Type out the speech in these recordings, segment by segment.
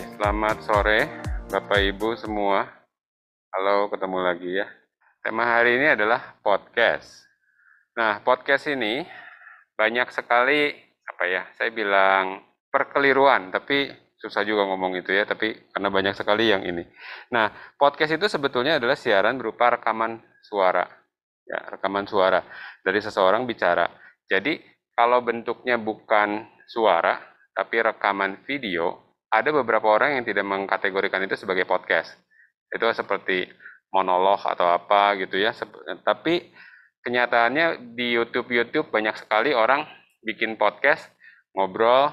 selamat sore Bapak Ibu semua. Halo, ketemu lagi ya. Tema hari ini adalah podcast. Nah, podcast ini banyak sekali apa ya? Saya bilang perkeliruan, tapi susah juga ngomong itu ya, tapi karena banyak sekali yang ini. Nah, podcast itu sebetulnya adalah siaran berupa rekaman suara. Ya, rekaman suara dari seseorang bicara. Jadi, kalau bentuknya bukan suara tapi rekaman video, ada beberapa orang yang tidak mengkategorikan itu sebagai podcast. Itu seperti monolog atau apa gitu ya. Tapi kenyataannya di YouTube-YouTube banyak sekali orang bikin podcast, ngobrol,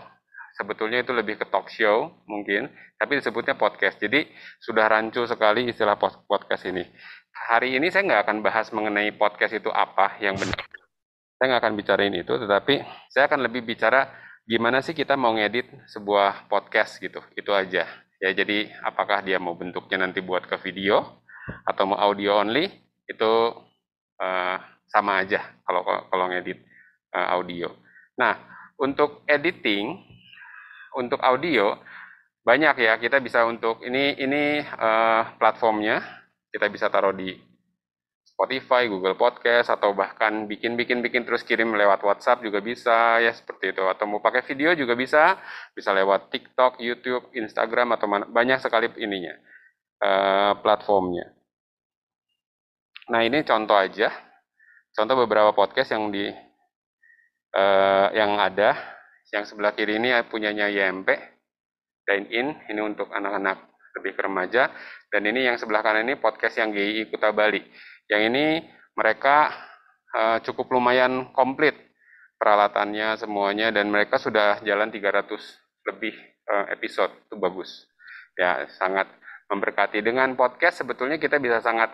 sebetulnya itu lebih ke talk show mungkin, tapi disebutnya podcast. Jadi sudah rancu sekali istilah podcast ini. Hari ini saya nggak akan bahas mengenai podcast itu apa yang benar. Saya nggak akan bicarain itu, tetapi saya akan lebih bicara gimana sih kita mau ngedit sebuah podcast gitu, itu aja. Ya jadi apakah dia mau bentuknya nanti buat ke video atau mau audio only itu uh, sama aja kalau kalau ngedit uh, audio. Nah untuk editing untuk audio banyak ya kita bisa untuk ini ini uh, platformnya kita bisa taruh di Spotify, Google Podcast, atau bahkan bikin-bikin-bikin terus kirim lewat WhatsApp juga bisa, ya seperti itu. Atau mau pakai video juga bisa, bisa lewat TikTok, YouTube, Instagram, atau mana, banyak sekali ininya, uh, platformnya. Nah ini contoh aja, contoh beberapa podcast yang di uh, yang ada, yang sebelah kiri ini punyanya YMP, Dine In, ini untuk anak-anak lebih ke remaja, dan ini yang sebelah kanan ini podcast yang GII Kuta Bali. Yang ini mereka eh, cukup lumayan komplit peralatannya semuanya dan mereka sudah jalan 300 lebih eh, episode. Itu bagus. Ya, sangat memberkati. Dengan podcast sebetulnya kita bisa sangat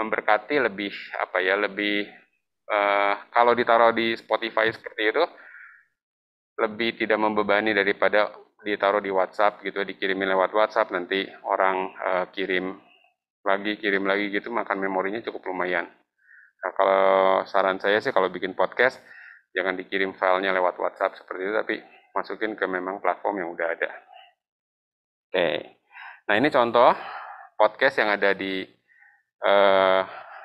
memberkati lebih apa ya, lebih uh, kalau ditaruh di Spotify seperti itu lebih tidak membebani daripada ditaruh di WhatsApp gitu dikirimin lewat WhatsApp nanti orang uh, kirim lagi kirim lagi gitu makan memorinya cukup lumayan nah, kalau saran saya sih kalau bikin podcast jangan dikirim filenya lewat WhatsApp seperti itu tapi masukin ke memang platform yang udah ada oke nah ini contoh podcast yang ada di uh,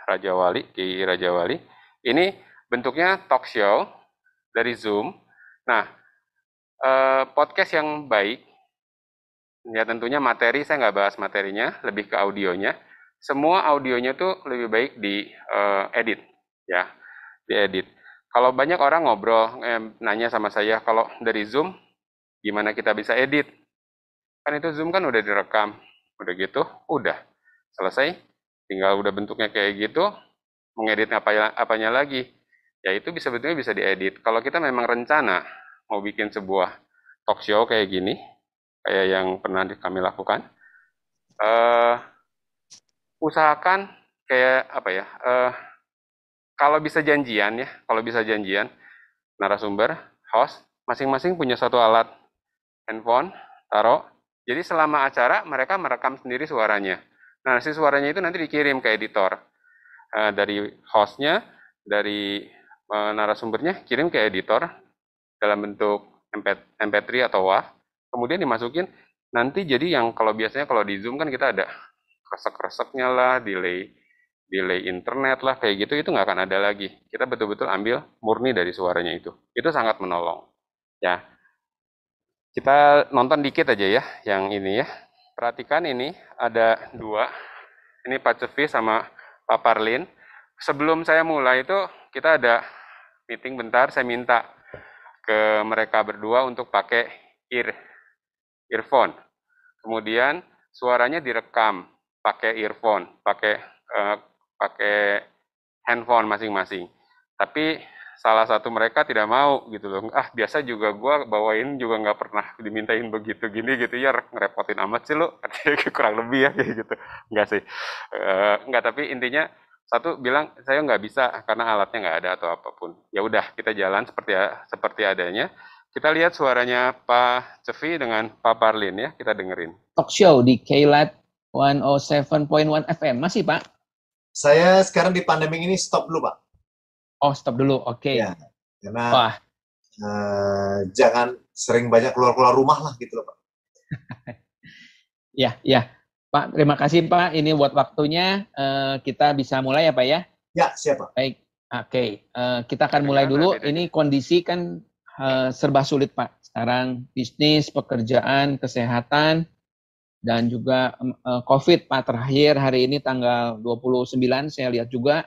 Raja Wali di Raja Wali ini bentuknya talk show dari Zoom nah uh, podcast yang baik ya tentunya materi saya nggak bahas materinya lebih ke audionya semua audionya tuh lebih baik di uh, edit ya di edit kalau banyak orang ngobrol eh, nanya sama saya kalau dari zoom gimana kita bisa edit kan itu zoom kan udah direkam udah gitu udah selesai tinggal udah bentuknya kayak gitu mengedit apa ya, apanya lagi ya itu bisa betulnya bisa diedit kalau kita memang rencana mau bikin sebuah talk show kayak gini kayak yang pernah kami lakukan uh, usahakan kayak apa ya? Uh, kalau bisa janjian ya, kalau bisa janjian narasumber, host, masing-masing punya satu alat handphone, taruh. Jadi selama acara mereka merekam sendiri suaranya. Nah, si suaranya itu nanti dikirim ke editor uh, dari hostnya, dari uh, narasumbernya, kirim ke editor dalam bentuk MP, MP3 atau WAV. Kemudian dimasukin nanti jadi yang kalau biasanya kalau di Zoom kan kita ada kresek-kreseknya lah, delay delay internet lah kayak gitu itu nggak akan ada lagi. Kita betul-betul ambil murni dari suaranya itu. Itu sangat menolong. Ya. Kita nonton dikit aja ya yang ini ya. Perhatikan ini ada dua. Ini Pak Cefi sama Pak Parlin. Sebelum saya mulai itu kita ada meeting bentar. Saya minta ke mereka berdua untuk pakai ear earphone. Kemudian suaranya direkam pakai earphone, pakai uh, pakai handphone masing-masing. Tapi salah satu mereka tidak mau gitu loh. Ah biasa juga gue bawain juga nggak pernah dimintain begitu gini gitu ya ngerepotin amat sih lo. kurang lebih ya kayak gitu. Enggak sih. Uh, nggak tapi intinya satu bilang saya nggak bisa karena alatnya nggak ada atau apapun. Ya udah kita jalan seperti seperti adanya. Kita lihat suaranya Pak Cevi dengan Pak Parlin ya, kita dengerin. Talk show di KLAT 107.1 FM. Masih, Pak? Saya sekarang di pandemi ini stop dulu, Pak. Oh, stop dulu. Oke. Okay. Ya, karena Wah. Uh, jangan sering banyak keluar-keluar rumah lah gitu loh, Pak. ya, ya. Pak, terima kasih Pak. Ini buat waktunya uh, kita bisa mulai ya, Pak ya? Ya, siap Pak. Baik. Oke, okay. uh, eh, kita akan mulai dulu. Ini kondisi kan uh, serba sulit, Pak. Sekarang bisnis, pekerjaan, kesehatan, dan juga eh, COVID Pak terakhir hari ini tanggal 29 saya lihat juga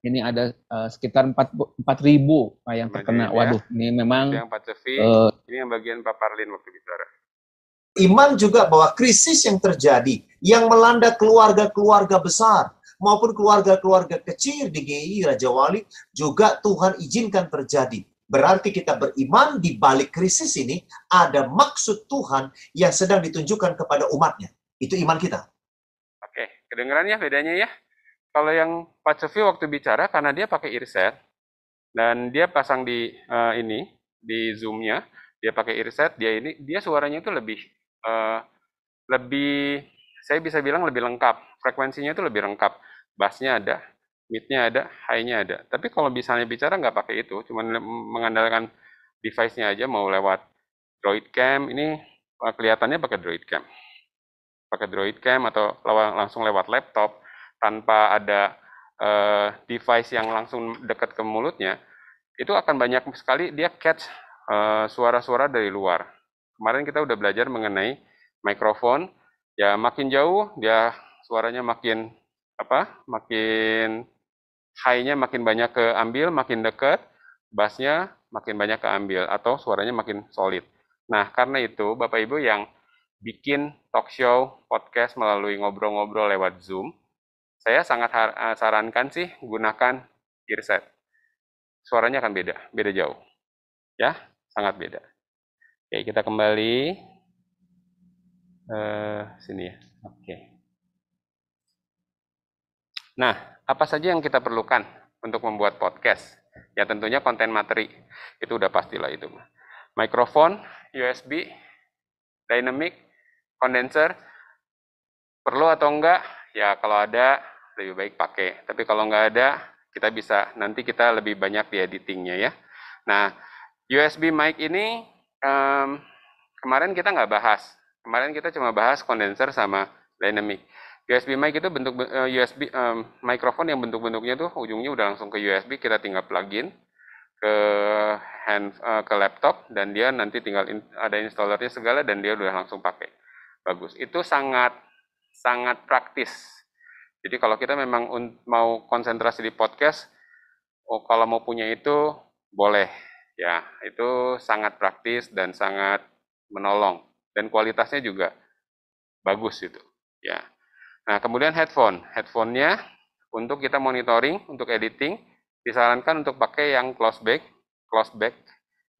ini ada uh, sekitar empat ribu Pak yang terkena. Ya. Waduh, ini memang yang Pak Cefi, uh, eh, ini yang bagian Pak Parlin waktu bicara. Iman juga bahwa krisis yang terjadi yang melanda keluarga-keluarga besar maupun keluarga-keluarga kecil di GI Raja Wali juga Tuhan izinkan terjadi Berarti kita beriman di balik krisis ini ada maksud Tuhan yang sedang ditunjukkan kepada umatnya. Itu iman kita. Oke, kedengarannya bedanya ya. Kalau yang Pak Cevi waktu bicara karena dia pakai earset dan dia pasang di uh, ini di zoomnya, dia pakai earset, dia ini dia suaranya itu lebih uh, lebih saya bisa bilang lebih lengkap, frekuensinya itu lebih lengkap, bassnya ada, mid-nya ada, high-nya ada. Tapi kalau misalnya bicara nggak pakai itu, cuma mengandalkan device-nya aja mau lewat Droid Cam, ini e, kelihatannya pakai Droid Cam. Pakai Droid Cam atau langsung lewat laptop tanpa ada uh, device yang langsung dekat ke mulutnya, itu akan banyak sekali dia catch e, suara-suara uh, dari luar. Kemarin kita udah belajar mengenai mikrofon, ya makin jauh dia suaranya makin apa? makin high-nya makin banyak keambil, makin dekat, bassnya makin banyak keambil, atau suaranya makin solid. Nah, karena itu Bapak Ibu yang bikin talk show podcast melalui ngobrol-ngobrol lewat Zoom, saya sangat eh, sarankan sih gunakan earset. Suaranya akan beda, beda jauh. Ya, sangat beda. Oke, kita kembali. Uh, sini ya. Oke. Nah, apa saja yang kita perlukan untuk membuat podcast? Ya tentunya konten materi, itu udah pastilah itu. Mikrofon, USB, dynamic, condenser, perlu atau enggak? Ya kalau ada lebih baik pakai, tapi kalau enggak ada kita bisa nanti kita lebih banyak di editingnya ya. Nah USB mic ini um, kemarin kita nggak bahas, kemarin kita cuma bahas kondenser sama dynamic. USB mic itu bentuk uh, eh, USB um, mikrofon yang bentuk-bentuknya tuh ujungnya udah langsung ke USB kita tinggal plugin ke hand uh, ke laptop dan dia nanti tinggal in, ada installernya segala dan dia udah langsung pakai bagus itu sangat sangat praktis jadi kalau kita memang mau konsentrasi di podcast oh kalau mau punya itu boleh ya itu sangat praktis dan sangat menolong dan kualitasnya juga bagus itu ya Nah, kemudian headphone. Headphone-nya untuk kita monitoring, untuk editing, disarankan untuk pakai yang close back, close back,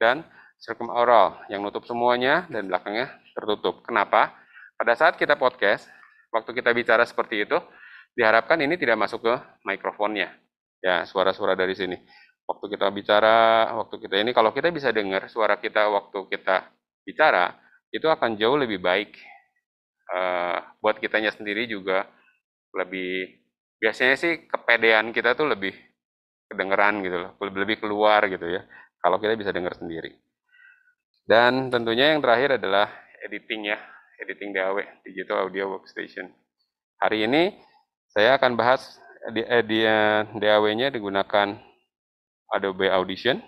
dan circumaural, yang nutup semuanya dan belakangnya tertutup. Kenapa? Pada saat kita podcast, waktu kita bicara seperti itu, diharapkan ini tidak masuk ke mikrofonnya. Ya, suara-suara dari sini. Waktu kita bicara, waktu kita ini, kalau kita bisa dengar suara kita waktu kita bicara, itu akan jauh lebih baik Eh, buat kitanya sendiri juga lebih biasanya sih kepedean kita tuh lebih kedengeran gitu loh, lebih, lebih keluar gitu ya. Kalau kita bisa dengar sendiri. Dan tentunya yang terakhir adalah editing ya, editing DAW, Digital Audio Workstation. Hari ini saya akan bahas DAW-nya eh, eh, digunakan Adobe Audition.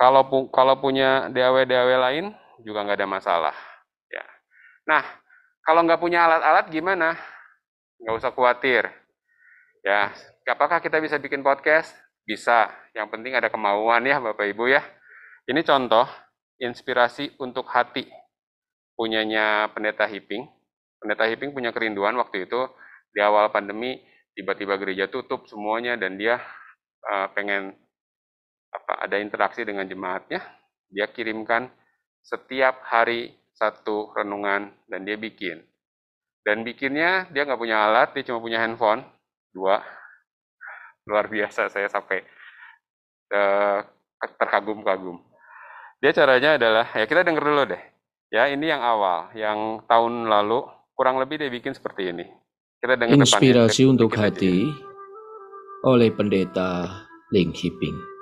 Kalau pu kalau punya DAW-DAW lain juga nggak ada masalah. Nah, kalau nggak punya alat-alat gimana? Nggak usah khawatir. Ya, apakah kita bisa bikin podcast? Bisa. Yang penting ada kemauan ya Bapak Ibu ya. Ini contoh inspirasi untuk hati punyanya Pendeta Hiping. Pendeta Hiping punya kerinduan waktu itu di awal pandemi tiba-tiba gereja tutup semuanya dan dia uh, pengen apa ada interaksi dengan jemaatnya. Dia kirimkan setiap hari satu renungan dan dia bikin. Dan bikinnya dia nggak punya alat, dia cuma punya handphone dua. Luar biasa saya sampai eh, terkagum-kagum. Dia caranya adalah ya kita denger dulu deh. Ya ini yang awal, yang tahun lalu kurang lebih dia bikin seperti ini. Kita dengar Inspirasi untuk hati oleh pendeta Ling Hiping.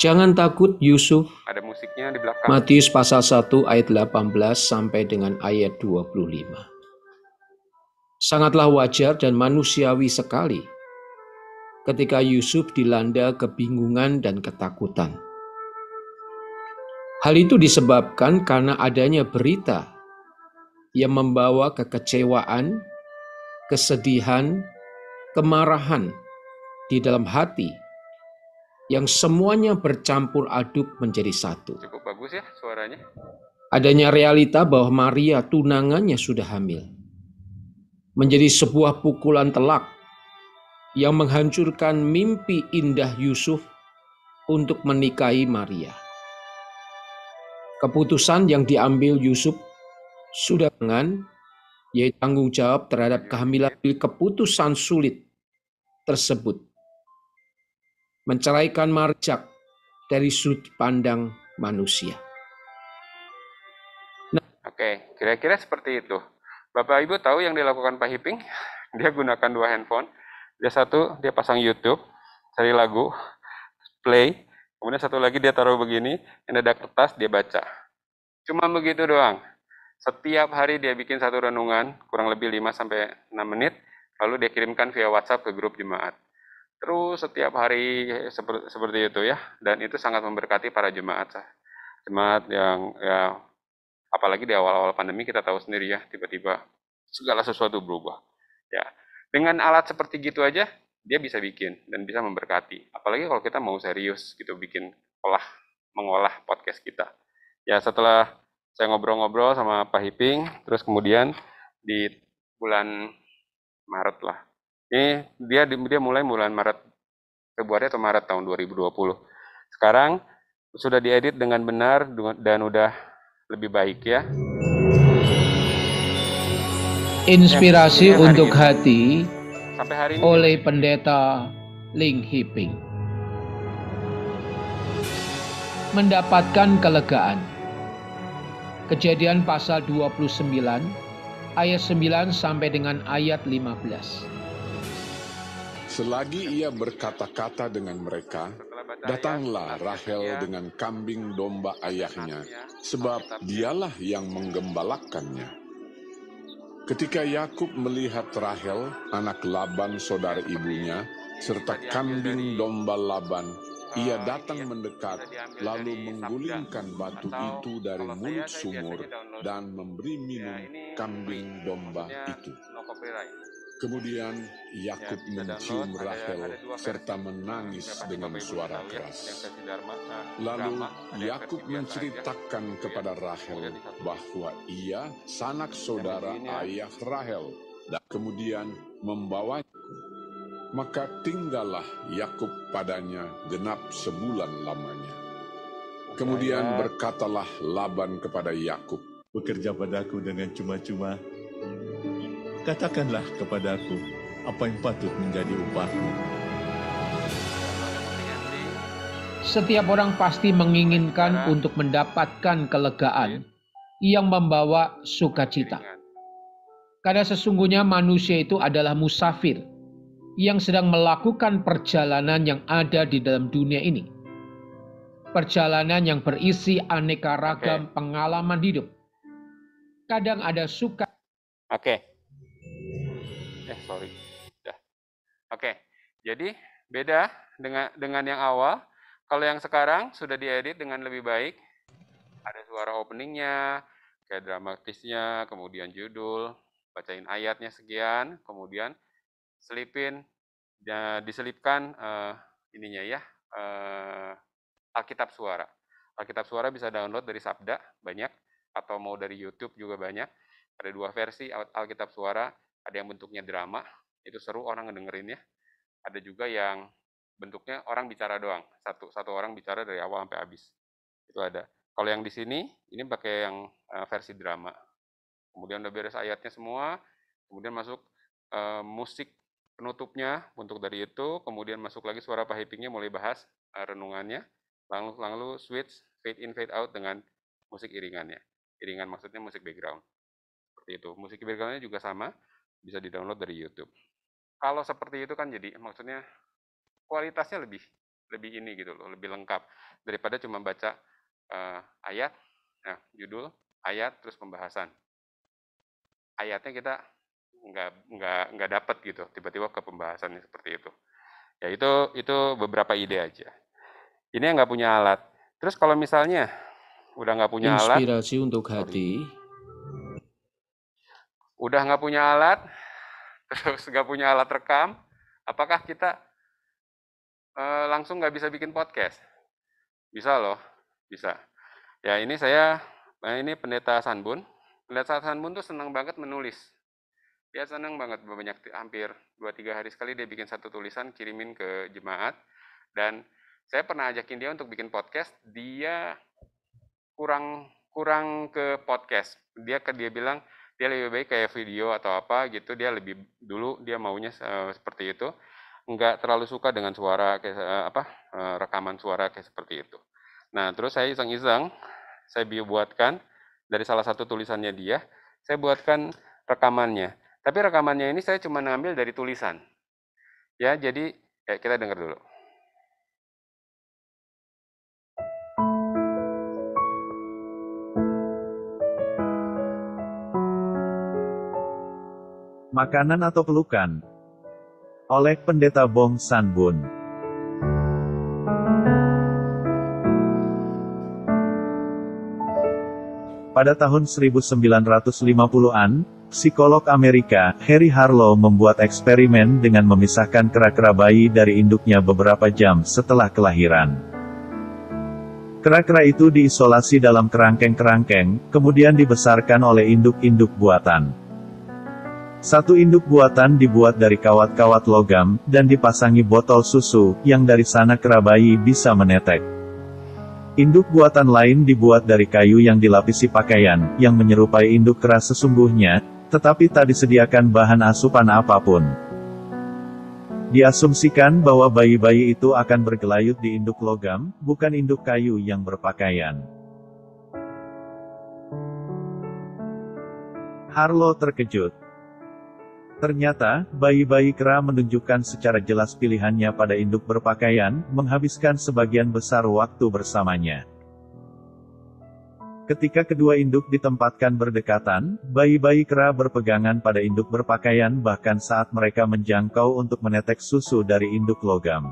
Jangan takut Yusuf. Ada musiknya di belakang. Matius pasal 1 ayat 18 sampai dengan ayat 25. Sangatlah wajar dan manusiawi sekali ketika Yusuf dilanda kebingungan dan ketakutan. Hal itu disebabkan karena adanya berita yang membawa kekecewaan, kesedihan, kemarahan di dalam hati yang semuanya bercampur aduk menjadi satu. Cukup bagus ya suaranya. Adanya realita bahwa Maria tunangannya sudah hamil. Menjadi sebuah pukulan telak yang menghancurkan mimpi indah Yusuf untuk menikahi Maria. Keputusan yang diambil Yusuf sudah dengan yaitu tanggung jawab terhadap kehamilan keputusan sulit tersebut menceraikan marjak dari sudut pandang manusia. Nah, Oke, kira-kira seperti itu. Bapak Ibu tahu yang dilakukan Pak Hiping? Dia gunakan dua handphone. Dia satu, dia pasang YouTube, cari lagu, play. Kemudian satu lagi dia taruh begini, yang ada kertas, dia baca. Cuma begitu doang. Setiap hari dia bikin satu renungan, kurang lebih 5 6 menit, lalu dia kirimkan via WhatsApp ke grup jemaat terus setiap hari seperti, seperti itu ya dan itu sangat memberkati para jemaat jemaat yang ya apalagi di awal-awal pandemi kita tahu sendiri ya tiba-tiba segala sesuatu berubah ya dengan alat seperti gitu aja dia bisa bikin dan bisa memberkati apalagi kalau kita mau serius gitu bikin olah mengolah podcast kita ya setelah saya ngobrol-ngobrol sama Pak Hiping terus kemudian di bulan Maret lah ini dia dia mulai bulan Maret Februari atau Maret tahun 2020. Sekarang sudah diedit dengan benar dan udah lebih baik ya. Inspirasi ya, untuk ini. hati sampai hari ini oleh pendeta Ling Hiping. Mendapatkan kelegaan. Kejadian pasal 29 ayat 9 sampai dengan ayat 15. Selagi ia berkata-kata dengan mereka, datanglah Rahel dengan kambing domba ayahnya, sebab dialah yang menggembalakannya. Ketika Yakub melihat Rahel, anak Laban saudara ibunya, serta kambing domba Laban, ia datang mendekat, lalu menggulingkan batu itu dari mulut sumur dan memberi minum kambing domba itu. Kemudian Yakub ya, mencium Rahel ada, ada serta menangis dengan suara keras. Eh, Lalu Yakub menceritakan kepada iya. Rahel bahwa ia sanak saudara ya. ayah Rahel dan kemudian membawanya. Maka tinggallah Yakub padanya genap sebulan lamanya. Kemudian berkatalah Laban kepada Yakub, "Bekerja padaku dengan cuma-cuma katakanlah kepadaku apa yang patut menjadi upahmu. Setiap orang pasti menginginkan untuk mendapatkan kelegaan iya. yang membawa sukacita. Karena sesungguhnya manusia itu adalah musafir yang sedang melakukan perjalanan yang ada di dalam dunia ini. Perjalanan yang berisi aneka ragam okay. pengalaman hidup. Kadang ada suka. Oke. Okay. Eh sorry. Ya. Oke. Jadi beda dengan dengan yang awal. Kalau yang sekarang sudah diedit dengan lebih baik. Ada suara openingnya, kayak dramatisnya, kemudian judul, bacain ayatnya sekian, kemudian selipin, ya, diselipkan uh, ininya ya, uh, Alkitab suara. Alkitab suara bisa download dari Sabda banyak atau mau dari YouTube juga banyak. Ada dua versi Alkitab suara, ada yang bentuknya drama, itu seru orang ngedengerin ya. Ada juga yang bentuknya orang bicara doang, satu satu orang bicara dari awal sampai habis. Itu ada. Kalau yang di sini, ini pakai yang eh, versi drama. Kemudian udah beres ayatnya semua, kemudian masuk uh, musik penutupnya untuk dari itu, kemudian masuk lagi suara pahipingnya mulai bahas uh, renungannya, lalu lalu switch fade in fade out dengan musik iringannya. Iringan maksudnya musik background seperti itu. Musik backgroundnya juga sama, bisa di download dari YouTube. Kalau seperti itu kan jadi maksudnya kualitasnya lebih lebih ini gitu loh, lebih lengkap daripada cuma baca uh, ayat, ya, judul, ayat terus pembahasan. Ayatnya kita nggak nggak nggak dapat gitu, tiba-tiba ke pembahasannya seperti itu. Ya itu itu beberapa ide aja. Ini yang nggak punya alat. Terus kalau misalnya udah nggak punya Inspirasi alat. Inspirasi untuk hati. Sorry udah nggak punya alat, terus nggak punya alat rekam, apakah kita e, langsung nggak bisa bikin podcast? Bisa loh, bisa. Ya ini saya, nah ini pendeta Sanbun. Pendeta Sanbun tuh senang banget menulis. Dia senang banget banyak hampir 2-3 hari sekali dia bikin satu tulisan kirimin ke jemaat dan saya pernah ajakin dia untuk bikin podcast, dia kurang kurang ke podcast. Dia ke dia bilang dia lebih baik kayak video atau apa gitu dia lebih dulu dia maunya uh, seperti itu nggak terlalu suka dengan suara kayak uh, apa uh, rekaman suara kayak seperti itu nah terus saya iseng-iseng saya buatkan dari salah satu tulisannya dia saya buatkan rekamannya tapi rekamannya ini saya cuma ngambil dari tulisan ya jadi eh, kita dengar dulu Makanan atau pelukan? Oleh Pendeta Bong Sanbun. Pada tahun 1950-an, psikolog Amerika, Harry Harlow membuat eksperimen dengan memisahkan kera-kera bayi dari induknya beberapa jam setelah kelahiran. Kera-kera itu diisolasi dalam kerangkeng-kerangkeng, kemudian dibesarkan oleh induk-induk buatan. Satu induk buatan dibuat dari kawat-kawat logam, dan dipasangi botol susu, yang dari sana kerabai bisa menetek. Induk buatan lain dibuat dari kayu yang dilapisi pakaian, yang menyerupai induk keras sesungguhnya, tetapi tak disediakan bahan asupan apapun. Diasumsikan bahwa bayi-bayi itu akan bergelayut di induk logam, bukan induk kayu yang berpakaian. Harlow terkejut. Ternyata, bayi-bayi kera menunjukkan secara jelas pilihannya pada induk berpakaian, menghabiskan sebagian besar waktu bersamanya. Ketika kedua induk ditempatkan berdekatan, bayi-bayi kera berpegangan pada induk berpakaian bahkan saat mereka menjangkau untuk menetek susu dari induk logam.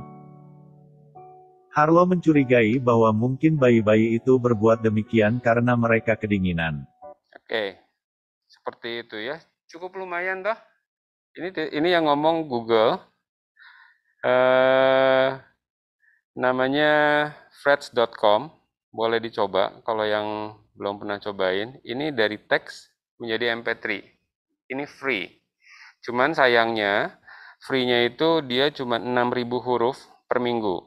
Harlow mencurigai bahwa mungkin bayi-bayi itu berbuat demikian karena mereka kedinginan. Oke, seperti itu ya. Cukup lumayan toh ini ini yang ngomong Google eh, namanya frets.com boleh dicoba kalau yang belum pernah cobain ini dari teks menjadi MP3 ini free cuman sayangnya free-nya itu dia cuma 6000 huruf per minggu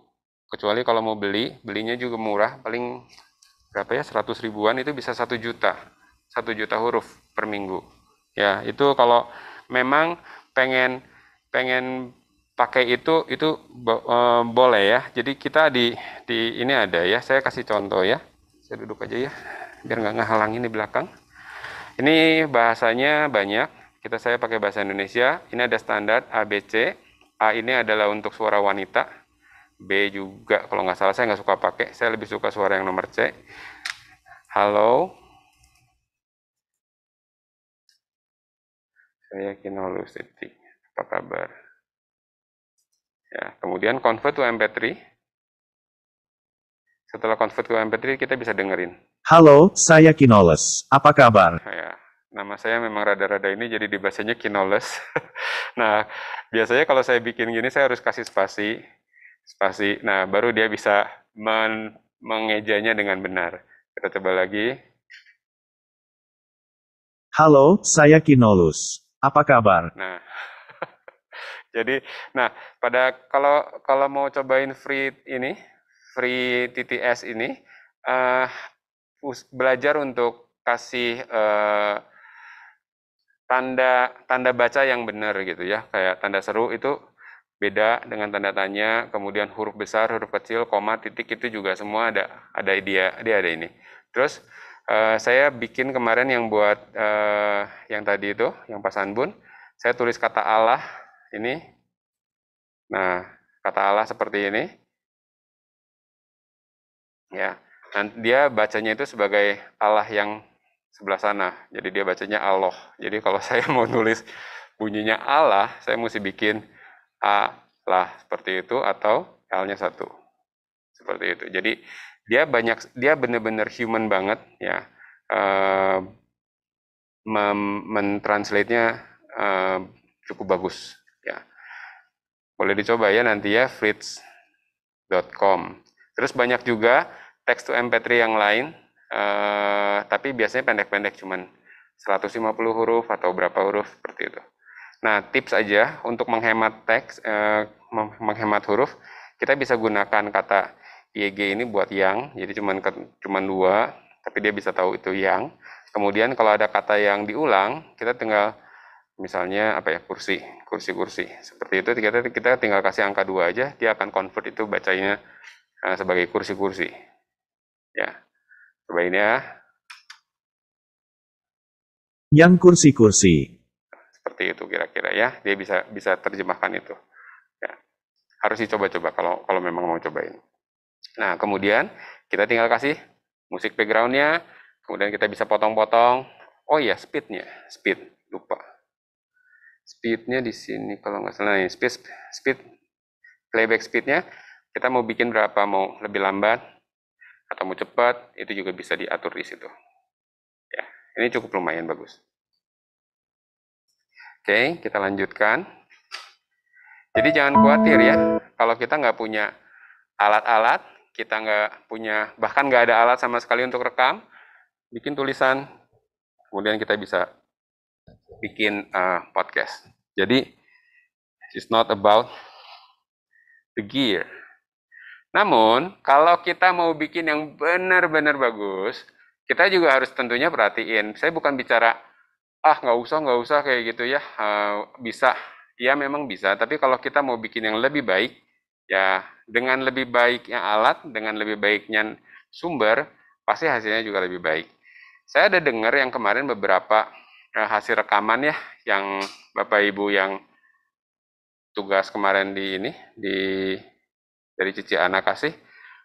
kecuali kalau mau beli belinya juga murah paling berapa ya 100 ribuan itu bisa satu juta satu juta huruf per minggu ya itu kalau memang pengen pengen pakai itu itu bo uh, boleh ya. Jadi kita di di ini ada ya. Saya kasih contoh ya. Saya duduk aja ya biar nggak ngehalangin di belakang. Ini bahasanya banyak. Kita saya pakai bahasa Indonesia. Ini ada standar ABC. A ini adalah untuk suara wanita. B juga kalau nggak salah saya nggak suka pakai. Saya lebih suka suara yang nomor C. Halo, Saya Kinolus, Septi. Apa kabar? Ya, kemudian convert to MP3. Setelah convert ke MP3 kita bisa dengerin. Halo, saya Kinoles. Apa kabar? Ya, nama saya memang rada-rada ini jadi dibacanya Kinoles. nah, biasanya kalau saya bikin gini saya harus kasih spasi, spasi. Nah, baru dia bisa men mengejanya dengan benar. Kita coba lagi. Halo, saya Kinolus. Apa kabar? Nah, jadi, nah pada kalau kalau mau cobain free ini, free TTS ini, uh, belajar untuk kasih uh, tanda tanda baca yang benar gitu ya, kayak tanda seru itu beda dengan tanda tanya, kemudian huruf besar, huruf kecil, koma, titik itu juga semua ada ada dia dia ada ini. Terus Eh, saya bikin kemarin yang buat uh, yang tadi itu, yang pasan bun. Saya tulis kata Allah ini. Nah, kata Allah seperti ini. Ya, dan dia bacanya itu sebagai Allah yang sebelah sana. Jadi dia bacanya Allah. Jadi kalau saya mau tulis bunyinya Allah, saya mesti bikin Allah seperti itu atau l satu. Seperti itu. Jadi dia banyak dia benar-benar human banget ya uh, mentranslate-nya uh, cukup bagus ya boleh dicoba ya nanti ya fritz.com terus banyak juga text to mp3 yang lain uh, tapi biasanya pendek-pendek cuman 150 huruf atau berapa huruf seperti itu nah tips aja untuk menghemat teks uh, menghemat huruf kita bisa gunakan kata YG ini buat yang, jadi cuman cuman dua, tapi dia bisa tahu itu yang. Kemudian kalau ada kata yang diulang, kita tinggal misalnya apa ya kursi, kursi-kursi seperti itu kita kita tinggal kasih angka dua aja, dia akan convert itu bacanya eh, sebagai kursi-kursi. Ya, coba ini ya. Yang kursi-kursi. Seperti itu kira-kira ya, dia bisa bisa terjemahkan itu. Ya. Harus dicoba-coba kalau kalau memang mau cobain. Nah, kemudian kita tinggal kasih musik backgroundnya, kemudian kita bisa potong-potong. Oh iya, speednya, speed, lupa. Speednya di sini kalau nggak salah nih, speed, speed, playback speednya. Kita mau bikin berapa, mau lebih lambat atau mau cepat, itu juga bisa diatur di situ. Ya, ini cukup lumayan bagus. Oke, kita lanjutkan. Jadi jangan khawatir ya, kalau kita nggak punya alat-alat, kita nggak punya bahkan nggak ada alat sama sekali untuk rekam bikin tulisan kemudian kita bisa bikin uh, podcast jadi it's not about the gear namun kalau kita mau bikin yang benar-benar bagus kita juga harus tentunya perhatiin saya bukan bicara ah nggak usah nggak usah kayak gitu ya uh, bisa ya memang bisa tapi kalau kita mau bikin yang lebih baik ya dengan lebih baiknya alat, dengan lebih baiknya sumber, pasti hasilnya juga lebih baik. Saya ada dengar yang kemarin beberapa eh, hasil rekaman ya, yang Bapak Ibu yang tugas kemarin di ini, di dari Cici Anak kasih,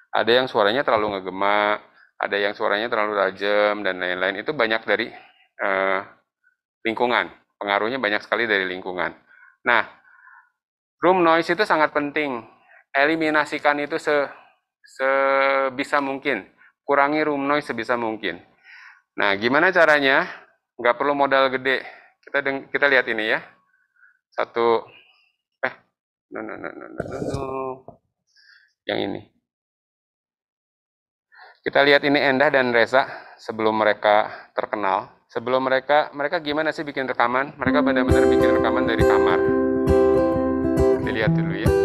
ada yang suaranya terlalu ngegema, ada yang suaranya terlalu tajam, dan lain-lain. Itu banyak dari eh, lingkungan. Pengaruhnya banyak sekali dari lingkungan. Nah, room noise itu sangat penting eliminasikan itu se sebisa mungkin. Kurangi room noise sebisa mungkin. Nah, gimana caranya? Nggak perlu modal gede. Kita kita lihat ini ya. Satu, eh, no, no, no, no, no, no. Yang ini. Kita lihat ini Endah dan Reza sebelum mereka terkenal. Sebelum mereka, mereka gimana sih bikin rekaman? Mereka benar-benar bikin rekaman dari kamar. Dilihat dulu ya.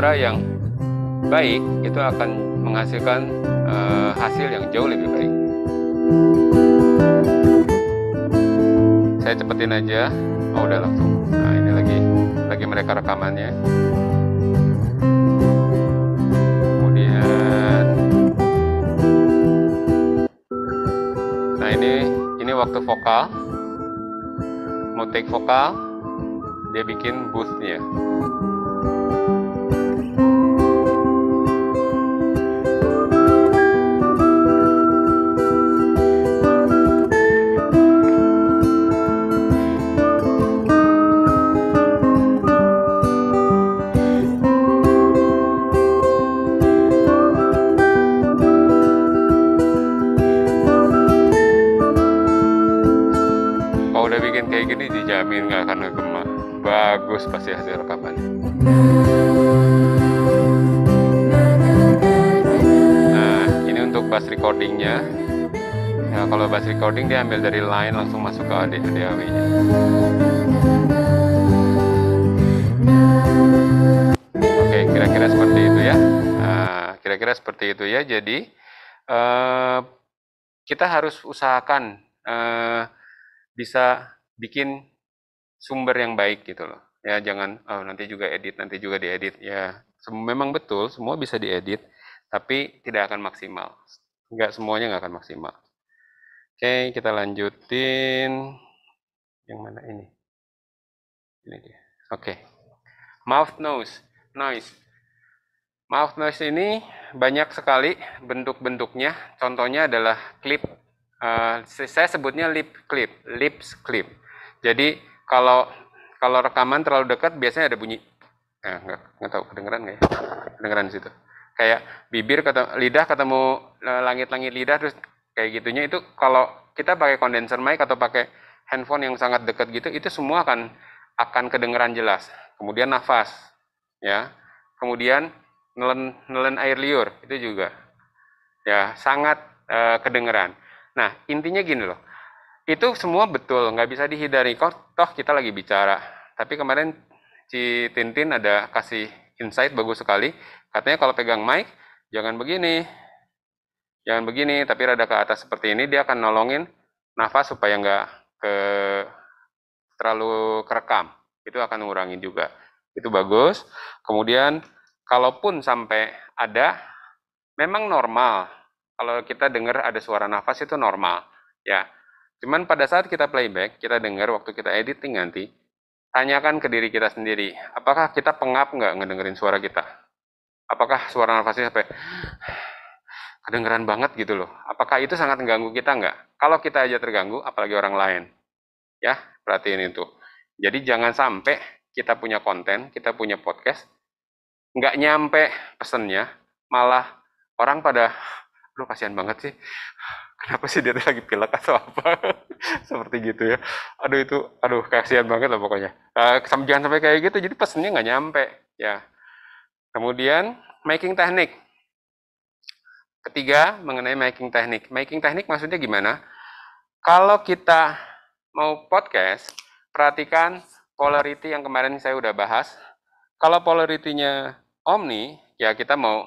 suara yang baik itu akan menghasilkan uh, hasil yang jauh lebih baik. Saya cepetin aja. Oh udah langsung. Nah ini lagi lagi mereka rekamannya. Kemudian, nah ini ini waktu vokal. Mau take vokal, dia bikin boostnya. recordingnya ya kalau bass recording dia ambil dari line langsung masuk ke AD DAW nya oke kira-kira seperti itu ya nah, kira-kira nah, seperti itu ya jadi uh, kita harus usahakan uh, bisa bikin sumber yang baik gitu loh ya jangan oh, nanti juga edit nanti juga diedit ya memang betul semua bisa diedit tapi tidak akan maksimal nggak semuanya nggak akan maksimal oke kita lanjutin yang mana ini ini dia oke mouth nose noise mouth noise ini banyak sekali bentuk-bentuknya contohnya adalah clip uh, saya sebutnya lip clip lips clip jadi kalau kalau rekaman terlalu dekat biasanya ada bunyi Eh, nggak nggak tahu kedengeran nggak ya kedengeran di situ kayak bibir ketemu, lidah ketemu eh, langit-langit lidah terus kayak gitunya itu kalau kita pakai kondenser mic atau pakai handphone yang sangat dekat gitu itu semua akan akan kedengeran jelas. Kemudian nafas ya. Kemudian nelen nelen air liur itu juga ya sangat e, kedengeran. Nah, intinya gini loh. Itu semua betul, nggak bisa dihindari. Kok toh kita lagi bicara. Tapi kemarin Ci Tintin ada kasih insight bagus sekali. Katanya kalau pegang mic jangan begini. Jangan begini, tapi rada ke atas seperti ini dia akan nolongin nafas supaya nggak ke terlalu kerekam. Itu akan mengurangi juga. Itu bagus. Kemudian kalaupun sampai ada memang normal kalau kita dengar ada suara nafas itu normal ya. Cuman pada saat kita playback, kita dengar waktu kita editing nanti, tanyakan ke diri kita sendiri, apakah kita pengap nggak ngedengerin suara kita? Apakah suara nafasnya sampai kedengeran banget gitu loh? Apakah itu sangat mengganggu kita nggak? Kalau kita aja terganggu, apalagi orang lain. Ya, perhatiin itu. Jadi jangan sampai kita punya konten, kita punya podcast, nggak nyampe pesennya, malah orang pada lu kasihan banget sih kenapa sih dia lagi pilek atau apa seperti gitu ya aduh itu aduh kasihan banget lah pokoknya uh, jangan sampai kayak gitu jadi pesennya nggak nyampe ya kemudian making teknik ketiga mengenai making teknik making teknik maksudnya gimana kalau kita mau podcast perhatikan polarity yang kemarin saya udah bahas kalau polarity-nya omni ya kita mau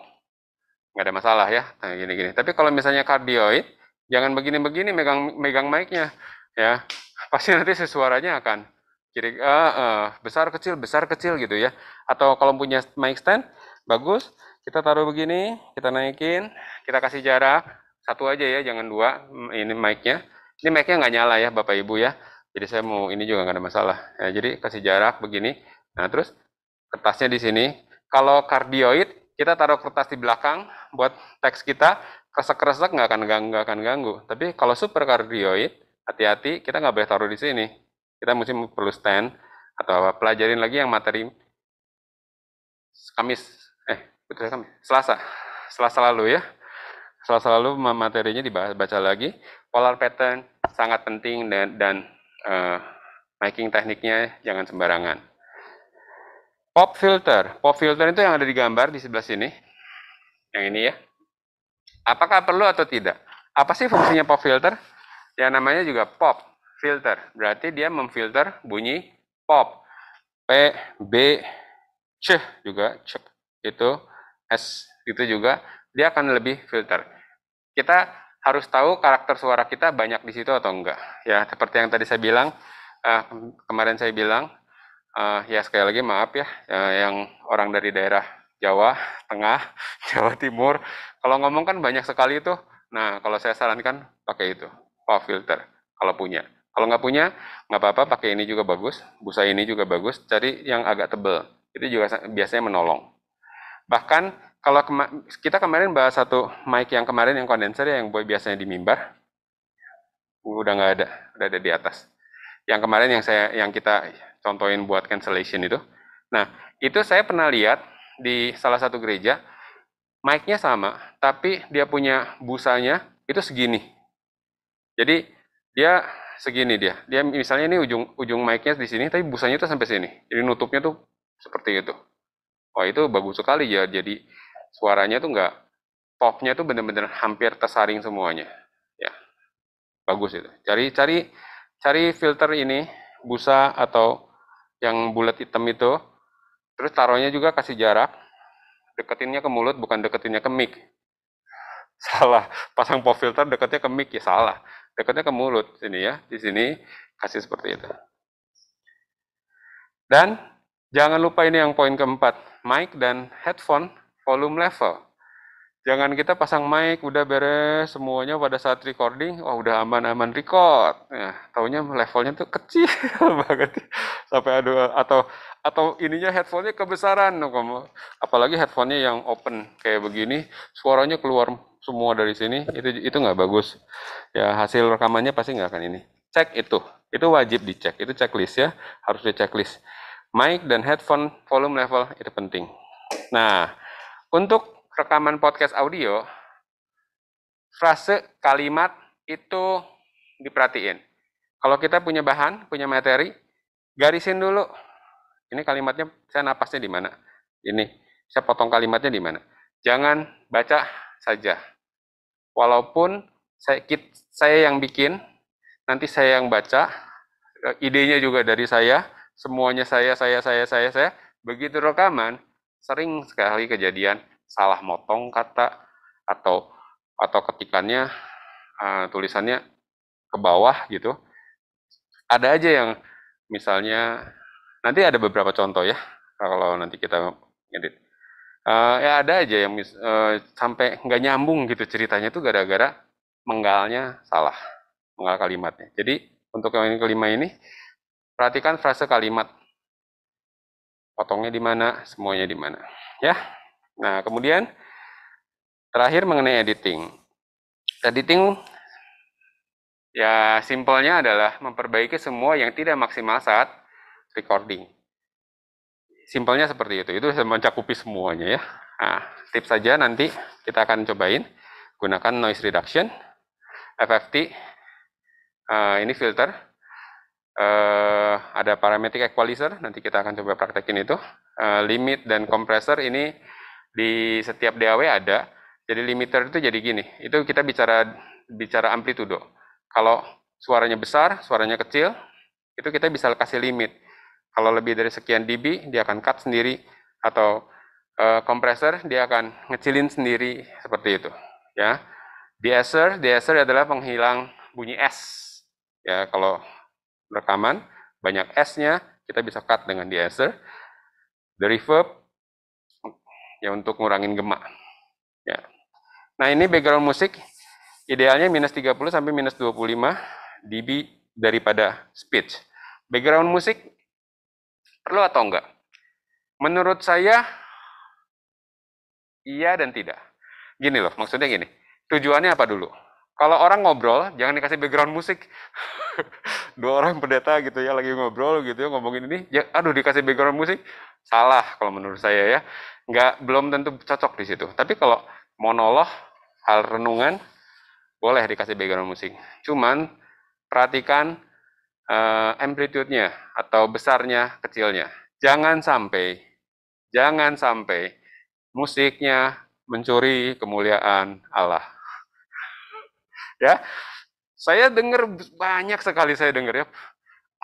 nggak ada masalah ya gini gini gini tapi kalau misalnya kardioid jangan begini begini megang megang mic-nya ya pasti nanti sesuaranya akan kiri uh, uh, besar kecil besar kecil gitu ya atau kalau punya mic stand bagus kita taruh begini kita naikin kita kasih jarak satu aja ya jangan dua mm, ini mic-nya ini mic-nya nggak nyala ya bapak ibu ya jadi saya mau ini juga nggak ada masalah ya, jadi kasih jarak begini nah terus kertasnya di sini kalau kardioid kita taruh kertas di belakang buat teks kita, kresek-kresek nggak akan ganggu, nggak akan ganggu. Tapi kalau super superkardioid, hati-hati, kita nggak boleh taruh di sini. Kita mesti perlu stand atau apa. Pelajarin lagi yang materi Kamis, eh betul Kamis, Selasa, Selasa lalu ya. Selasa lalu materinya dibaca lagi. Polar pattern sangat penting dan, dan uh, making tekniknya jangan sembarangan pop filter. Pop filter itu yang ada di gambar di sebelah sini. Yang ini ya. Apakah perlu atau tidak? Apa sih fungsinya pop filter? Yang namanya juga pop filter. Berarti dia memfilter bunyi pop. P, B, C juga. C, itu S. Itu juga. Dia akan lebih filter. Kita harus tahu karakter suara kita banyak di situ atau enggak. Ya, seperti yang tadi saya bilang, eh, kemarin saya bilang, uh, ya sekali lagi maaf ya uh, yang orang dari daerah Jawa Tengah, Jawa Timur. Kalau ngomong kan banyak sekali itu. Nah, kalau saya sarankan pakai itu, pop filter kalau punya. Kalau nggak punya, nggak apa-apa pakai ini juga bagus, busa ini juga bagus, cari yang agak tebel. Itu juga biasanya menolong. Bahkan kalau kema kita kemarin bahas satu mic yang kemarin yang kondenser ya, yang biasanya di mimbar, udah nggak ada, udah ada di atas. Yang kemarin yang saya yang kita contohin buat cancellation itu. Nah, itu saya pernah lihat di salah satu gereja, mic-nya sama, tapi dia punya busanya itu segini. Jadi dia segini dia. Dia misalnya ini ujung ujung mic-nya di sini, tapi busanya itu sampai sini. Jadi nutupnya tuh seperti itu. Wah itu bagus sekali ya. Jadi suaranya tuh nggak nya tuh benar-benar hampir tersaring semuanya. Ya bagus itu. Cari cari cari filter ini busa atau yang bulat hitam itu. Terus taruhnya juga kasih jarak. Deketinnya ke mulut bukan deketinnya ke mic. Salah. Pasang pop filter deketnya ke mic ya salah. Deketnya ke mulut sini ya. Di sini kasih seperti itu. Dan jangan lupa ini yang poin keempat, mic dan headphone volume level. Jangan kita pasang mic, udah beres semuanya pada saat recording, wah udah aman-aman record. Nah, taunya levelnya tuh kecil banget. Sampai ada atau atau ininya headphone-nya kebesaran. Nah, apalagi headphone-nya yang open kayak begini, suaranya keluar semua dari sini, itu itu nggak bagus. Ya hasil rekamannya pasti nggak akan ini. Cek itu, itu wajib dicek, itu checklist ya, harus di checklist. Mic dan headphone volume level itu penting. Nah, untuk rekaman podcast audio, frase, kalimat itu diperhatiin. Kalau kita punya bahan, punya materi, garisin dulu. Ini kalimatnya, saya napasnya di mana? Ini, saya potong kalimatnya di mana? Jangan baca saja. Walaupun saya, saya yang bikin, nanti saya yang baca, eh, idenya juga dari saya, semuanya saya, saya, saya, saya, saya. Begitu rekaman, sering sekali kejadian salah motong kata atau atau ketikannya uh, tulisannya ke bawah gitu. Ada aja yang misalnya nanti ada beberapa contoh ya kalau nanti kita edit. Uh, eh, ya ada aja yang mis, uh, sampai nggak nyambung gitu ceritanya itu gara-gara menggalnya salah menggal kalimatnya. Jadi untuk yang ini kelima ini perhatikan frase kalimat potongnya di mana, semuanya di mana, ya. Nah, kemudian terakhir mengenai editing. Editing ya simpelnya adalah memperbaiki semua yang tidak maksimal saat recording. Simpelnya seperti itu. Itu bisa mencakupi semuanya ya. Nah, tips saja nanti kita akan cobain gunakan noise reduction, FFT, uh, eh, ini filter, uh, ada parametric equalizer, nanti kita akan coba praktekin itu, uh, limit dan compressor ini di setiap DAW ada. Jadi limiter itu jadi gini. Itu kita bicara bicara amplitudo. Kalau suaranya besar, suaranya kecil, itu kita bisa kasih limit. Kalau lebih dari sekian dB, dia akan cut sendiri atau kompresor eh, kompresor dia akan ngecilin sendiri seperti itu, ya. Deesser, deesser adalah penghilang bunyi S. Ya, kalau rekaman banyak S-nya, kita bisa cut dengan deesser. The reverb ya untuk ngurangin gemak. Ya. Nah ini background musik idealnya minus 30 sampai minus 25 dB daripada speech. Background musik perlu atau enggak? Menurut saya iya dan tidak. Gini loh, maksudnya gini. Tujuannya apa dulu? Kalau orang ngobrol, jangan dikasih background musik. Dua orang pendeta gitu ya, lagi ngobrol gitu ya, ngomongin ini. Ya, aduh, dikasih background musik. Salah kalau menurut saya ya nggak belum tentu cocok di situ. Tapi kalau monolog, hal renungan, boleh dikasih background musik. Cuman perhatikan uh, amplitude-nya atau besarnya, kecilnya. Jangan sampai, jangan sampai musiknya mencuri kemuliaan Allah. ya, saya dengar banyak sekali saya dengar ya.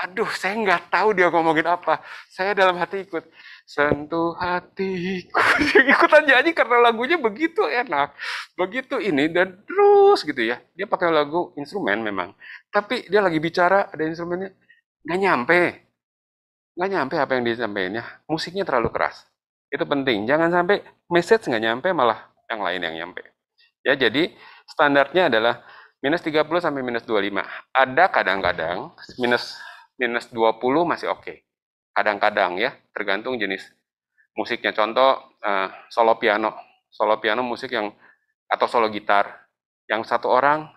Aduh, saya nggak tahu dia ngomongin apa. Saya dalam hati ikut sentuh hatiku ikutan nyanyi karena lagunya begitu enak begitu ini dan terus gitu ya dia pakai lagu instrumen memang tapi dia lagi bicara ada instrumennya nggak nyampe nggak nyampe apa yang disampaikannya musiknya terlalu keras itu penting jangan sampai message nggak nyampe malah yang lain yang nyampe ya jadi standarnya adalah minus 30 sampai minus 25 ada kadang-kadang minus minus 20 masih oke okay kadang-kadang ya, tergantung jenis musiknya. Contoh eh, solo piano, solo piano musik yang atau solo gitar yang satu orang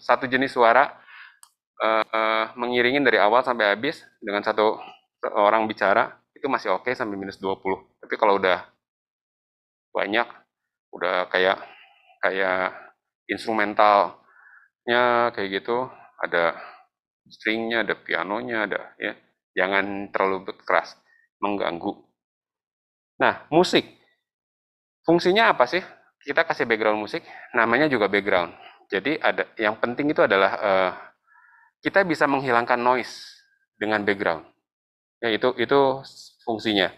satu jenis suara uh, mengiringin dari awal sampai habis dengan satu orang bicara itu masih oke okay sampai minus 20. Tapi kalau udah banyak udah kayak kayak instrumentalnya kayak gitu, ada stringnya, ada pianonya, ada ya jangan terlalu keras, mengganggu. Nah, musik. Fungsinya apa sih? Kita kasih background musik, namanya juga background. Jadi ada yang penting itu adalah uh, kita bisa menghilangkan noise dengan background. Ya, itu itu fungsinya.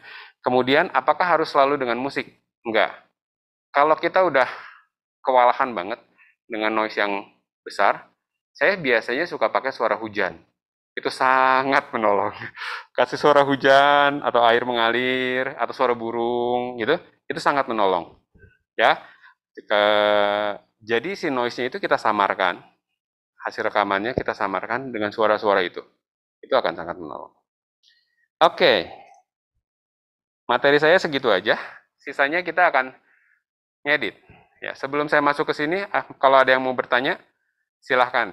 Kemudian apakah harus selalu dengan musik? Enggak. Kalau kita udah kewalahan banget dengan noise yang besar, saya biasanya suka pakai suara hujan itu sangat menolong. Kasih suara hujan atau air mengalir atau suara burung gitu, itu sangat menolong. Ya. Ke, jadi si noise-nya itu kita samarkan. Hasil rekamannya kita samarkan dengan suara-suara itu. Itu akan sangat menolong. Oke. Materi saya segitu aja. Sisanya kita akan ngedit. Ya, sebelum saya masuk ke sini, ah, kalau ada yang mau bertanya, silahkan.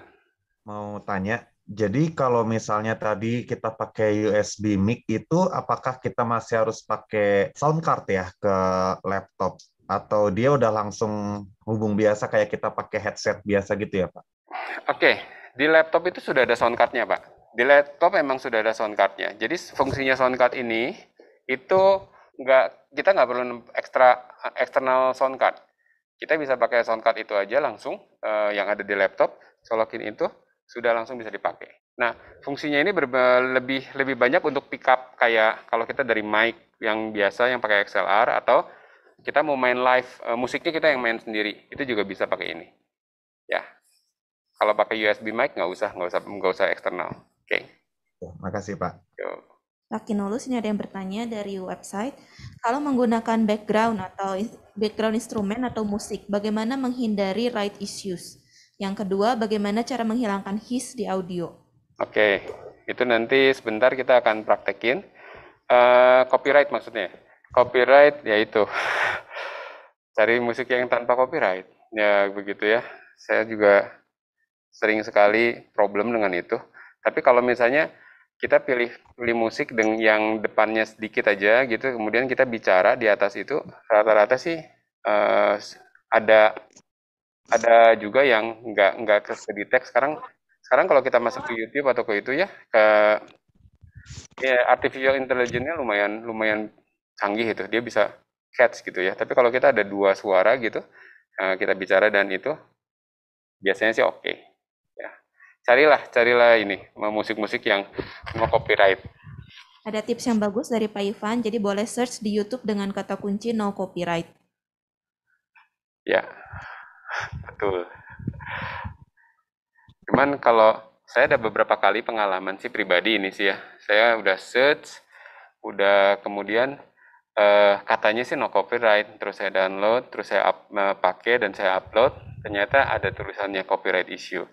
Mau tanya, jadi kalau misalnya tadi kita pakai USB mic itu apakah kita masih harus pakai sound card ya ke laptop atau dia udah langsung hubung biasa kayak kita pakai headset biasa gitu ya, Pak? Oke, di laptop itu sudah ada sound cardnya, Pak. Di laptop memang sudah ada sound cardnya. Jadi fungsinya sound card ini itu nggak kita nggak perlu ekstra eksternal eh, sound card. Kita bisa pakai sound card itu aja langsung uh, yang ada di laptop, Colokin itu sudah langsung bisa dipakai. Nah, fungsinya ini lebih lebih banyak untuk pickup kayak kalau kita dari mic yang biasa yang pakai XLR atau kita mau main live e, musiknya kita yang main sendiri itu juga bisa pakai ini. Ya, kalau pakai USB mic nggak usah nggak usah nggak usah eksternal. Oke. Okay. Ya, makasih Pak. Yo. Nulus, ini ada yang bertanya dari website, kalau menggunakan background atau background instrumen atau musik, bagaimana menghindari right issues? Yang kedua, bagaimana cara menghilangkan his di audio? Oke, itu nanti sebentar kita akan praktekin. Uh, copyright maksudnya. Copyright yaitu cari musik yang tanpa copyright. Ya begitu ya. Saya juga sering sekali problem dengan itu. Tapi kalau misalnya kita pilih pilih musik dengan yang depannya sedikit aja gitu, kemudian kita bicara di atas itu rata-rata sih uh, ada ada juga yang nggak nggak ke sekarang sekarang kalau kita masuk ke YouTube atau ke itu ya ke ya artificial intelligence-nya lumayan lumayan canggih itu dia bisa catch gitu ya tapi kalau kita ada dua suara gitu eh, kita bicara dan itu biasanya sih oke okay. ya carilah carilah ini musik-musik yang mau copyright ada tips yang bagus dari Pak Ivan jadi boleh search di YouTube dengan kata kunci no copyright ya betul cuman kalau saya ada beberapa kali pengalaman sih pribadi ini sih ya saya udah search udah kemudian eh, katanya sih no copyright terus saya download terus saya up, eh, pakai dan saya upload ternyata ada tulisannya copyright issue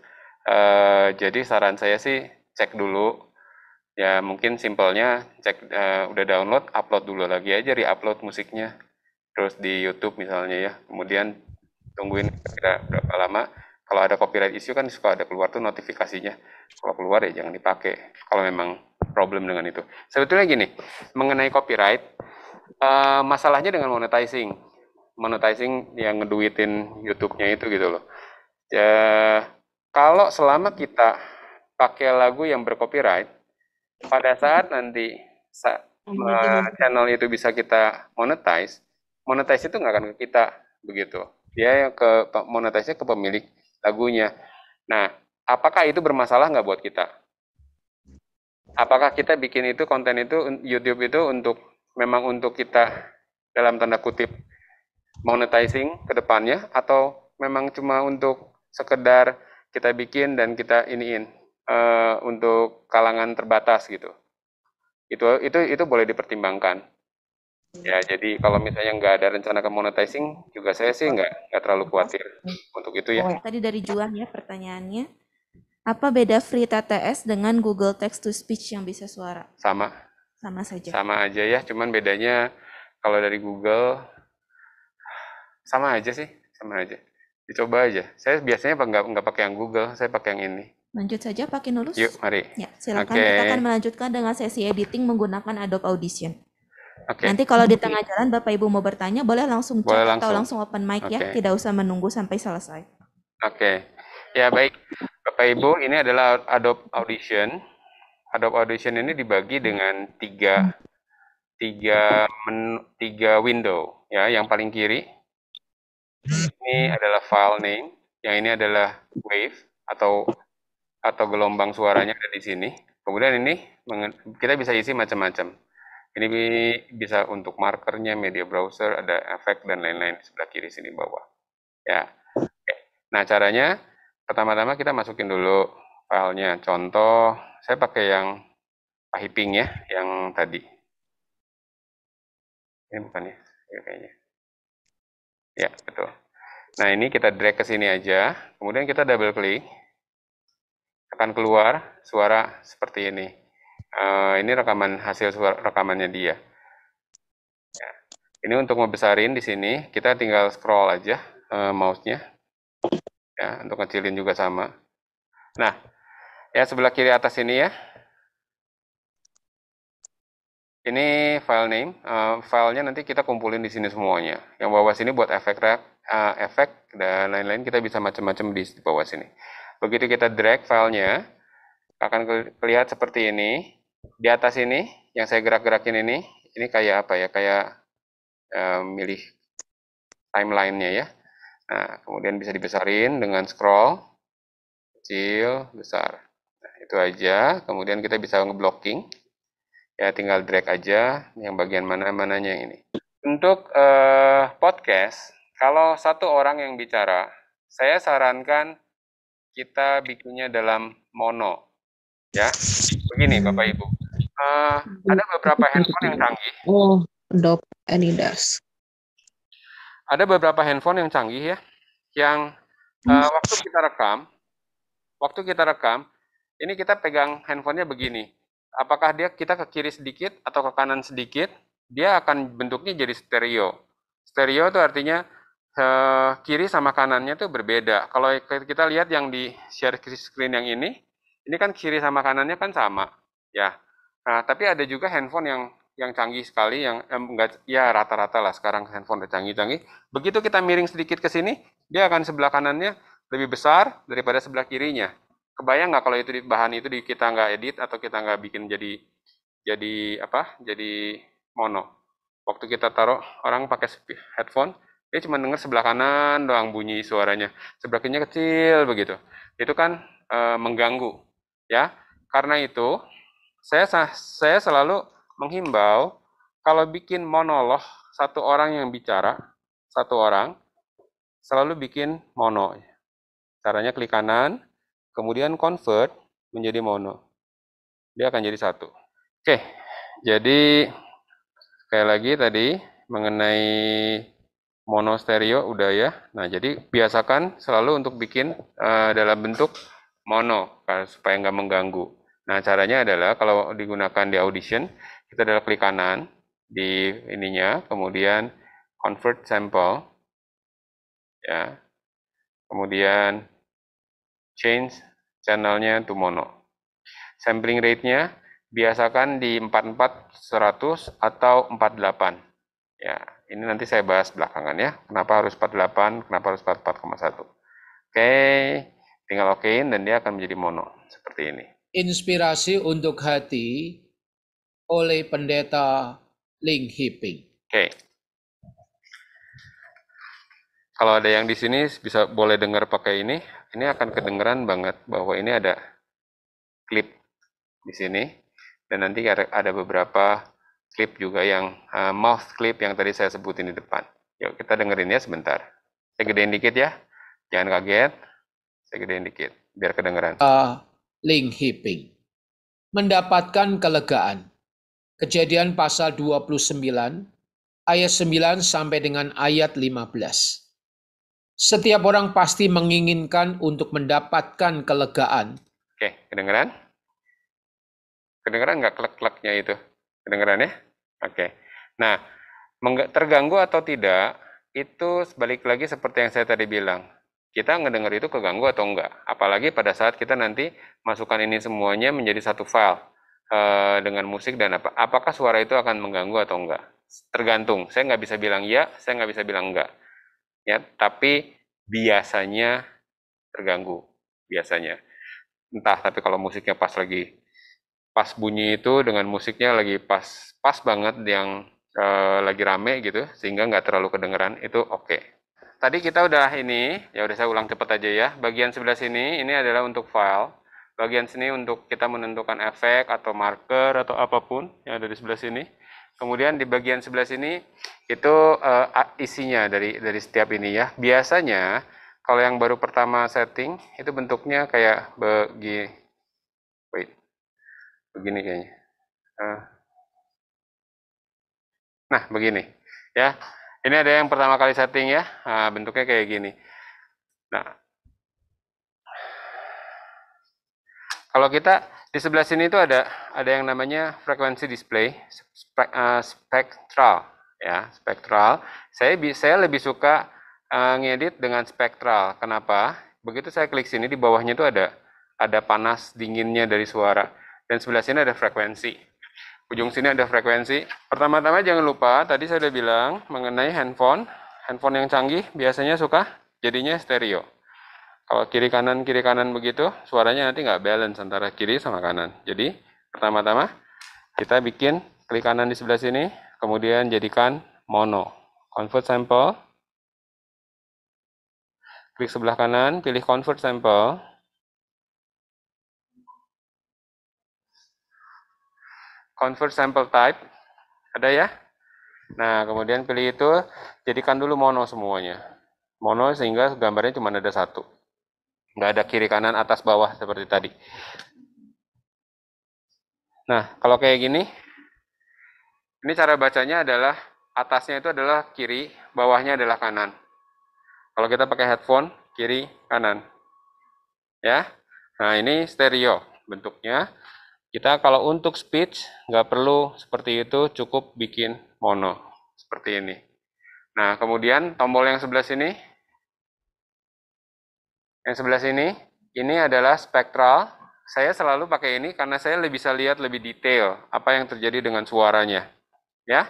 eh, jadi saran saya sih cek dulu ya mungkin simpelnya cek uh, udah download upload dulu lagi aja re-upload musiknya terus di YouTube misalnya ya kemudian tungguin kira berapa lama kalau ada copyright issue kan suka ada keluar tuh notifikasinya. Kalau keluar ya jangan dipakai. Kalau memang problem dengan itu. Sebetulnya gini, mengenai copyright, uh, masalahnya dengan monetizing. Monetizing yang ngeduitin YouTube-nya itu gitu loh. Uh, kalau selama kita pakai lagu yang bercopyright, pada saat nanti sa uh, channel itu bisa kita monetize, monetize itu nggak akan ke kita begitu dia yang ke monetize ke pemilik lagunya. Nah, apakah itu bermasalah nggak buat kita? Apakah kita bikin itu konten itu YouTube itu untuk memang untuk kita dalam tanda kutip monetizing ke depannya atau memang cuma untuk sekedar kita bikin dan kita iniin uh, untuk kalangan terbatas gitu. Itu itu itu boleh dipertimbangkan. Ya, jadi kalau misalnya nggak ada rencana ke monetizing, juga saya sih nggak, nggak terlalu khawatir untuk itu ya. Oh, tadi dari Juan ya pertanyaannya. Apa beda free TTS dengan Google Text to Speech yang bisa suara? Sama. Sama saja. Sama aja ya, cuman bedanya kalau dari Google sama aja sih, sama aja. Dicoba aja. Saya biasanya nggak nggak pakai yang Google, saya pakai yang ini. Lanjut saja pakai nulis. Yuk, mari. Ya, silakan okay. kita akan melanjutkan dengan sesi editing menggunakan Adobe Audition. Okay. Nanti kalau di tengah jalan Bapak Ibu mau bertanya, boleh langsung chat boleh langsung. atau langsung open mic okay. ya, tidak usah menunggu sampai selesai. Oke. Okay. Ya, baik. Bapak Ibu, ini adalah Adobe Audition. Adobe Audition ini dibagi dengan tiga tiga menu, tiga window ya, yang paling kiri ini adalah file name, yang ini adalah wave atau atau gelombang suaranya ada di sini. Kemudian ini kita bisa isi macam-macam. Ini bisa untuk markernya, media browser, ada efek dan lain-lain di sebelah kiri sini bawah. Ya. Nah, caranya pertama-tama kita masukin dulu filenya. Contoh, saya pakai yang piping ya, yang tadi. Ini bukan ya, ya kayaknya. Ya, betul. Nah, ini kita drag ke sini aja. Kemudian kita double klik. Akan keluar suara seperti ini. Uh, ini rekaman hasil rekamannya dia. Ya. Ini untuk membesarin di sini, kita tinggal scroll aja uh, mouse-nya. Ya, untuk kecilin juga sama. Nah, ya sebelah kiri atas ini ya. Ini file name, uh, filenya nanti kita kumpulin di sini semuanya. Yang bawah sini buat efek uh, efek dan lain-lain kita bisa macam-macam di bawah sini. Begitu kita drag filenya, akan kelihatan seperti ini. Di atas ini, yang saya gerak-gerakin ini, ini kayak apa ya? Kayak eh, milih timeline-nya ya. Nah, kemudian bisa dibesarin dengan scroll, kecil, besar. Nah, itu aja. Kemudian kita bisa ngeblocking. Ya, tinggal drag aja yang bagian mana-mananya yang ini. Untuk eh, podcast, kalau satu orang yang bicara, saya sarankan kita bikinnya dalam mono. Ya, begini hmm. Bapak Ibu. Uh, ada beberapa hmm. handphone yang canggih. Oh, dop Adidas. Ada beberapa handphone yang canggih ya, yang uh, waktu kita rekam, waktu kita rekam, ini kita pegang handphonenya begini. Apakah dia kita ke kiri sedikit atau ke kanan sedikit, dia akan bentuknya jadi stereo. Stereo itu artinya uh, kiri sama kanannya itu berbeda. Kalau kita lihat yang di share screen yang ini, ini kan kiri sama kanannya kan sama, ya. Nah, tapi ada juga handphone yang yang canggih sekali, yang enggak ya rata-rata lah sekarang handphone udah canggih-canggih. Begitu kita miring sedikit ke sini, dia akan sebelah kanannya lebih besar daripada sebelah kirinya. Kebayang nggak kalau itu di, bahan itu di, kita nggak edit atau kita nggak bikin jadi jadi apa? Jadi mono. Waktu kita taruh orang pakai headphone, dia cuma dengar sebelah kanan doang bunyi suaranya, sebelah kirinya kecil begitu. Itu kan e, mengganggu. Ya, karena itu saya saya selalu menghimbau kalau bikin monolog satu orang yang bicara, satu orang selalu bikin mono. Caranya klik kanan, kemudian convert menjadi mono. Dia akan jadi satu. Oke, jadi sekali lagi tadi mengenai mono stereo udah ya. Nah, jadi biasakan selalu untuk bikin uh, dalam bentuk mono supaya nggak mengganggu. Nah caranya adalah kalau digunakan di audition kita adalah klik kanan di ininya, kemudian convert sample, ya, kemudian change channelnya to mono. Sampling rate-nya biasakan di 44100 atau 48. Ya, ini nanti saya bahas belakangan ya. Kenapa harus 48, kenapa harus 44,1. Oke. Okay. Tinggal okein dan dia akan menjadi mono seperti ini. Inspirasi untuk hati oleh pendeta Ling Hiping. Oke. Okay. Kalau ada yang di sini bisa boleh dengar pakai ini. Ini akan kedengeran banget bahwa ini ada klip di sini dan nanti ada, ada beberapa klip juga yang uh, mouth clip yang tadi saya sebutin di depan. Yuk kita dengerin ya sebentar. Saya gedein dikit ya. Jangan kaget. Saya gedein dikit, biar kedengeran. Uh, Ling Hiping. Mendapatkan kelegaan. Kejadian pasal 29, ayat 9 sampai dengan ayat 15. Setiap orang pasti menginginkan untuk mendapatkan kelegaan. Oke, kedengeran? Kedengeran nggak klek-kleknya itu? Kedengeran ya? Oke. Nah, terganggu atau tidak, itu sebalik lagi seperti yang saya tadi bilang kita ngedenger itu keganggu atau enggak. Apalagi pada saat kita nanti masukkan ini semuanya menjadi satu file uh, dengan musik dan apa, apakah suara itu akan mengganggu atau enggak. Tergantung, saya nggak bisa bilang ya, saya nggak bisa bilang enggak. Ya, tapi biasanya terganggu, biasanya. Entah, tapi kalau musiknya pas lagi pas bunyi itu dengan musiknya lagi pas pas banget yang eh, lagi rame gitu sehingga nggak terlalu kedengeran itu oke okay tadi kita udah ini, ya udah saya ulang cepat aja ya. Bagian sebelah sini ini adalah untuk file. Bagian sini untuk kita menentukan efek atau marker atau apapun yang ada di sebelah sini. Kemudian di bagian sebelah sini itu uh, isinya dari dari setiap ini ya. Biasanya kalau yang baru pertama setting itu bentuknya kayak begini. Wait. Begini kayaknya. Uh. Nah, begini. Ya. Ini ada yang pertama kali setting ya, nah, bentuknya kayak gini. Nah, kalau kita di sebelah sini itu ada ada yang namanya frekuensi display spek, uh, ah, spektral ya spektral. Saya saya lebih suka uh, ngedit dengan spektral. Kenapa? Begitu saya klik sini di bawahnya itu ada ada panas dinginnya dari suara dan sebelah sini ada frekuensi ujung sini ada frekuensi. Pertama-tama jangan lupa, tadi saya sudah bilang mengenai handphone. Handphone yang canggih biasanya suka jadinya stereo. Kalau kiri kanan kiri kanan begitu, suaranya nanti nggak balance antara kiri sama kanan. Jadi pertama-tama kita bikin klik kanan di sebelah sini, kemudian jadikan mono. Convert sample. Klik sebelah kanan, pilih convert sample. convert sample type. Ada ya? Nah, kemudian pilih itu, jadikan dulu mono semuanya. Mono sehingga gambarnya cuma ada satu. Nggak ada kiri kanan atas bawah seperti tadi. Nah, kalau kayak gini, ini cara bacanya adalah atasnya itu adalah kiri, bawahnya adalah kanan. Kalau kita pakai headphone, kiri, kanan. Ya. Nah, ini stereo bentuknya. Kita kalau untuk speech nggak perlu seperti itu, cukup bikin mono seperti ini. Nah, kemudian tombol yang sebelah sini, yang sebelah sini, ini adalah spektral. Saya selalu pakai ini karena saya lebih bisa lihat lebih detail apa yang terjadi dengan suaranya. Ya.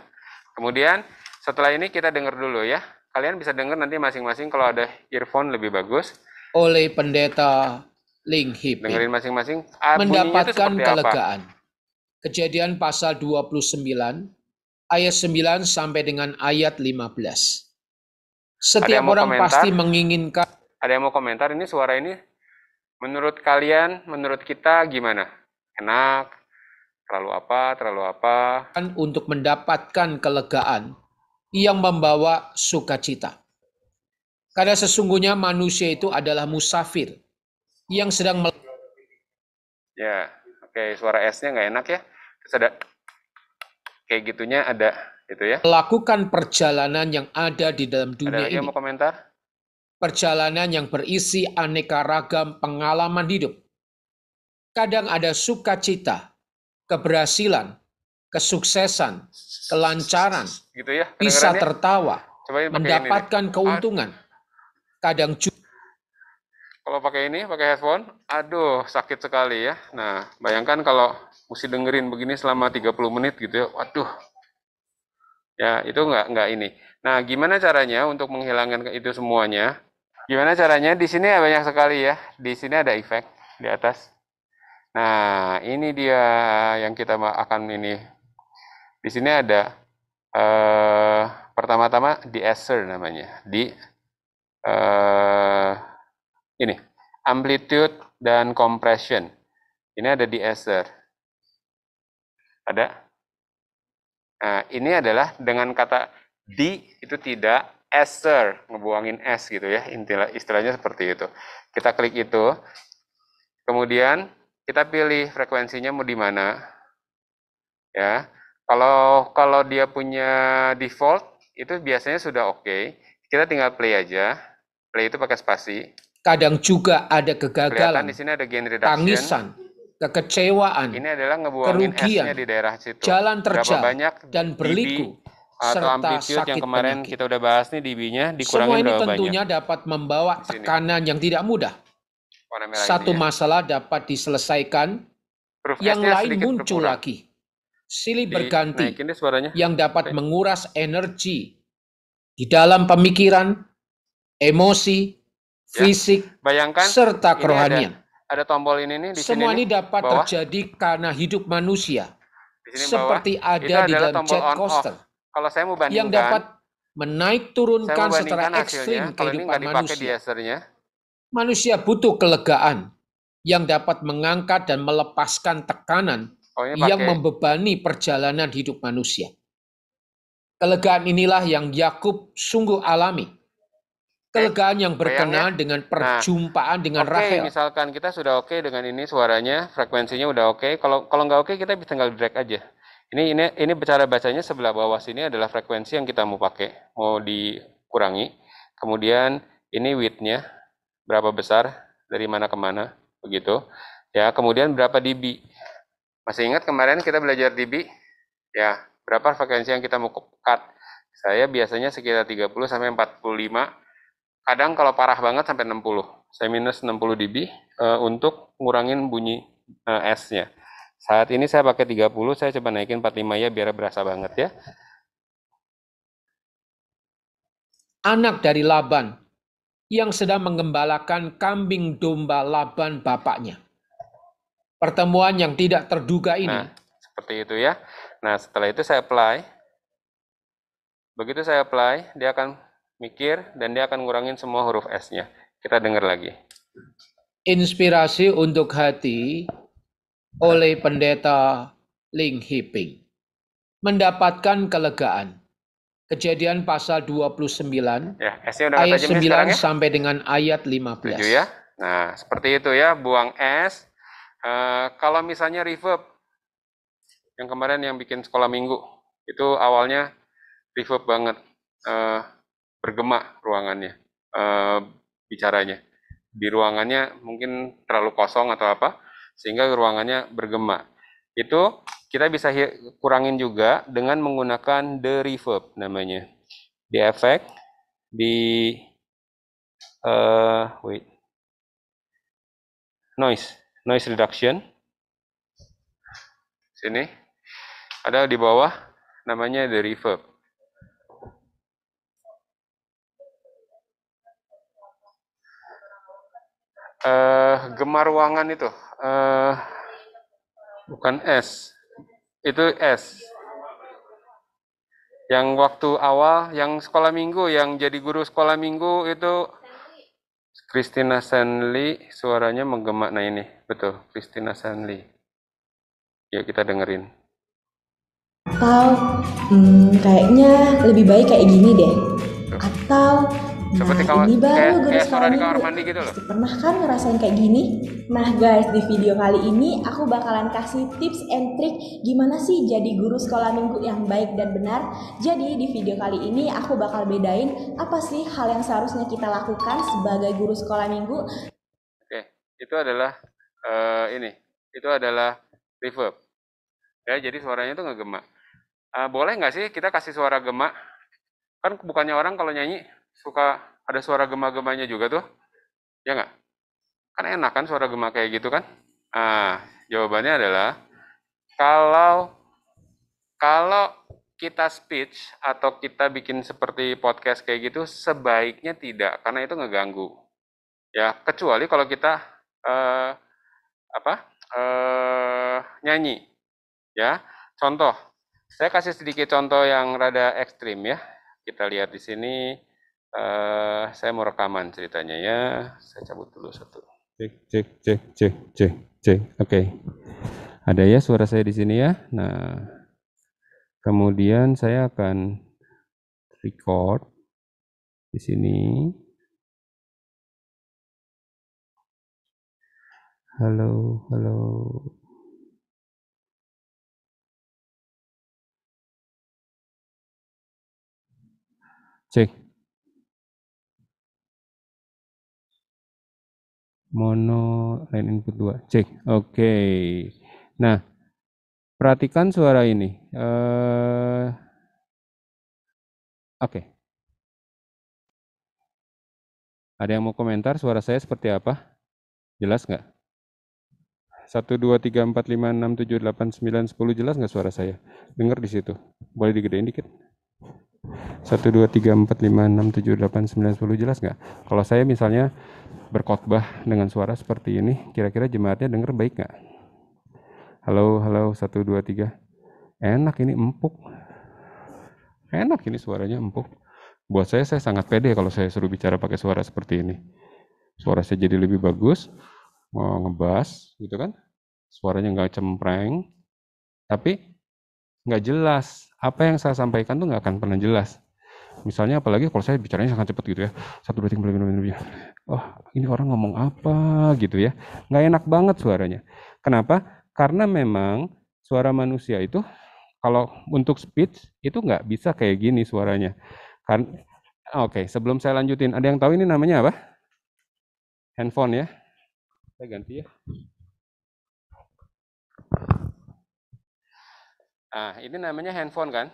Kemudian setelah ini kita dengar dulu ya. Kalian bisa dengar nanti masing-masing kalau ada earphone lebih bagus. Oleh pendeta Link Hip. Ah, mendapatkan kelegaan. Apa? Kejadian pasal 29 ayat 9 sampai dengan ayat 15. Setiap orang komentar? pasti menginginkan Ada yang mau komentar ini suara ini menurut kalian, menurut kita gimana? Enak, terlalu apa, terlalu apa? Untuk mendapatkan kelegaan yang membawa sukacita. Karena sesungguhnya manusia itu adalah musafir yang sedang mel- Ya, oke okay, suara S-nya nggak enak ya. Terus kayak gitunya ada itu ya. Lakukan perjalanan yang ada di dalam dunia ada ini. mau komentar? Perjalanan yang berisi aneka ragam pengalaman hidup. Kadang ada sukacita, keberhasilan, kesuksesan, kelancaran, gitu ya, bisa tertawa, Coba mendapatkan keuntungan. Kadang juga kalau pakai ini, pakai headphone, aduh sakit sekali ya. Nah, bayangkan kalau mesti dengerin begini selama 30 menit gitu ya, waduh. Ya, itu nggak nggak ini. Nah, gimana caranya untuk menghilangkan itu semuanya? Gimana caranya? Di sini ya banyak sekali ya. Di sini ada efek di atas. Nah, ini dia yang kita akan ini. Di sini ada eh, pertama-tama di Acer namanya. Di eh, ini amplitude dan compression. Ini ada di Acer. Ada. Nah, ini adalah dengan kata di itu tidak Acer ngebuangin S gitu ya istilah istilahnya seperti itu. Kita klik itu, kemudian kita pilih frekuensinya mau di mana. Ya, kalau kalau dia punya default itu biasanya sudah oke. Okay. Kita tinggal play aja. Play itu pakai spasi. Kadang juga ada kegagalan. di sini ada Tangisan, kekecewaan. Ini adalah kerugian, di daerah situ. Jalan terjal banyak dan berliku. serta sakit amplitude yang kemarin penyakit. kita udah bahas nih db dikurangin Semua ini tentunya banyak. dapat membawa tekanan yang tidak mudah. Satu masalah dapat diselesaikan, yang lain muncul berpura. lagi. Silih berganti yang dapat menguras energi di dalam pemikiran, emosi, Ya. fisik, bayangkan serta kerohanian. Ada, ada tombol ini nih di Semua sini ini dapat bawah. terjadi karena hidup manusia. seperti ada di dalam jet coaster. Kalau saya mau yang dapat menaik turunkan secara ekstrim kehidupan manusia. Manusia butuh kelegaan yang dapat mengangkat dan melepaskan tekanan oh, yang membebani perjalanan hidup manusia. Kelegaan inilah yang Yakub sungguh alami Kelegaan yang berkenan Bayangnya, dengan nah, perjumpaan nah, dengan okay, Rahel. misalkan kita sudah oke okay dengan ini suaranya, frekuensinya udah oke. Okay. Kalau kalau nggak oke okay, kita bisa tinggal drag aja. Ini ini ini cara bacanya sebelah bawah sini adalah frekuensi yang kita mau pakai, mau dikurangi. Kemudian ini widthnya berapa besar dari mana ke mana begitu. Ya, kemudian berapa dB. Masih ingat kemarin kita belajar dB? Ya, berapa frekuensi yang kita mau cut? Saya biasanya sekitar 30 sampai 45 kadang kalau parah banget sampai 60. Saya minus 60 dB uh, untuk ngurangin bunyi uh, S-nya. Saat ini saya pakai 30, saya coba naikin 45 ya biar berasa banget ya. Anak dari Laban yang sedang mengembalakan kambing domba Laban bapaknya. Pertemuan yang tidak terduga ini. Nah, seperti itu ya. Nah, setelah itu saya apply. Begitu saya apply, dia akan mikir, dan dia akan ngurangin semua huruf S-nya. Kita dengar lagi. Inspirasi untuk hati oleh pendeta Ling Hiping. Mendapatkan kelegaan. Kejadian pasal 29 ya, udah ayat 9 ya? sampai dengan ayat 15. Tujuh ya. Nah, seperti itu ya, buang S. Uh, kalau misalnya reverb yang kemarin yang bikin sekolah minggu itu awalnya reverb banget. Uh, bergema ruangannya, e, bicaranya. Di ruangannya mungkin terlalu kosong atau apa, sehingga ruangannya bergema. Itu kita bisa kurangin juga dengan menggunakan the reverb namanya. Di efek, di uh, wait, noise, noise reduction. Sini, ada di bawah namanya the reverb. uh, gemar ruangan itu uh, bukan S itu S yang waktu awal yang sekolah minggu yang jadi guru sekolah minggu itu Christina Sanli suaranya menggemak nah ini betul Christina Sanli yuk kita dengerin atau hmm, kayaknya lebih baik kayak gini deh atau seperti nah, kawan, ini baru kayak, guys kayak suara kamar mandi gitu loh. Pernah kan ngerasain kayak gini? Nah guys, di video kali ini aku bakalan kasih tips and trick gimana sih jadi guru sekolah minggu yang baik dan benar. Jadi di video kali ini aku bakal bedain apa sih hal yang seharusnya kita lakukan sebagai guru sekolah minggu. Oke, itu adalah uh, ini, itu adalah reverb. Ya, jadi suaranya tuh ngegema. Uh, eh, boleh nggak sih kita kasih suara gemak? Kan bukannya orang kalau nyanyi suka ada suara gema-gemanya juga tuh? Ya nggak? Kan enak kan suara gema kayak gitu kan? Ah, jawabannya adalah kalau kalau kita speech atau kita bikin seperti podcast kayak gitu sebaiknya tidak karena itu ngeganggu. Ya, kecuali kalau kita eh, apa? Eh, nyanyi. Ya. Contoh, saya kasih sedikit contoh yang rada ekstrim ya. Kita lihat di sini Uh, saya mau rekaman ceritanya ya. Saya cabut dulu satu. Cek, cek, cek, cek, cek, cek. Oke. Okay. Ada ya suara saya di sini ya. Nah, kemudian saya akan record di sini. Halo, halo. Cek, mono line input 2 cek oke okay. nah perhatikan suara ini eh uh, oke okay. ada yang mau komentar suara saya seperti apa jelas nggak 1, 2, 3, 4, 5, 6, 7, 8, 9, 10 jelas nggak suara saya dengar di situ boleh digedein dikit 1, 2, 3, 4, 5, 6, 7, 8, 9, 10 jelas nggak kalau saya misalnya berkhotbah dengan suara seperti ini, kira-kira jemaatnya dengar baik nggak? Halo, halo, satu, dua, tiga. Enak ini empuk. Enak ini suaranya empuk. Buat saya, saya sangat pede kalau saya suruh bicara pakai suara seperti ini. Suara saya jadi lebih bagus, mau ngebas gitu kan. Suaranya nggak cempreng, tapi nggak jelas. Apa yang saya sampaikan tuh nggak akan pernah jelas misalnya apalagi kalau saya bicaranya sangat cepat gitu ya satu detik lebih, lebih, lebih. oh ini orang ngomong apa gitu ya nggak enak banget suaranya kenapa karena memang suara manusia itu kalau untuk speech itu nggak bisa kayak gini suaranya kan oke okay, sebelum saya lanjutin ada yang tahu ini namanya apa handphone ya saya ganti ya ah ini namanya handphone kan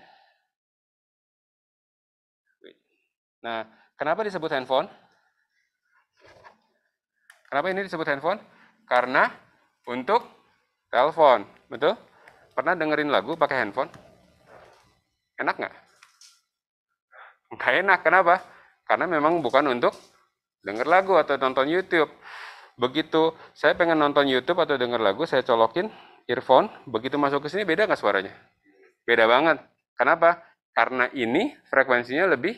Nah, kenapa disebut handphone? Kenapa ini disebut handphone? Karena untuk telepon, betul? Pernah dengerin lagu pakai handphone? Enak nggak? Nggak enak, kenapa? Karena memang bukan untuk denger lagu atau nonton YouTube. Begitu saya pengen nonton YouTube atau denger lagu, saya colokin earphone, begitu masuk ke sini beda nggak suaranya? Beda banget. Kenapa? Karena ini frekuensinya lebih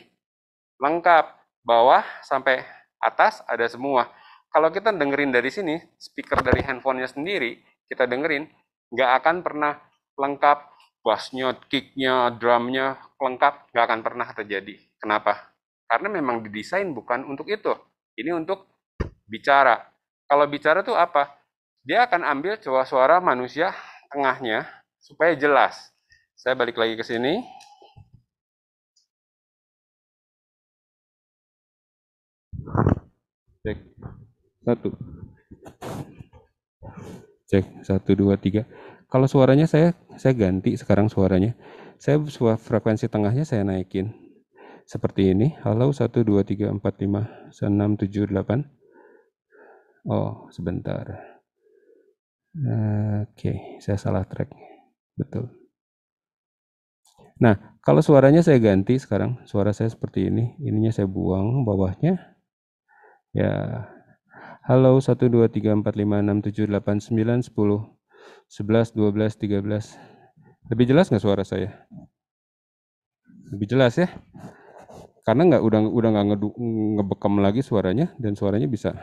lengkap. Bawah sampai atas ada semua. Kalau kita dengerin dari sini, speaker dari handphonenya sendiri, kita dengerin, nggak akan pernah lengkap bassnya, kicknya, drumnya lengkap, nggak akan pernah terjadi. Kenapa? Karena memang didesain bukan untuk itu. Ini untuk bicara. Kalau bicara tuh apa? Dia akan ambil coba suara manusia tengahnya supaya jelas. Saya balik lagi ke sini. cek satu cek satu dua tiga kalau suaranya saya saya ganti sekarang suaranya saya frekuensi tengahnya saya naikin seperti ini halo satu dua tiga empat lima enam tujuh delapan. oh sebentar oke saya salah track betul nah kalau suaranya saya ganti sekarang suara saya seperti ini ininya saya buang bawahnya Ya. Halo satu dua tiga empat lima enam tujuh delapan sembilan sepuluh sebelas dua belas tiga belas Lebih jelas nggak suara saya? Lebih jelas ya? Karena nggak udah udah nggak nge ngebekam lagi suaranya dan suaranya bisa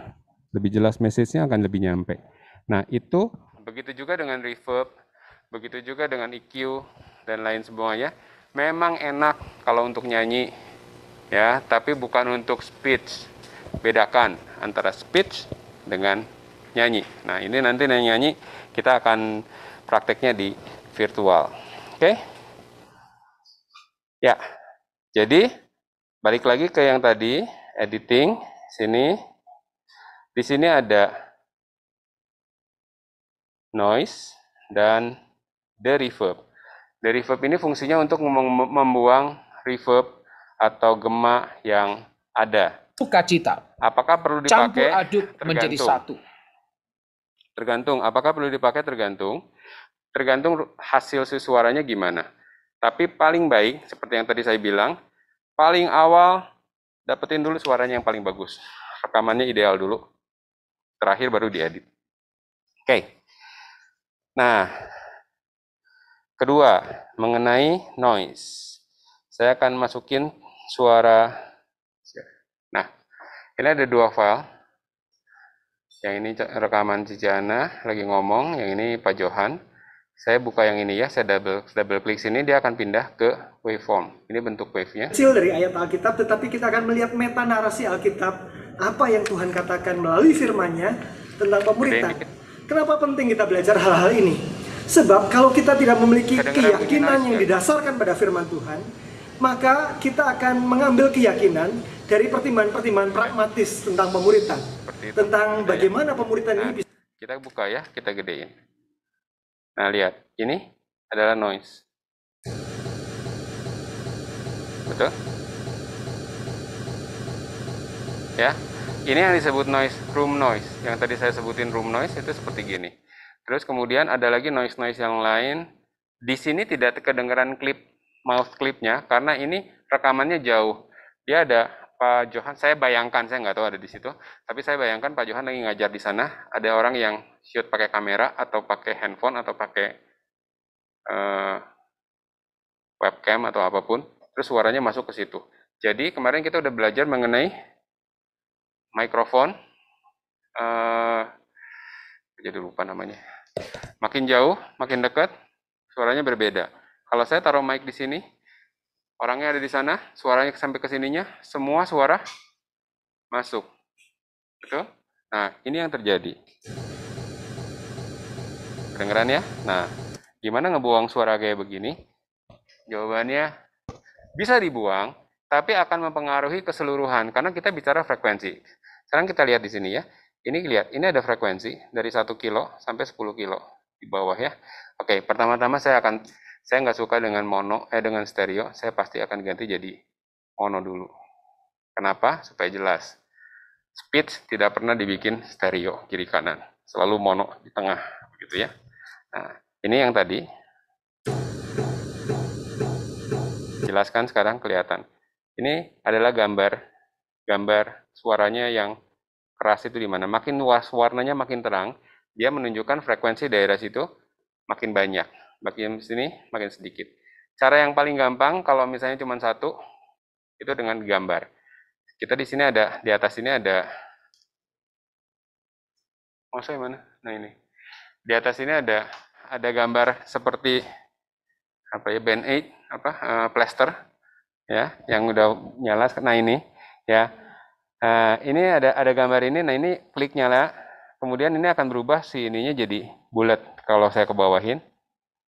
lebih jelas message-nya akan lebih nyampe. Nah, itu begitu juga dengan reverb, begitu juga dengan EQ dan lain semuanya. Memang enak kalau untuk nyanyi ya, tapi bukan untuk speech bedakan antara speech dengan nyanyi. Nah, ini nanti nyanyi nyanyi kita akan prakteknya di virtual. Oke? Okay? Ya. Jadi balik lagi ke yang tadi editing sini. Di sini ada noise dan the reverb. The reverb ini fungsinya untuk membuang reverb atau gema yang ada sukacita. Apakah perlu dipakai? Campur aduk tergantung. menjadi satu. Tergantung. Apakah perlu dipakai? Tergantung. Tergantung hasil suaranya gimana. Tapi paling baik, seperti yang tadi saya bilang, paling awal dapetin dulu suaranya yang paling bagus. Rekamannya ideal dulu. Terakhir baru diedit. Oke. Nah, kedua mengenai noise. Saya akan masukin suara Nah, ini ada dua file. Yang ini rekaman Cijana lagi ngomong, yang ini Pak Johan. Saya buka yang ini ya, saya double double klik sini dia akan pindah ke waveform. Ini bentuk wave-nya. Kecil dari ayat Alkitab, tetapi kita akan melihat meta narasi Alkitab, apa yang Tuhan katakan melalui firman-Nya tentang pemerintah. Kenapa penting kita belajar hal-hal ini? Sebab kalau kita tidak memiliki keyakinan yang didasarkan pada firman Tuhan, maka kita akan mengambil keyakinan dari pertimbangan-pertimbangan pragmatis tentang pemuritan, tentang iya, iya. bagaimana pemuritan nah, ini bisa. Kita buka ya, kita gedein. Nah, lihat, ini adalah noise. Betul? Ya, ini yang disebut noise, room noise. Yang tadi saya sebutin room noise itu seperti gini. Terus kemudian ada lagi noise-noise yang lain. Di sini tidak kedengeran klip, mouse clipnya, karena ini rekamannya jauh. Dia ada Pak Johan, saya bayangkan, saya nggak tahu ada di situ, tapi saya bayangkan Pak Johan lagi ngajar di sana, ada orang yang shoot pakai kamera atau pakai handphone atau pakai uh, webcam atau apapun, terus suaranya masuk ke situ. Jadi kemarin kita udah belajar mengenai mikrofon, uh, jadi lupa namanya. Makin jauh, makin dekat, suaranya berbeda. Kalau saya taruh mic di sini, Orangnya ada di sana, suaranya sampai ke sininya, semua suara masuk. Betul? Nah, ini yang terjadi. Kedengeran ya? Nah, gimana ngebuang suara kayak begini? Jawabannya bisa dibuang, tapi akan mempengaruhi keseluruhan karena kita bicara frekuensi. Sekarang kita lihat di sini ya. Ini lihat, ini ada frekuensi dari 1 kilo sampai 10 kilo di bawah ya. Oke, pertama-tama saya akan saya nggak suka dengan mono eh dengan stereo saya pasti akan ganti jadi mono dulu kenapa supaya jelas speed tidak pernah dibikin stereo kiri kanan selalu mono di tengah begitu ya nah ini yang tadi jelaskan sekarang kelihatan ini adalah gambar gambar suaranya yang keras itu di mana makin luas warnanya makin terang dia menunjukkan frekuensi daerah situ makin banyak bagian sini makin sedikit. Cara yang paling gampang kalau misalnya cuma satu itu dengan gambar. Kita di sini ada di atas ini ada maksudnya mana? Nah ini di atas ini ada ada gambar seperti apa ya band aid apa uh, plaster ya yang udah nyala nah ini ya uh, ini ada ada gambar ini nah ini klik nyala kemudian ini akan berubah si ininya jadi bulat kalau saya ke bawahin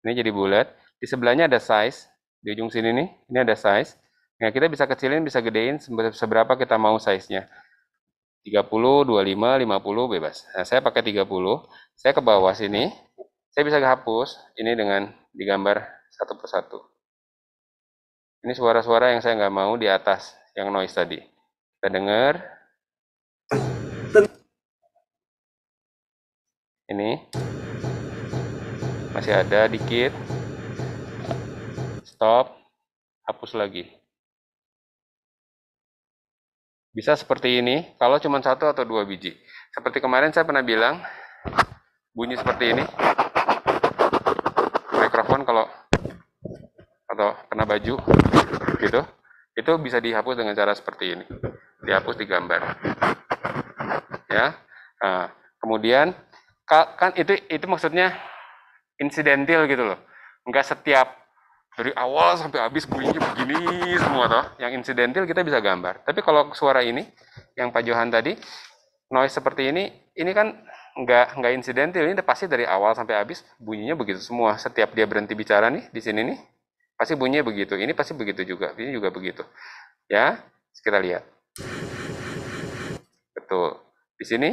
ini jadi bulat. Di sebelahnya ada size. Di ujung sini nih, ini ada size. Nah, kita bisa kecilin, bisa gedein seberapa kita mau size-nya. 30, 25, 50, bebas. Nah, saya pakai 30. Saya ke bawah sini. Saya bisa hapus ini dengan digambar satu persatu. Ini suara-suara yang saya nggak mau di atas, yang noise tadi. Kita dengar. Ini masih ada dikit stop hapus lagi bisa seperti ini kalau cuma satu atau dua biji seperti kemarin saya pernah bilang bunyi seperti ini mikrofon kalau atau kena baju gitu itu bisa dihapus dengan cara seperti ini dihapus di gambar ya nah, kemudian kan itu itu maksudnya insidental gitu loh nggak setiap dari awal sampai habis bunyinya begini semua toh yang insidental kita bisa gambar tapi kalau suara ini yang Pak Johan tadi noise seperti ini ini kan nggak nggak insidental ini pasti dari awal sampai habis bunyinya begitu semua setiap dia berhenti bicara nih di sini nih pasti bunyinya begitu ini pasti begitu juga ini juga begitu ya kita lihat betul di sini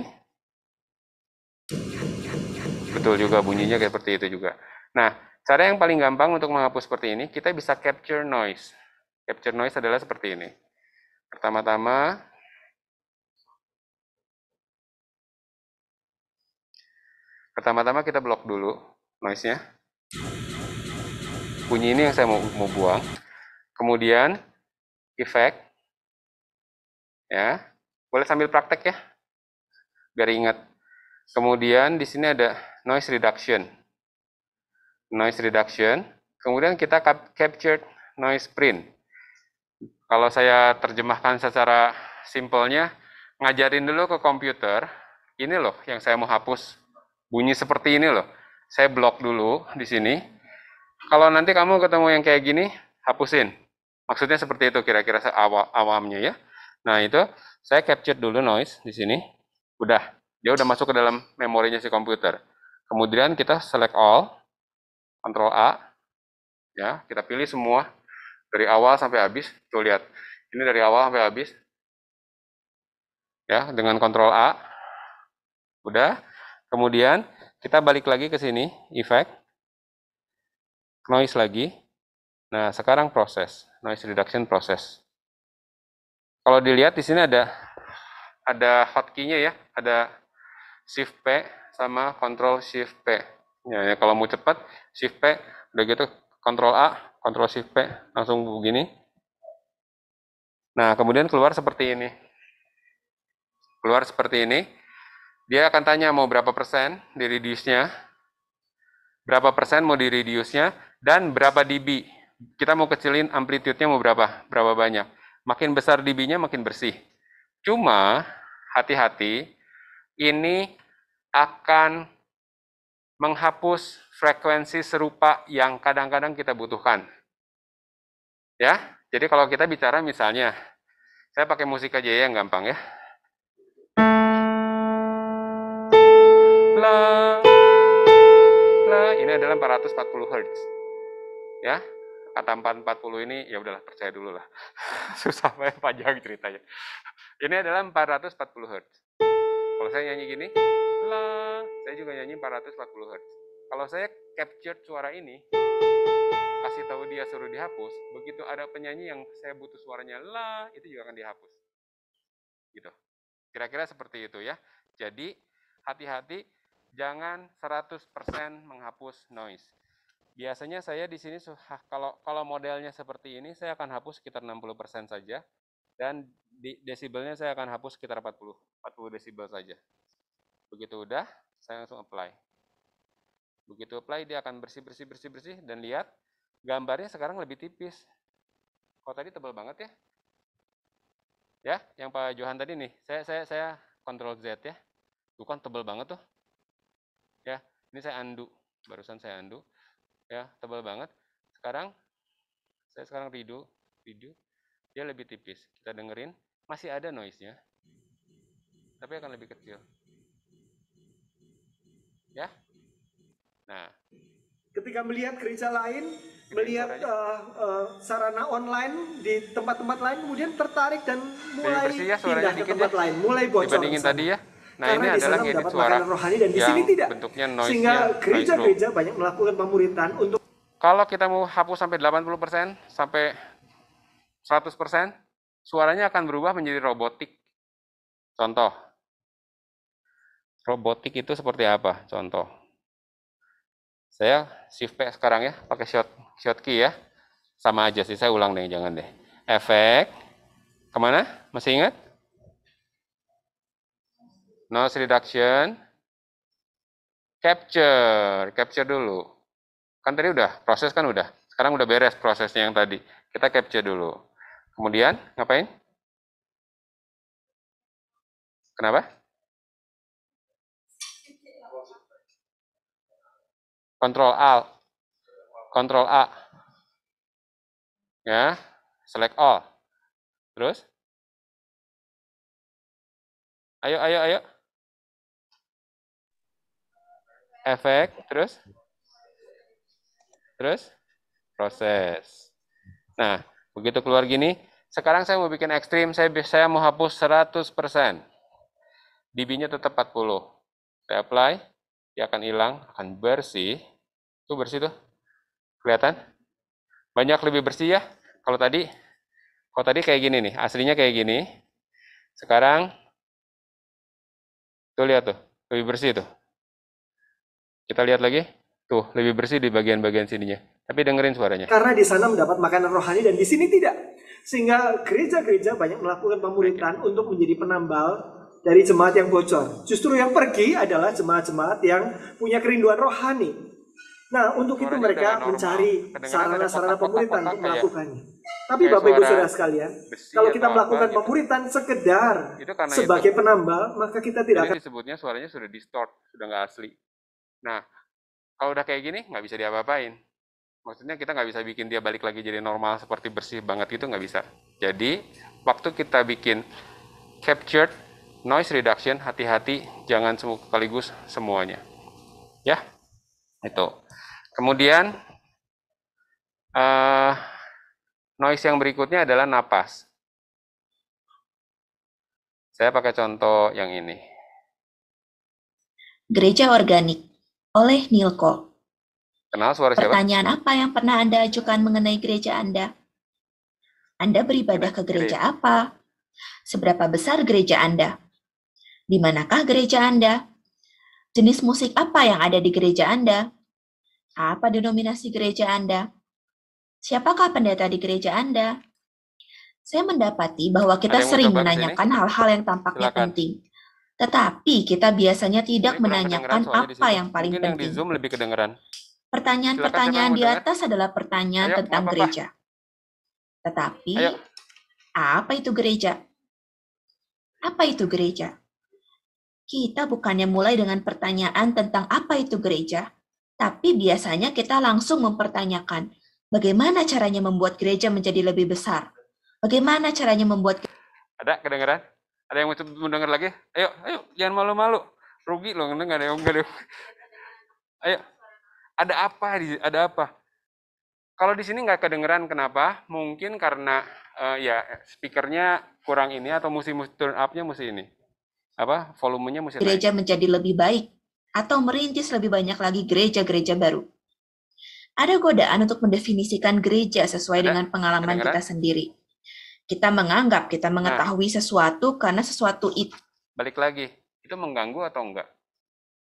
Betul juga bunyinya kayak seperti itu juga. Nah, cara yang paling gampang untuk menghapus seperti ini, kita bisa capture noise. Capture noise adalah seperti ini. Pertama-tama Pertama-tama kita blok dulu noise-nya. Bunyi ini yang saya mau, mau buang. Kemudian efek ya. Boleh sambil praktek ya. Biar ingat. Kemudian di sini ada noise reduction. Noise reduction. Kemudian kita capture noise print. Kalau saya terjemahkan secara simpelnya, ngajarin dulu ke komputer, ini loh yang saya mau hapus. Bunyi seperti ini loh. Saya blok dulu di sini. Kalau nanti kamu ketemu yang kayak gini, hapusin. Maksudnya seperti itu kira-kira awamnya ya. Nah, itu saya capture dulu noise di sini. Udah, dia udah masuk ke dalam memorinya si komputer. Kemudian kita select all, Control A, ya kita pilih semua dari awal sampai habis. Tuh lihat, ini dari awal sampai habis, ya dengan Control A, udah. Kemudian kita balik lagi ke sini, effect, noise lagi. Nah sekarang proses, noise reduction proses. Kalau dilihat di sini ada ada hotkey ya, ada shift P, sama Control Shift P. Ya, ya kalau mau cepat Shift P udah gitu Ctrl A, Control Shift P langsung begini. Nah, kemudian keluar seperti ini. Keluar seperti ini. Dia akan tanya mau berapa persen di radiusnya. Berapa persen mau di radiusnya dan berapa dB. Kita mau kecilin amplitude-nya mau berapa? Berapa banyak? Makin besar dB-nya makin bersih. Cuma hati-hati ini akan menghapus frekuensi serupa yang kadang-kadang kita butuhkan. Ya, jadi kalau kita bicara misalnya, saya pakai musik aja ya, yang gampang ya. La, la, ini adalah 440 Hz. Ya, kata 440 ini ya udahlah percaya dulu lah. Susah banget panjang ceritanya. Ini adalah 440 Hz. Kalau saya nyanyi gini, la, saya juga nyanyi 440 Hz kalau saya capture suara ini kasih tahu dia suruh dihapus begitu ada penyanyi yang saya butuh suaranya lah itu juga akan dihapus gitu kira-kira seperti itu ya jadi hati-hati jangan 100% menghapus noise biasanya saya di sini kalau kalau modelnya seperti ini saya akan hapus sekitar 60% saja dan di desibelnya saya akan hapus sekitar 40 40 desibel saja Begitu udah, saya langsung apply. Begitu apply, dia akan bersih, bersih, bersih, bersih, dan lihat gambarnya sekarang lebih tipis. Kalau tadi tebal banget ya. Ya, yang Pak Johan tadi nih, saya saya saya kontrol Z ya. Tuh kan tebal banget tuh. Ya, ini saya undo. Barusan saya undo. Ya, tebal banget. Sekarang saya sekarang redo, redo. Dia lebih tipis. Kita dengerin, masih ada noise-nya. Tapi akan lebih kecil ya. Nah, ketika melihat gereja lain, gereja melihat uh, uh, sarana online di tempat-tempat lain, kemudian tertarik dan mulai bersih ya, pindah ke ya. tempat ya. lain, mulai bocor. Dibandingin tadi ya. Nah Karena ini adalah edit suara rohani dan di sini tidak. Bentuknya noise Sehingga gereja-gereja banyak melakukan pemuritan untuk kalau kita mau hapus sampai 80% sampai 100%, suaranya akan berubah menjadi robotik. Contoh, robotik itu seperti apa? Contoh. Saya shift P sekarang ya, pakai short, short key ya. Sama aja sih, saya ulang deh, jangan deh. Efek, kemana? Masih ingat? Noise reduction, capture, capture dulu. Kan tadi udah, proses kan udah. Sekarang udah beres prosesnya yang tadi. Kita capture dulu. Kemudian, ngapain? Kenapa? Control A. Control A. Ya, select all. Terus? Ayo, ayo, ayo. Efek, terus? Terus? Proses. Nah, begitu keluar gini, sekarang saya mau bikin ekstrim, saya, saya mau hapus 100%. DB-nya tetap 40. Saya apply dia akan hilang, akan bersih. Tuh bersih tuh. Kelihatan? Banyak lebih bersih ya. Kalau tadi, kalau tadi kayak gini nih, aslinya kayak gini. Sekarang, tuh lihat tuh, lebih bersih tuh. Kita lihat lagi, tuh lebih bersih di bagian-bagian sininya. Tapi dengerin suaranya. Karena di sana mendapat makanan rohani dan di sini tidak. Sehingga gereja-gereja banyak melakukan pemuritan untuk menjadi penambal dari jemaat yang bocor. Justru yang pergi adalah jemaat-jemaat yang punya kerinduan rohani. Nah, untuk itu mereka mencari sarana-sarana pemuritan untuk melakukannya. Tapi Bapak Ibu Saudara sekalian, kalau kita melakukan gitu. pemuritan sekedar sebagai itu. penambal, maka kita tidak akan disebutnya suaranya sudah distort, sudah nggak asli. Nah, kalau udah kayak gini nggak bisa diapa-apain. Maksudnya kita nggak bisa bikin dia balik lagi jadi normal seperti bersih banget gitu nggak bisa. Jadi waktu kita bikin captured noise reduction hati-hati jangan sekaligus semuanya ya itu kemudian uh, noise yang berikutnya adalah napas saya pakai contoh yang ini gereja organik oleh Nilko kenal suara siapa pertanyaan apa yang pernah anda ajukan mengenai gereja anda anda beribadah ke gereja apa seberapa besar gereja anda di manakah gereja Anda? Jenis musik apa yang ada di gereja Anda? Apa denominasi gereja Anda? Siapakah pendeta di gereja Anda? Saya mendapati bahwa kita sering menanyakan hal-hal yang tampaknya Silakan. penting. Tetapi kita biasanya tidak Ini menanyakan apa yang paling Mungkin penting. Yang di Pertanyaan-pertanyaan di atas adalah pertanyaan Ayo, tentang apa -apa. gereja. Tetapi, Ayo. apa itu gereja? Apa itu gereja? kita bukannya mulai dengan pertanyaan tentang apa itu gereja, tapi biasanya kita langsung mempertanyakan bagaimana caranya membuat gereja menjadi lebih besar. Bagaimana caranya membuat Ada kedengaran? Ada yang mau mendengar lagi? Ayo, ayo, jangan malu-malu. Rugi loh, nggak ada yang nggak ada. Ayo. Ada apa ada apa? Kalau di sini nggak kedengeran kenapa? Mungkin karena uh, ya speakernya kurang ini atau musim turn up-nya musim ini apa volumenya mesti gereja naik. menjadi lebih baik atau merintis lebih banyak lagi gereja-gereja baru. Ada godaan untuk mendefinisikan gereja sesuai ada, dengan pengalaman ada, kita ada. sendiri. Kita menganggap kita nah. mengetahui nah, sesuatu karena sesuatu itu balik lagi itu mengganggu atau enggak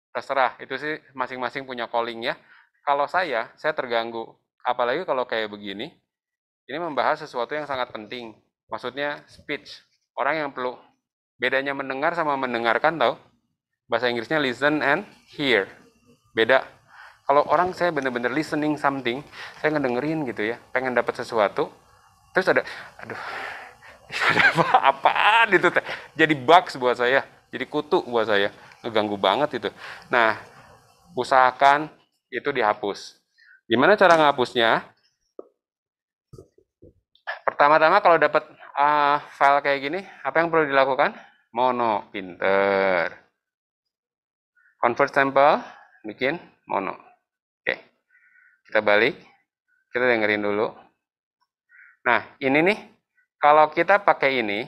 terserah itu sih masing-masing punya calling ya kalau saya saya terganggu apalagi kalau kayak begini ini membahas sesuatu yang sangat penting maksudnya speech orang yang perlu Bedanya mendengar sama mendengarkan tau Bahasa Inggrisnya listen and hear. Beda. Kalau orang saya bener-bener listening something, saya ngedengerin gitu ya, pengen dapat sesuatu, terus ada, aduh, ada apa apaan itu teh. Jadi bugs buat saya, jadi kutu buat saya, ngeganggu banget itu. Nah, usahakan itu dihapus. Gimana cara ngapusnya? Pertama-tama kalau dapat uh, ah, file kayak gini, apa yang perlu dilakukan? mono pinter convert sampel bikin mono oke kita balik kita dengerin dulu nah ini nih kalau kita pakai ini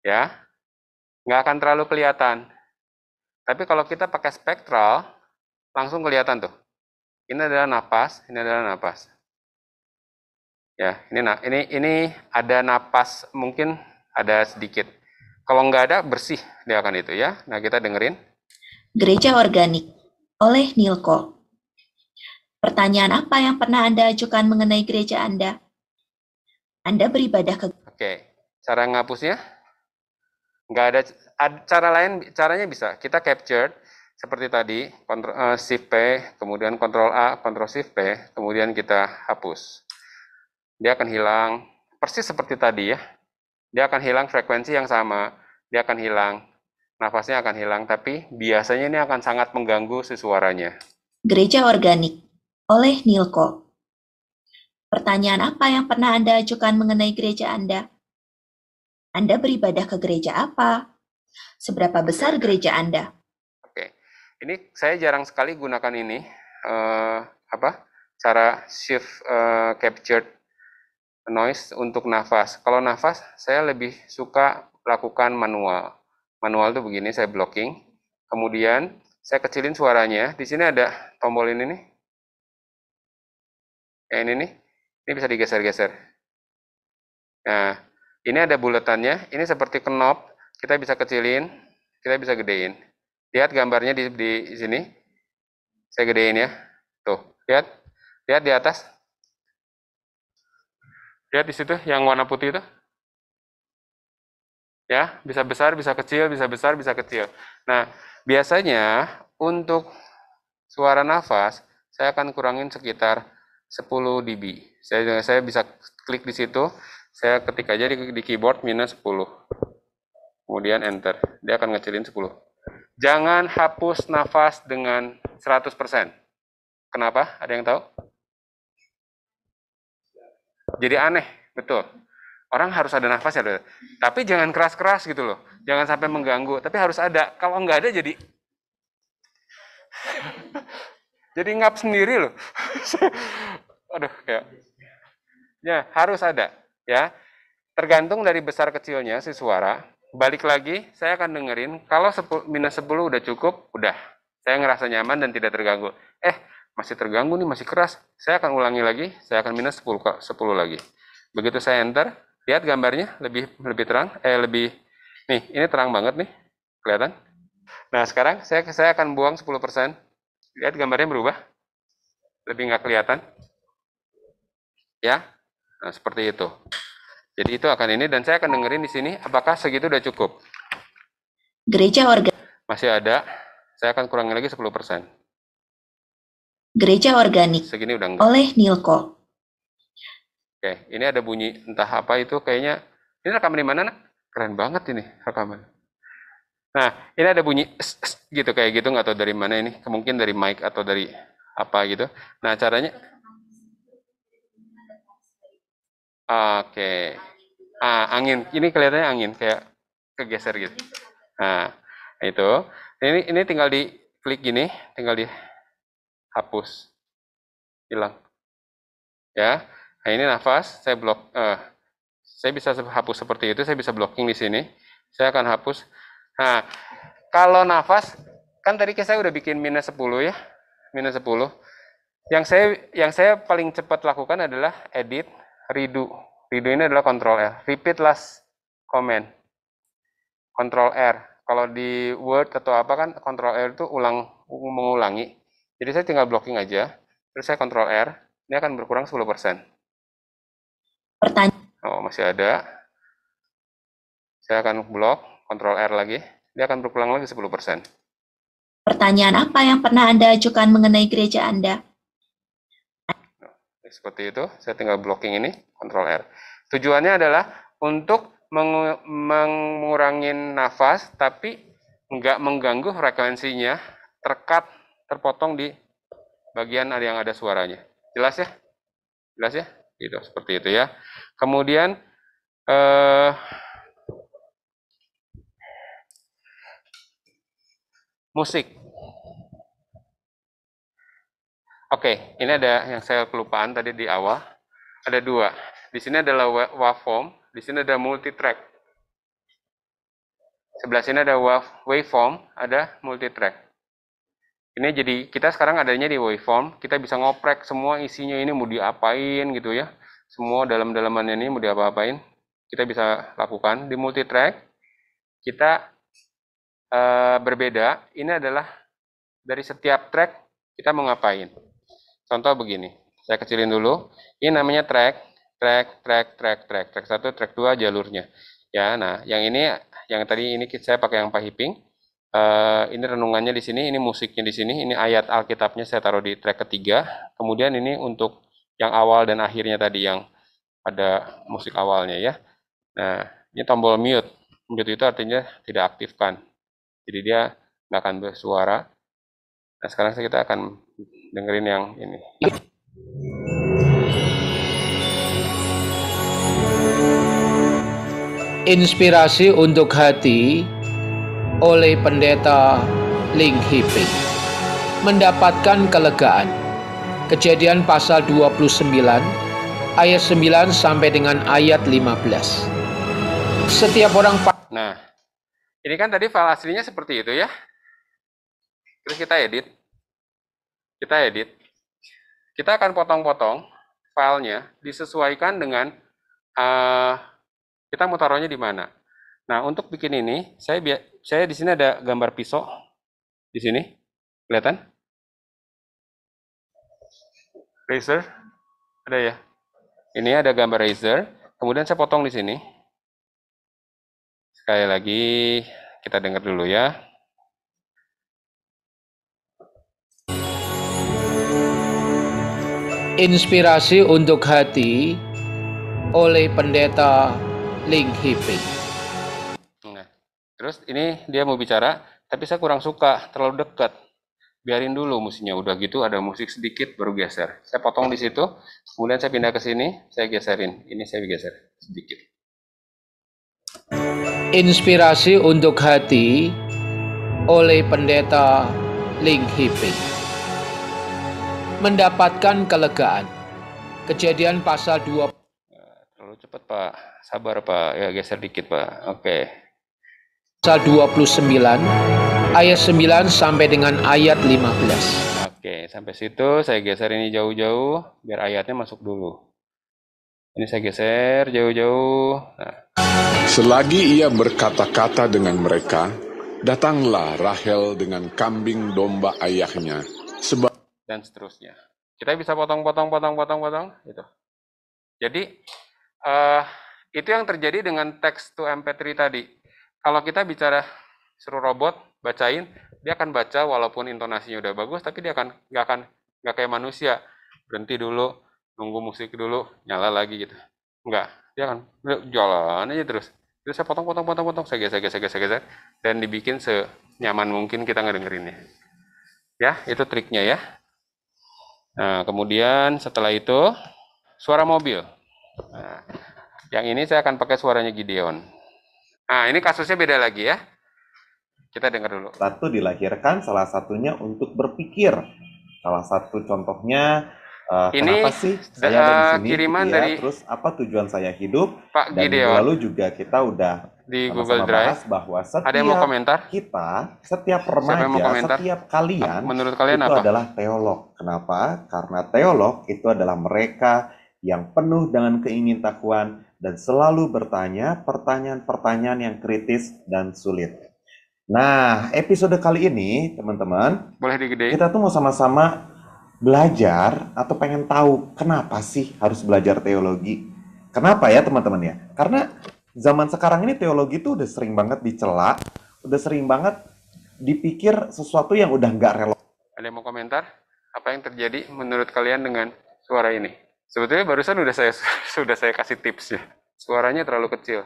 ya nggak akan terlalu kelihatan tapi kalau kita pakai spektral langsung kelihatan tuh ini adalah napas ini adalah napas ya ini ini ini ada napas mungkin ada sedikit kalau nggak ada, bersih dia akan itu ya. Nah, kita dengerin. Gereja Organik oleh Nilko. Pertanyaan apa yang pernah Anda ajukan mengenai gereja Anda? Anda beribadah ke... Oke, cara ngapusnya? Nggak ada, cara lain, caranya bisa. Kita capture, seperti tadi, kontrol, uh, eh, shift P, kemudian kontrol A, kontrol shift P, kemudian kita hapus. Dia akan hilang, persis seperti tadi ya, dia akan hilang frekuensi yang sama, dia akan hilang, nafasnya akan hilang, tapi biasanya ini akan sangat mengganggu sesuaranya. Gereja Organik oleh Nilko Pertanyaan apa yang pernah Anda ajukan mengenai gereja Anda? Anda beribadah ke gereja apa? Seberapa besar gereja Anda? Oke, ini saya jarang sekali gunakan ini, uh, apa cara shift uh, captured noise untuk nafas. Kalau nafas, saya lebih suka lakukan manual. Manual tuh begini, saya blocking. Kemudian, saya kecilin suaranya. Di sini ada tombol ini nih. Eh, ini nih. Ini bisa digeser-geser. Nah, ini ada buletannya. Ini seperti knob. Kita bisa kecilin, kita bisa gedein. Lihat gambarnya di, di sini. Saya gedein ya. Tuh, lihat. Lihat di atas, Lihat ya, di situ yang warna putih itu. Ya, bisa besar, bisa kecil, bisa besar, bisa kecil. Nah, biasanya untuk suara nafas, saya akan kurangin sekitar 10 dB. Saya, saya bisa klik di situ, saya ketik aja di, di keyboard minus 10. Kemudian enter. Dia akan ngecilin 10. Jangan hapus nafas dengan 100%. Kenapa? Ada yang tahu? jadi aneh, betul. Orang harus ada nafas ya, tapi jangan keras-keras gitu loh. Jangan sampai mengganggu, tapi harus ada. Kalau nggak ada jadi jadi ngap sendiri loh. Aduh, ya ya harus ada ya. Tergantung dari besar kecilnya si suara. Balik lagi, saya akan dengerin. Kalau 10, minus 10 udah cukup, udah. Saya ngerasa nyaman dan tidak terganggu. Eh, masih terganggu nih, masih keras, saya akan ulangi lagi, saya akan minus 10, 10 lagi. Begitu saya enter, lihat gambarnya lebih lebih terang, eh lebih, nih ini terang banget nih, kelihatan. Nah sekarang saya saya akan buang 10%, lihat gambarnya berubah, lebih nggak kelihatan. Ya, nah, seperti itu. Jadi itu akan ini, dan saya akan dengerin di sini, apakah segitu udah cukup? Gereja organ. Masih ada, saya akan kurangi lagi 10%. Gereja Organik Segini udah oleh Nilko. Oke, ini ada bunyi entah apa itu kayaknya. Ini rekaman di mana, nak? Keren banget ini rekaman. Nah, ini ada bunyi -s -s, gitu kayak gitu nggak tahu dari mana ini. Mungkin dari mic atau dari apa gitu. Nah, caranya Oke. Ah, angin. Ini kelihatannya angin kayak kegeser gitu. Nah, itu. Ini ini tinggal di klik gini, tinggal di hapus, hilang. Ya, nah, ini nafas, saya blok, eh, saya bisa hapus seperti itu, saya bisa blocking di sini, saya akan hapus. Nah, kalau nafas, kan tadi saya udah bikin minus 10 ya, minus 10. Yang saya yang saya paling cepat lakukan adalah edit, redo. Redo ini adalah kontrol ya repeat last comment. Control R. Kalau di Word atau apa kan control R itu ulang mengulangi. Jadi saya tinggal blocking aja, terus saya kontrol R, ini akan berkurang 10%. Pertanyaan. Oh, masih ada. Saya akan blok, kontrol R lagi, dia akan berkurang lagi 10%. Pertanyaan apa yang pernah Anda ajukan mengenai gereja Anda? Nah, seperti itu, saya tinggal blocking ini, kontrol R. Tujuannya adalah untuk mengurangi nafas, tapi nggak mengganggu frekuensinya, terkat terpotong di bagian ada yang ada suaranya. Jelas ya? Jelas ya? Gitu, seperti itu ya. Kemudian eh, musik. Oke, ini ada yang saya kelupaan tadi di awal. Ada dua. Di sini adalah waveform, di sini ada multitrack. Sebelah sini ada waveform, ada multitrack ini jadi kita sekarang adanya di waveform kita bisa ngoprek semua isinya ini mau diapain gitu ya semua dalam-dalamannya ini mau diapa-apain kita bisa lakukan di multitrack kita uh, berbeda ini adalah dari setiap track kita mau ngapain contoh begini saya kecilin dulu ini namanya track track track track track track satu track dua jalurnya ya nah yang ini yang tadi ini saya pakai yang pahiping Uh, ini renungannya di sini, ini musiknya di sini, ini ayat Alkitabnya saya taruh di track ketiga. Kemudian ini untuk yang awal dan akhirnya tadi yang ada musik awalnya ya. Nah, ini tombol mute. Mute itu artinya tidak aktifkan. Jadi dia nggak akan bersuara. Nah, sekarang kita akan dengerin yang ini. Inspirasi untuk hati oleh pendeta Ling Hiping. Mendapatkan kelegaan. Kejadian pasal 29 ayat 9 sampai dengan ayat 15. Setiap orang Nah, ini kan tadi file aslinya seperti itu ya. Terus kita edit. Kita edit. Kita akan potong-potong filenya disesuaikan dengan uh, kita mau taruhnya di mana. Nah, untuk bikin ini, saya saya di sini ada gambar pisau di sini kelihatan razor ada ya ini ada gambar razor kemudian saya potong di sini sekali lagi kita dengar dulu ya Inspirasi untuk hati oleh pendeta Ling Hiping. Terus ini dia mau bicara, tapi saya kurang suka, terlalu dekat. Biarin dulu musiknya, udah gitu ada musik sedikit baru geser. Saya potong di situ, kemudian saya pindah ke sini, saya geserin. Ini saya geser sedikit. Inspirasi untuk hati oleh pendeta Ling Hiping. Mendapatkan kelegaan. Kejadian pasal 2 eh, Terlalu cepat Pak, sabar Pak, ya geser dikit Pak. Oke. Okay pasal 29 ayat 9 sampai dengan ayat 15. Oke, sampai situ saya geser ini jauh-jauh biar ayatnya masuk dulu. Ini saya geser jauh-jauh. Nah. Selagi ia berkata-kata dengan mereka, datanglah Rahel dengan kambing domba ayahnya sebab dan seterusnya. Kita bisa potong-potong potong-potong potong gitu. Jadi uh, itu yang terjadi dengan teks to MP3 tadi kalau kita bicara suruh robot bacain, dia akan baca walaupun intonasinya udah bagus, tapi dia akan nggak akan nggak kayak manusia berhenti dulu, nunggu musik dulu, nyala lagi gitu. Nggak, dia akan jalan aja terus. Terus saya potong, potong, potong, potong, saya geser, geser, geser, geser, dan dibikin senyaman mungkin kita ngedengerinnya. Ya, itu triknya ya. Nah, kemudian setelah itu suara mobil. Nah, yang ini saya akan pakai suaranya Gideon. Nah, ini kasusnya beda lagi ya. Kita dengar dulu. Satu dilahirkan, salah satunya untuk berpikir. Salah satu contohnya uh, ini kenapa sih saya ada di eh, sini? Kiriman ya, dari terus apa tujuan saya hidup? Pak Dan Gideon. lalu juga kita udah di Google Drive bahwa setiap ada yang mau komentar? kita, setiap remaja, mau komentar? setiap kalian, menurut kalian itu apa? adalah teolog. Kenapa? Karena teolog itu adalah mereka yang penuh dengan keingintahuan dan selalu bertanya pertanyaan-pertanyaan yang kritis dan sulit. Nah, episode kali ini, teman-teman, boleh digedein. Kita tuh mau sama-sama belajar atau pengen tahu kenapa sih harus belajar teologi? Kenapa ya, teman-teman ya? Karena zaman sekarang ini teologi tuh udah sering banget dicela, udah sering banget dipikir sesuatu yang udah nggak relevan. Ada yang mau komentar? Apa yang terjadi menurut kalian dengan suara ini? Sebetulnya barusan udah saya sudah saya kasih tips ya Suaranya terlalu kecil.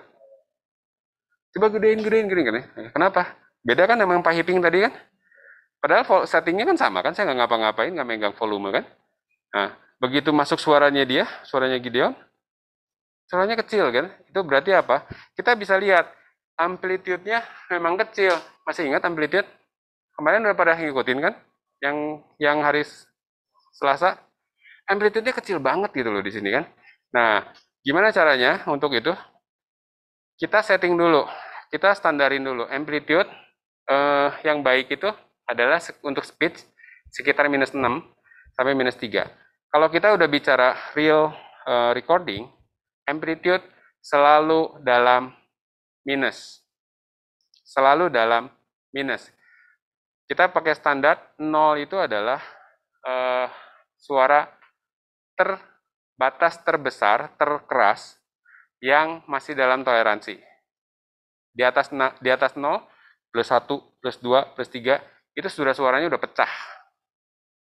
Coba gedein, gedein, gedein kan ya. Eh, kenapa? Beda kan emang piping tadi kan? Padahal settingnya kan sama kan, saya nggak ngapa-ngapain, nggak megang volume kan. Nah, begitu masuk suaranya dia, suaranya Gideon, suaranya kecil kan. Itu berarti apa? Kita bisa lihat amplitude-nya memang kecil. Masih ingat amplitude? Kemarin udah pada ngikutin kan? Yang yang hari Selasa amplitude-nya kecil banget gitu loh di sini kan. Nah, gimana caranya untuk itu? Kita setting dulu, kita standarin dulu amplitude eh, yang baik itu adalah untuk speech sekitar minus 6 sampai minus 3. Kalau kita udah bicara real eh, recording, amplitude selalu dalam minus. Selalu dalam minus. Kita pakai standar 0 itu adalah uh, suara batas terbesar, terkeras yang masih dalam toleransi. Di atas di atas 0 plus 1 plus 2 plus 3 itu sudah suaranya udah pecah.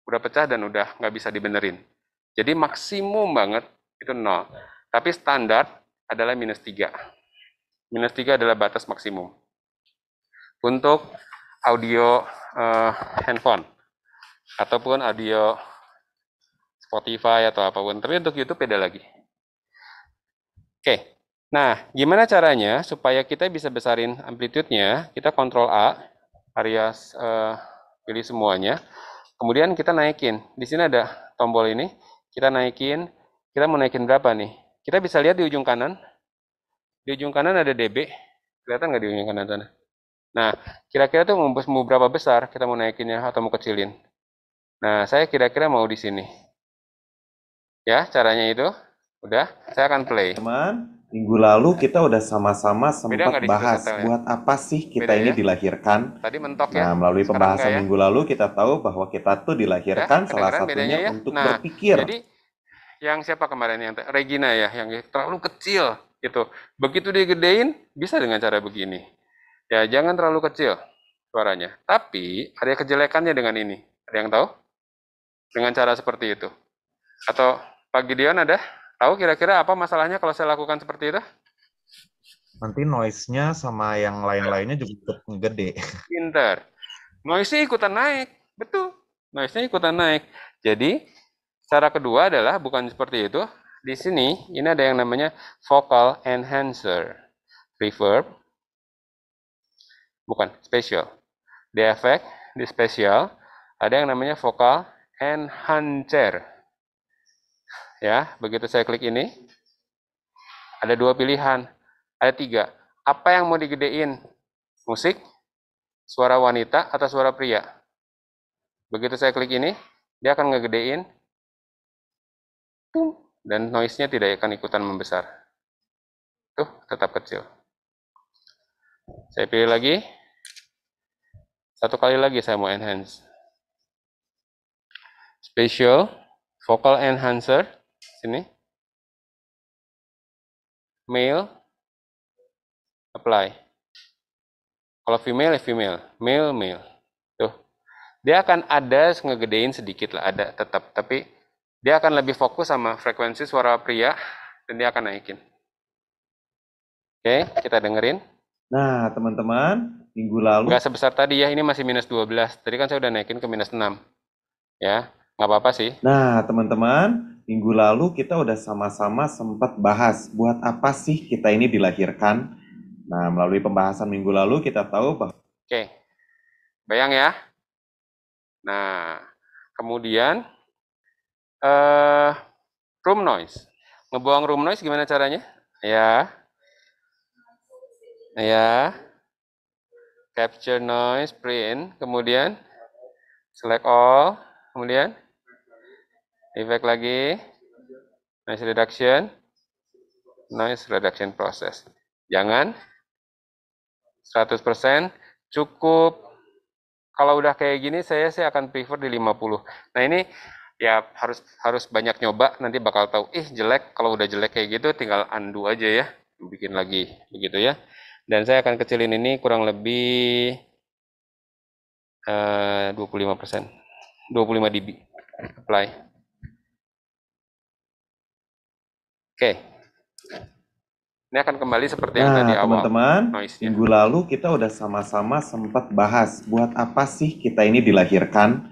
Udah pecah dan udah nggak bisa dibenerin. Jadi maksimum banget itu 0. Tapi standar adalah minus 3. Minus 3 adalah batas maksimum. Untuk audio uh, handphone ataupun audio Spotify atau apapun. Tapi untuk YouTube beda lagi. Oke. Nah, gimana caranya supaya kita bisa besarin amplitude-nya? Kita kontrol A, area uh, pilih semuanya. Kemudian kita naikin. Di sini ada tombol ini. Kita naikin. Kita mau naikin berapa nih? Kita bisa lihat di ujung kanan. Di ujung kanan ada dB. Kelihatan nggak di ujung kanan sana? Nah, kira-kira tuh mau berapa besar kita mau naikinnya atau mau kecilin? Nah, saya kira-kira mau di sini. Ya, caranya itu. Udah, saya akan play. Teman, minggu lalu kita udah sama-sama sempat bahas ya? buat apa sih kita Beda ini ya? dilahirkan. Tadi mentok ya. Nah, melalui Sekarang pembahasan ya? minggu lalu kita tahu bahwa kita tuh dilahirkan ya, salah satunya ya? untuk nah, berpikir. Jadi yang siapa kemarin yang Regina ya, yang terlalu kecil itu. Begitu digedein bisa dengan cara begini. Ya, jangan terlalu kecil suaranya. Tapi ada kejelekannya dengan ini. Ada yang tahu? Dengan cara seperti itu. Atau Pak Gideon ada? Tahu kira-kira apa masalahnya kalau saya lakukan seperti itu? Nanti noise-nya sama yang lain-lainnya juga cukup gede. Pinter. Noise-nya ikutan naik. Betul. Noise-nya ikutan naik. Jadi, cara kedua adalah bukan seperti itu. Di sini, ini ada yang namanya vocal enhancer. Reverb. Bukan, special, Di efek, di special ada yang namanya vocal enhancer ya begitu saya klik ini ada dua pilihan ada tiga apa yang mau digedein musik suara wanita atau suara pria begitu saya klik ini dia akan ngegedein dan noise-nya tidak akan ikutan membesar tuh tetap kecil saya pilih lagi satu kali lagi saya mau enhance special vocal enhancer sini male apply kalau female ya female male male tuh dia akan ada ngegedein sedikit lah ada tetap tapi dia akan lebih fokus sama frekuensi suara pria dan dia akan naikin oke kita dengerin nah teman-teman minggu lalu nggak sebesar tadi ya ini masih minus 12 tadi kan saya udah naikin ke minus 6 ya nggak apa-apa sih nah teman-teman Minggu lalu kita udah sama-sama sempat bahas buat apa sih kita ini dilahirkan. Nah, melalui pembahasan minggu lalu kita tahu bahwa Oke. Bayang ya. Nah, kemudian uh, room noise. Ngebuang room noise gimana caranya? Ya. Ya. Capture noise, print, kemudian select all, kemudian Efek lagi. Noise reduction. Noise reduction process. Jangan 100%, cukup kalau udah kayak gini saya sih akan prefer di 50. Nah, ini ya harus harus banyak nyoba nanti bakal tahu ih jelek kalau udah jelek kayak gitu tinggal undo aja ya bikin lagi begitu ya dan saya akan kecilin ini kurang lebih uh, 25% 25 dB apply Oke. Ini akan kembali seperti yang nah, tadi awal. Teman-teman, minggu lalu kita udah sama-sama sempat bahas buat apa sih kita ini dilahirkan.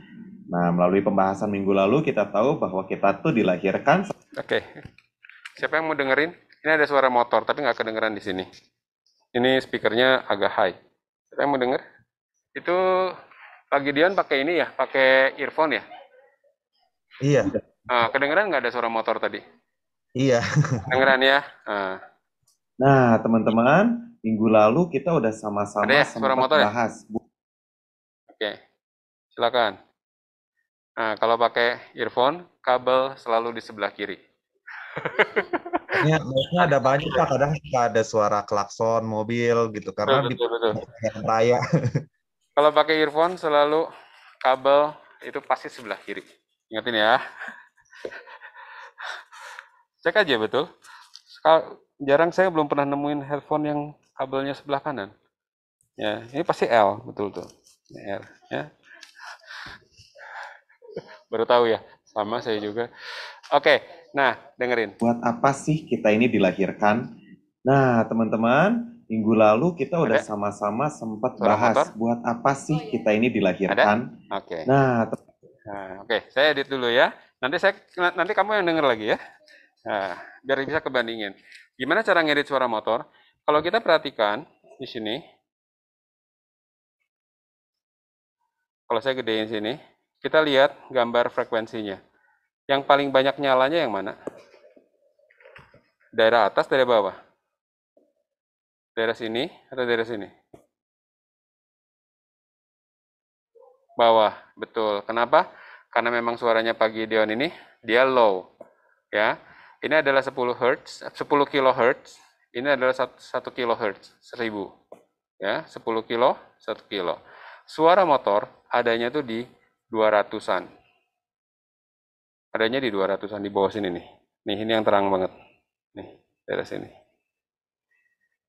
Nah, melalui pembahasan minggu lalu kita tahu bahwa kita tuh dilahirkan. Oke. Siapa yang mau dengerin? Ini ada suara motor, tapi nggak kedengeran di sini. Ini speakernya agak high. Siapa yang mau denger? Itu Pak Dion pakai ini ya, pakai earphone ya? Iya. Nah, kedengeran nggak ada suara motor tadi? Iya. Dengeran ya. Ah. Nah, teman-teman, minggu lalu kita udah sama-sama ya, motor ya? bahas. Ya? Oke, silakan. Nah, kalau pakai earphone, kabel selalu di sebelah kiri. Ya, ada banyak pak. Kadang suka ada suara klakson mobil gitu karena betul, betul, di jalan raya. Kalau pakai earphone selalu kabel itu pasti sebelah kiri. Ingatin ya. Cek aja betul. Sekal, jarang saya belum pernah nemuin headphone yang kabelnya sebelah kanan. Ya, ini pasti L, betul tuh. L, ya. Baru tahu ya, sama saya juga. Oke, nah dengerin. Buat apa sih kita ini dilahirkan? Nah, teman-teman, minggu lalu kita udah sama-sama sempat Suara bahas motor? buat apa sih oh, iya. kita ini dilahirkan? Oke. Okay. Nah, nah oke, okay. saya edit dulu ya. Nanti saya nanti kamu yang denger lagi ya. Nah, biar bisa kebandingin. Gimana cara ngedit suara motor? Kalau kita perhatikan di sini, kalau saya gedein sini, kita lihat gambar frekuensinya. Yang paling banyak nyalanya yang mana? Daerah atas, daerah bawah? Daerah sini atau daerah sini? Bawah, betul. Kenapa? Karena memang suaranya pagi Dion ini, dia low. ya ini adalah 10 Hz, 10 kHz. Ini adalah 1 kHz, 1000. Ya, 10 kilo, 1 kilo. Suara motor adanya tuh di 200-an. Adanya di 200-an di bawah sini nih. Nih, ini yang terang banget. Nih, dari sini.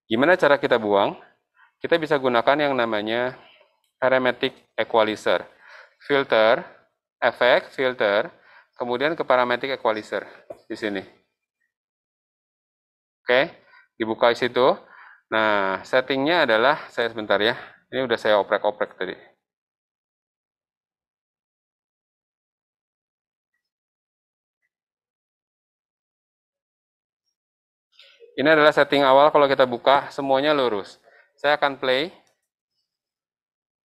Gimana cara kita buang? Kita bisa gunakan yang namanya parametric equalizer. Filter, efek filter, kemudian ke parametric equalizer di sini. Oke, dibuka di situ. Nah, settingnya adalah saya sebentar ya. Ini udah saya oprek-oprek tadi. Ini adalah setting awal kalau kita buka semuanya lurus. Saya akan play.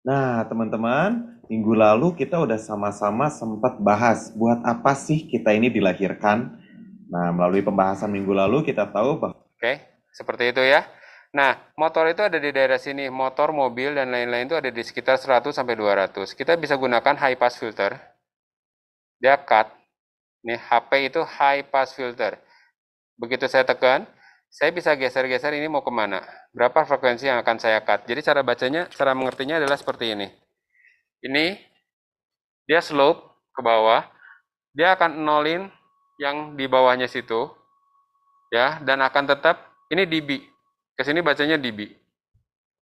Nah, teman-teman, minggu lalu kita udah sama-sama sempat bahas buat apa sih kita ini dilahirkan. Nah, melalui pembahasan minggu lalu kita tahu bahwa Oke, seperti itu ya. Nah, motor itu ada di daerah sini, motor, mobil dan lain-lain itu ada di sekitar 100 sampai 200. Kita bisa gunakan high pass filter. Dia cut. Nih, HP itu high pass filter. Begitu saya tekan, saya bisa geser-geser ini mau kemana. Berapa frekuensi yang akan saya cut. Jadi cara bacanya, cara mengertinya adalah seperti ini. Ini, dia slope ke bawah. Dia akan nolin yang di bawahnya situ ya dan akan tetap ini dB. Ke sini bacanya dB.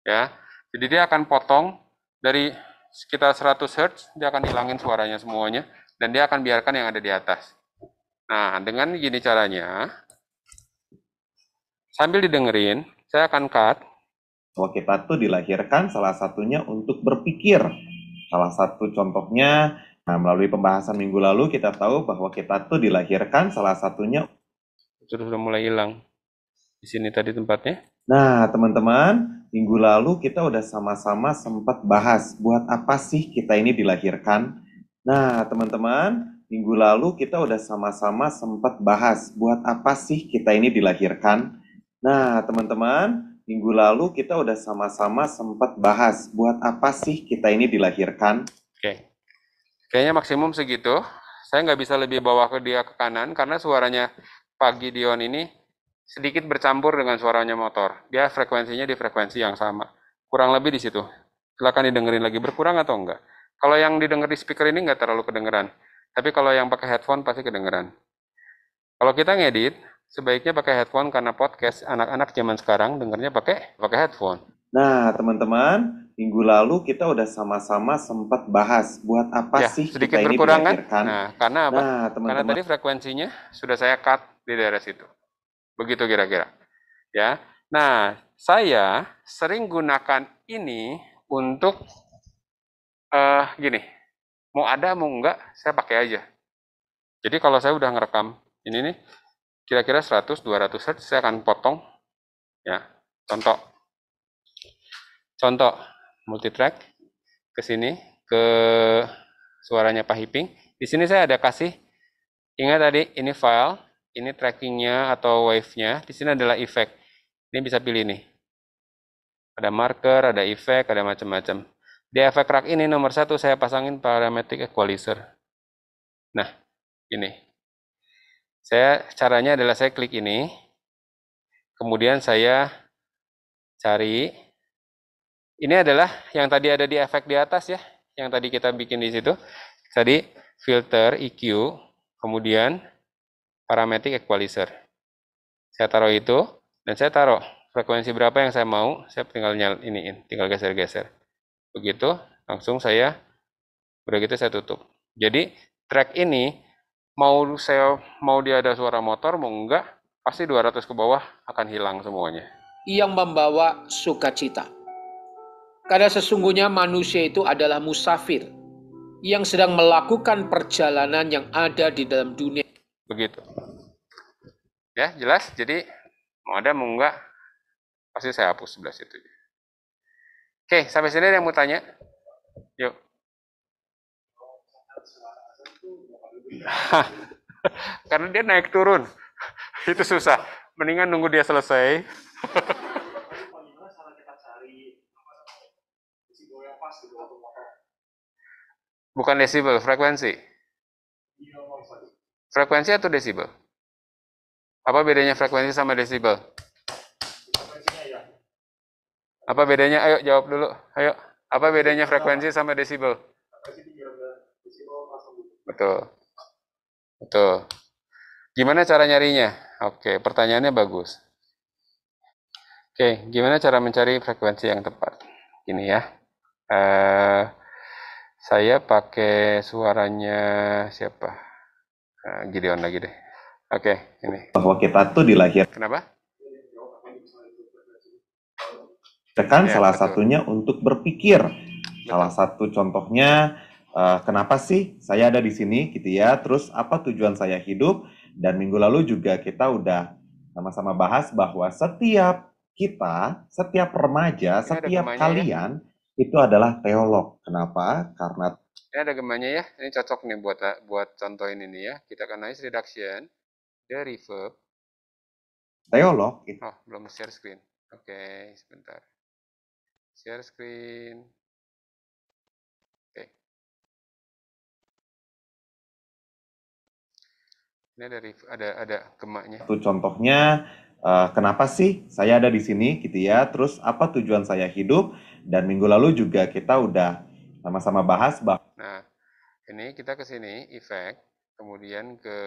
Ya. Jadi dia akan potong dari sekitar 100 Hz dia akan hilangin suaranya semuanya dan dia akan biarkan yang ada di atas. Nah, dengan gini caranya sambil didengerin, saya akan cut bahwa kita tuh dilahirkan salah satunya untuk berpikir. Salah satu contohnya Nah, melalui pembahasan minggu lalu kita tahu bahwa kita tuh dilahirkan salah satunya sudah, sudah mulai hilang. Di sini tadi tempatnya. Nah, teman-teman, minggu lalu kita udah sama-sama sempat bahas buat apa sih kita ini dilahirkan. Nah, teman-teman, minggu lalu kita udah sama-sama sempat bahas buat apa sih kita ini dilahirkan. Nah, teman-teman, minggu lalu kita udah sama-sama sempat bahas buat apa sih kita ini dilahirkan. Oke. Okay. Kayaknya maksimum segitu. Saya nggak bisa lebih bawa ke dia ke kanan karena suaranya pagi Dion ini sedikit bercampur dengan suaranya motor. Dia frekuensinya di frekuensi yang sama. Kurang lebih di situ. Silahkan didengerin lagi berkurang atau enggak. Kalau yang didengar di speaker ini nggak terlalu kedengeran. Tapi kalau yang pakai headphone pasti kedengeran. Kalau kita ngedit, sebaiknya pakai headphone karena podcast anak-anak zaman sekarang dengarnya pakai pakai headphone. Nah, teman-teman, minggu lalu kita udah sama-sama sempat bahas buat apa ya, sih sedikit kita berkurang ini kan? Nah, karena apa? Nah, teman-teman. Karena tadi frekuensinya sudah saya cut di daerah situ. Begitu kira-kira. Ya. Nah, saya sering gunakan ini untuk uh, gini. Mau ada mau enggak, saya pakai aja. Jadi kalau saya udah ngerekam ini nih kira-kira 100 200 Hz saya akan potong ya. Contoh. Contoh multitrack ke sini ke suaranya Pak Hiping. Di sini saya ada kasih ingat tadi ini file, ini trackingnya atau wave-nya. Di sini adalah efek. Ini bisa pilih nih. Ada marker, ada efek, ada macam-macam. Di efek rack ini nomor satu saya pasangin parametric equalizer. Nah, ini. Saya caranya adalah saya klik ini, kemudian saya cari ini adalah yang tadi ada di efek di atas ya, yang tadi kita bikin di situ. Tadi filter EQ, kemudian parametric equalizer. Saya taruh itu dan saya taruh frekuensi berapa yang saya mau, saya tinggal nyal iniin, tinggal geser-geser. Begitu, langsung saya udah gitu saya tutup. Jadi track ini mau saya mau dia ada suara motor mau enggak pasti 200 ke bawah akan hilang semuanya. Yang membawa sukacita. Karena sesungguhnya manusia itu adalah musafir yang sedang melakukan perjalanan yang ada di dalam dunia. Begitu. Ya, jelas? Jadi mau ada mau enggak pasti saya hapus sebelah situ. Oke, sampai sini ada yang mau tanya? Yuk. Karena dia naik turun. Itu susah. Mendingan nunggu dia selesai. Bukan desibel, frekuensi. Frekuensi atau desibel? Apa bedanya frekuensi sama desibel? Apa bedanya? Ayo jawab dulu. Ayo. Apa bedanya frekuensi sama desibel? Betul. Betul. Gimana cara nyarinya? Oke, pertanyaannya bagus. Oke, gimana cara mencari frekuensi yang tepat? Ini ya. Eh saya pakai suaranya siapa? gede nah, Gideon lagi deh. Oke, okay, ini. Bahwa kita tuh dilahirkan. Kenapa? tekan ya, salah betul. satunya untuk berpikir. Betul. Salah satu contohnya, uh, kenapa sih saya ada di sini gitu ya, terus apa tujuan saya hidup, dan minggu lalu juga kita udah sama-sama bahas bahwa setiap kita, setiap remaja, ini iya, setiap ya. kalian, itu adalah teolog. Kenapa? Karena ini ada gemanya ya. Ini cocok nih buat buat contoh ini nih ya. Kita akan nice reduction, reverb. Teolog itu. Oh, belum share screen. Oke, okay, sebentar. Share screen. Oke. Ini ada ada ada gemanya. Itu contohnya uh, kenapa sih saya ada di sini gitu ya, terus apa tujuan saya hidup, dan minggu lalu juga kita udah sama-sama bahas bahwa... Nah, ini kita ke sini, effect, kemudian ke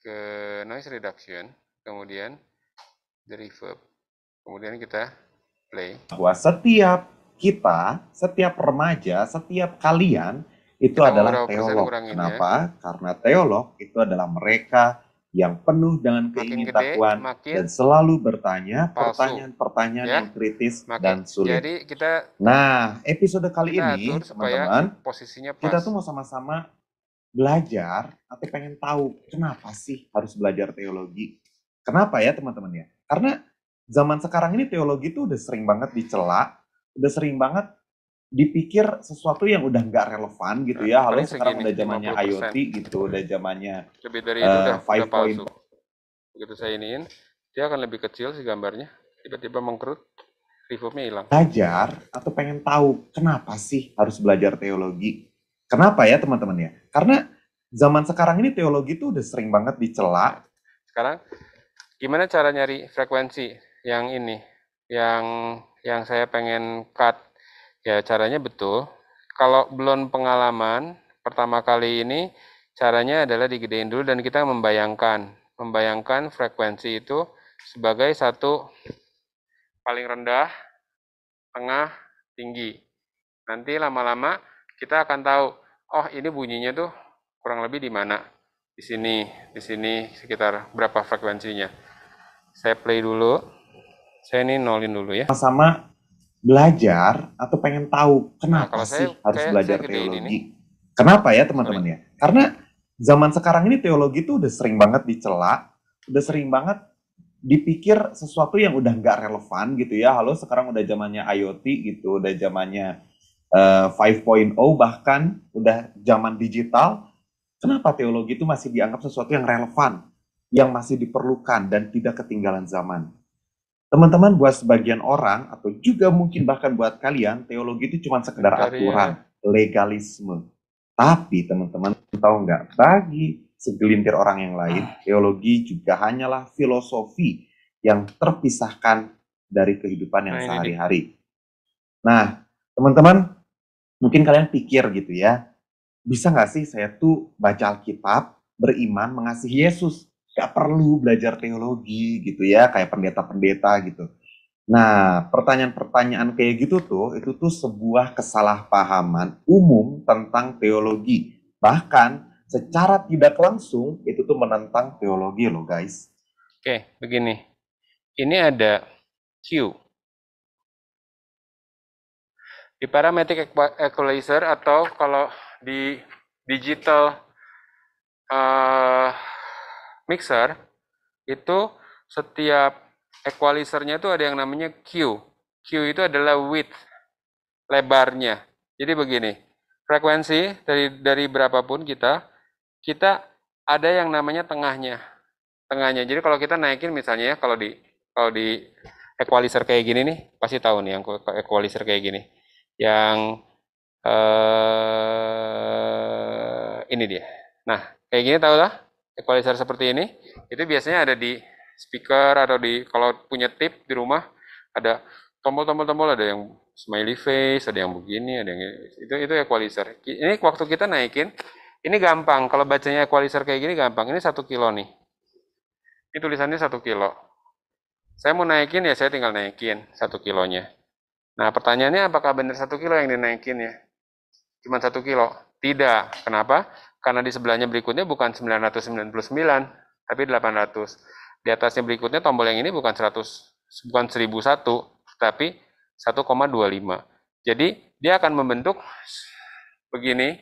ke noise reduction, kemudian the reverb, kemudian kita play. Bahwa setiap kita, setiap remaja, setiap kalian, itu kita adalah teolog. Ya. Kenapa? Ya. Karena teolog itu adalah mereka yang penuh dengan keingintahuan dan selalu bertanya pertanyaan-pertanyaan ya? yang kritis makin, dan sulit. Jadi kita Nah, episode kali kita ini teman-teman, posisinya kita tuh mau sama-sama belajar atau pengen tahu kenapa sih harus belajar teologi? Kenapa ya teman-teman ya? Karena zaman sekarang ini teologi tuh udah sering banget dicela, udah sering banget dipikir sesuatu yang udah nggak relevan gitu ya. Nah, Halo sekarang udah zamannya IoT gitu, udah zamannya lebih dari eh, itu uh, udah, palsu. Begitu saya iniin, dia akan lebih kecil si gambarnya. Tiba-tiba mengkerut, reverbnya hilang. Belajar atau pengen tahu kenapa sih harus belajar teologi? Kenapa ya teman-teman ya? Karena zaman sekarang ini teologi itu udah sering banget dicela. Sekarang gimana cara nyari frekuensi yang ini, yang yang saya pengen cut Ya, caranya betul. Kalau belum pengalaman, pertama kali ini caranya adalah digedein dulu dan kita membayangkan. Membayangkan frekuensi itu sebagai satu paling rendah, tengah, tinggi. Nanti lama-lama kita akan tahu, oh ini bunyinya tuh kurang lebih di mana. Di sini, di sini sekitar berapa frekuensinya. Saya play dulu. Saya ini nolin dulu ya. Sama belajar atau pengen tahu kenapa nah, sih saya, harus belajar saya teologi? Kenapa ya teman-teman ya? Karena zaman sekarang ini teologi itu udah sering banget dicela, udah sering banget dipikir sesuatu yang udah nggak relevan gitu ya. Halo sekarang udah zamannya IoT gitu, udah zamannya uh, eh, 5.0 bahkan udah zaman digital. Kenapa teologi itu masih dianggap sesuatu yang relevan, yang masih diperlukan dan tidak ketinggalan zaman? Teman-teman buat sebagian orang atau juga mungkin bahkan buat kalian teologi itu cuma sekedar Karya. aturan, legalisme. Tapi teman-teman tahu nggak bagi segelintir orang yang lain teologi juga hanyalah filosofi yang terpisahkan dari kehidupan yang nah, sehari-hari. Nah, teman-teman mungkin kalian pikir gitu ya, bisa nggak sih saya tuh baca Alkitab, beriman, mengasihi Yesus, nggak perlu belajar teologi gitu ya kayak pendeta-pendeta gitu. Nah, pertanyaan-pertanyaan kayak gitu tuh itu tuh sebuah kesalahpahaman umum tentang teologi. Bahkan secara tidak langsung itu tuh menentang teologi loh guys. Oke, begini. Ini ada Q. Di parametric equalizer atau kalau di digital uh, mixer itu setiap equalizernya itu ada yang namanya Q. Q itu adalah width, lebarnya. Jadi begini, frekuensi dari dari berapapun kita, kita ada yang namanya tengahnya. Tengahnya. Jadi kalau kita naikin misalnya ya, kalau di kalau di equalizer kayak gini nih, pasti tahu nih yang equalizer kayak gini. Yang eh ini dia. Nah, kayak gini tahu lah equalizer seperti ini itu biasanya ada di speaker atau di kalau punya tip di rumah ada tombol-tombol-tombol ada yang smiley face, ada yang begini, ada yang itu itu equalizer. Ini waktu kita naikin, ini gampang. Kalau bacanya equalizer kayak gini gampang. Ini satu kilo nih. Ini tulisannya satu kilo. Saya mau naikin ya saya tinggal naikin satu kilonya. Nah pertanyaannya apakah benar satu kilo yang dinaikin ya? Cuma satu kilo? Tidak. Kenapa? karena di sebelahnya berikutnya bukan 999, tapi 800. Di atasnya berikutnya tombol yang ini bukan 100, bukan 1001, tapi 1,25. Jadi dia akan membentuk begini,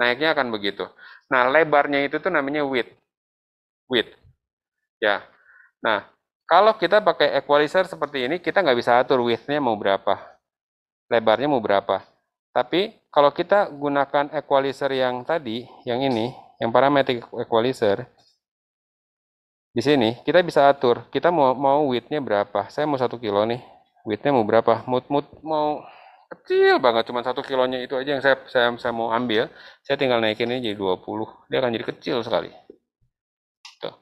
naiknya akan begitu. Nah, lebarnya itu tuh namanya width. Width. Ya. Nah, kalau kita pakai equalizer seperti ini, kita nggak bisa atur width-nya mau berapa. Lebarnya mau berapa. Tapi kalau kita gunakan equalizer yang tadi, yang ini, yang parametric equalizer, di sini kita bisa atur, kita mau mau width-nya berapa. Saya mau satu kilo nih, width-nya mau berapa? Mood mood mau kecil banget cuma satu kilonya itu aja yang saya, saya saya mau ambil saya tinggal naikin ini jadi 20 dia akan jadi kecil sekali tuh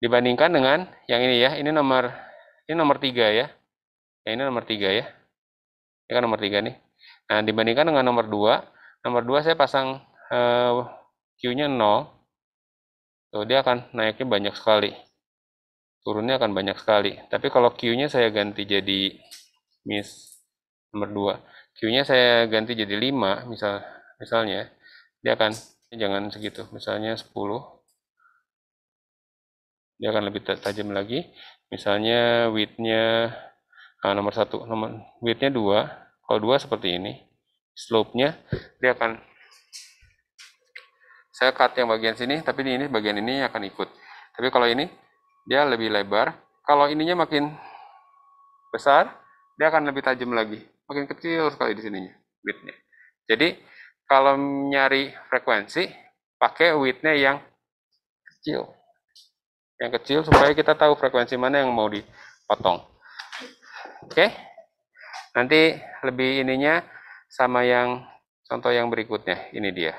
dibandingkan dengan yang ini ya ini nomor ini nomor tiga ya yang ini nomor 3 ya ini kan nomor 3 nih Nah, dibandingkan dengan nomor 2, nomor 2 saya pasang eh, Q-nya 0. Tuh, dia akan naiknya banyak sekali. Turunnya akan banyak sekali. Tapi kalau Q-nya saya ganti jadi miss nomor 2. Q-nya saya ganti jadi 5, misal, misalnya. Dia akan, jangan segitu, misalnya 10. Dia akan lebih tajam lagi. Misalnya width-nya nah, nomor satu, nomor width-nya dua kalau dua seperti ini, slope-nya dia akan saya cut yang bagian sini, tapi ini bagian ini akan ikut. Tapi kalau ini dia lebih lebar. Kalau ininya makin besar, dia akan lebih tajam lagi. Makin kecil sekali di sininya, width Jadi kalau nyari frekuensi, pakai width-nya yang kecil. Yang kecil supaya kita tahu frekuensi mana yang mau dipotong. Oke? Okay? Nanti lebih ininya sama yang contoh yang berikutnya. Ini dia.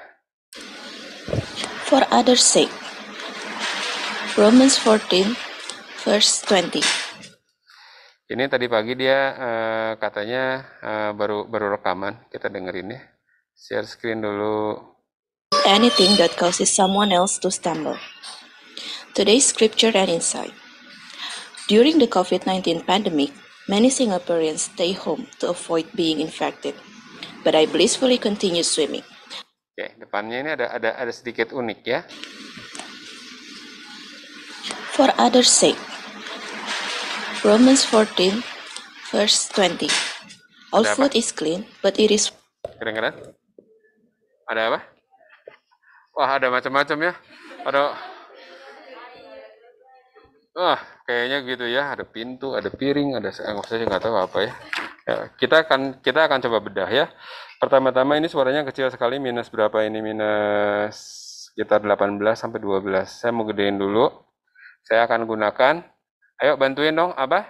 For others sake. Romans 14 verse 20. Ini tadi pagi dia uh, katanya uh, baru baru rekaman. Kita dengerin ya. Share screen dulu. Anything that causes someone else to stumble. Today's scripture and insight. During the COVID-19 pandemic, Many Singaporeans stay home to avoid being infected, but I blissfully continue swimming. Oke, okay, depannya ini ada ada ada sedikit unik ya. For others' sake. Romans 14 verse 20. All ada food apa? is clean, but it is Kedengeran? Ada apa? Wah, ada macam-macam ya. Ada Wah, kayaknya gitu ya ada pintu ada piring ada saya eh, nggak tahu apa ya. ya kita akan kita akan coba bedah ya pertama-tama ini suaranya kecil sekali minus berapa ini minus sekitar 18 sampai 12 saya mau gedein dulu saya akan gunakan ayo bantuin dong apa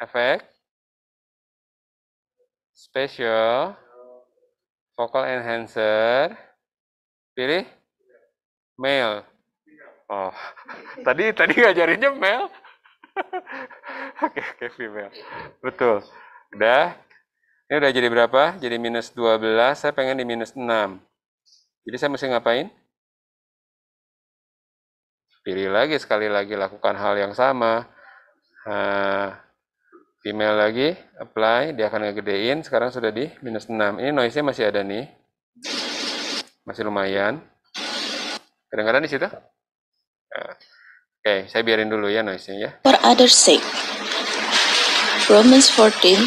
efek special vocal enhancer pilih male oh tadi tadi ngajarinnya male Oke, okay, female. Betul. Udah. Ini udah jadi berapa? Jadi minus 12. Saya pengen di minus 6. Jadi saya mesti ngapain? Pilih lagi, sekali lagi lakukan hal yang sama. Uh, female lagi, apply, dia akan ngegedein. Sekarang sudah di minus 6. Ini noise-nya masih ada nih. Masih lumayan. Kadang-kadang di situ. Nah. Oke, okay, saya biarin dulu ya noise-nya ya. For other sake. Romans 14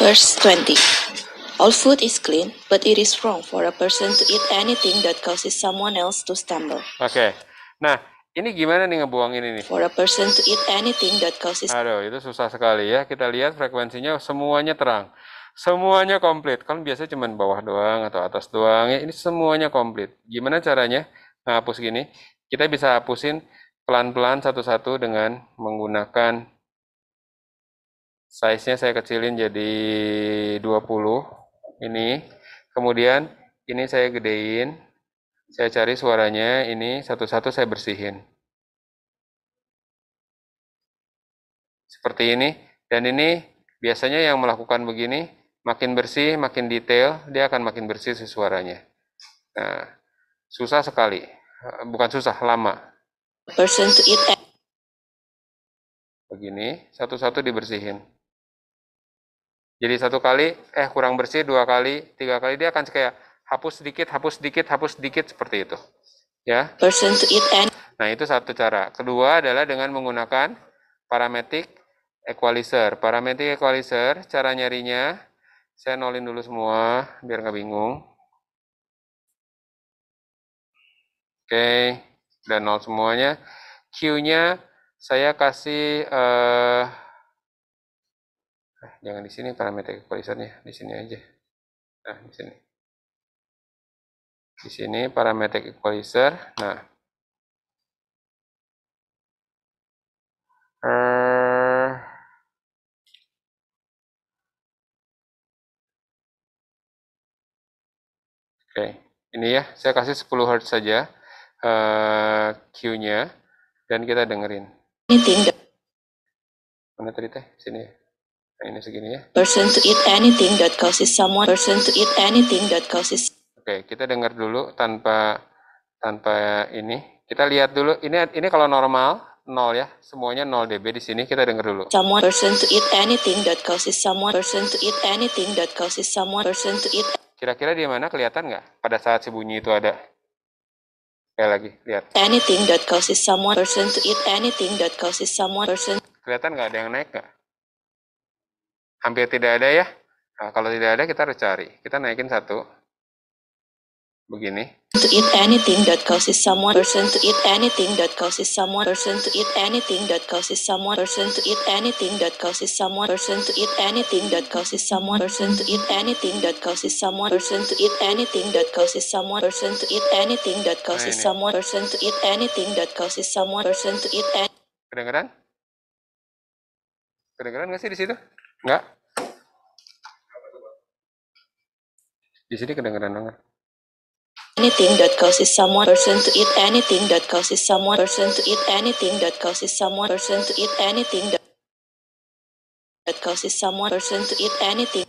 verse 20. All food is clean, but it is wrong for a person to eat anything that causes someone else to stumble. Oke. Okay. Nah, ini gimana nih ngebuang ini nih? For a person to eat anything that causes Aduh, itu susah sekali ya. Kita lihat frekuensinya semuanya terang. Semuanya komplit. Kan biasanya cuma bawah doang atau atas doang. Ya. ini semuanya komplit. Gimana caranya ngapus gini? Kita bisa hapusin pelan-pelan satu-satu dengan menggunakan size-nya saya kecilin jadi 20 ini kemudian ini saya gedein saya cari suaranya ini satu-satu saya bersihin seperti ini dan ini biasanya yang melakukan begini makin bersih makin detail dia akan makin bersih suaranya nah susah sekali bukan susah lama person to eat at. Begini, satu-satu dibersihin. Jadi satu kali, eh kurang bersih, dua kali, tiga kali, dia akan kayak hapus sedikit, hapus sedikit, hapus sedikit, seperti itu. Ya. Person to eat and... Nah, itu satu cara. Kedua adalah dengan menggunakan parametric equalizer. Parametric equalizer, cara nyarinya, saya nolin dulu semua, biar nggak bingung. Oke. Okay dan 0 semuanya. Q-nya saya kasih eh, eh jangan di sini parameter equalizer equalizernya, di sini aja. Nah, di sini. Di sini parameter equalizer. Nah, eh. Oke, okay. ini ya, saya kasih 10 Hz saja cue-nya eh, nya dan kita dengerin. Anything. tinggal. Mana tadi teh? Sini Nah, ini segini ya. Person to eat anything that causes someone person to eat anything that causes Oke, okay, kita dengar dulu tanpa tanpa ini. Kita lihat dulu. Ini ini kalau normal nol ya, semuanya nol dB di sini kita dengar dulu. Someone person to eat anything that causes someone person to eat anything that causes someone person to eat. Kira-kira di mana kelihatan nggak pada saat si bunyi itu ada? Sekali lagi, lihat. Anything that causes someone person to eat anything that causes someone person. Kelihatan nggak ada yang naik nggak? Hampir tidak ada ya. Nah, kalau tidak ada kita harus cari. Kita naikin satu, begini to eat anything that causes someone person to eat anything that causes someone person to eat anything that causes someone person to eat anything that causes someone person to eat anything that causes someone person to eat anything that causes someone person to eat anything that causes someone person to eat anything that causes nah, someone person to eat anything that causes someone person to eat any kedengeran kedengeran nggak sih di situ nggak di sini kedengeran banget anything that causes someone person to eat anything that causes someone person to eat anything that causes someone person to eat anything that, causes someone person to eat anything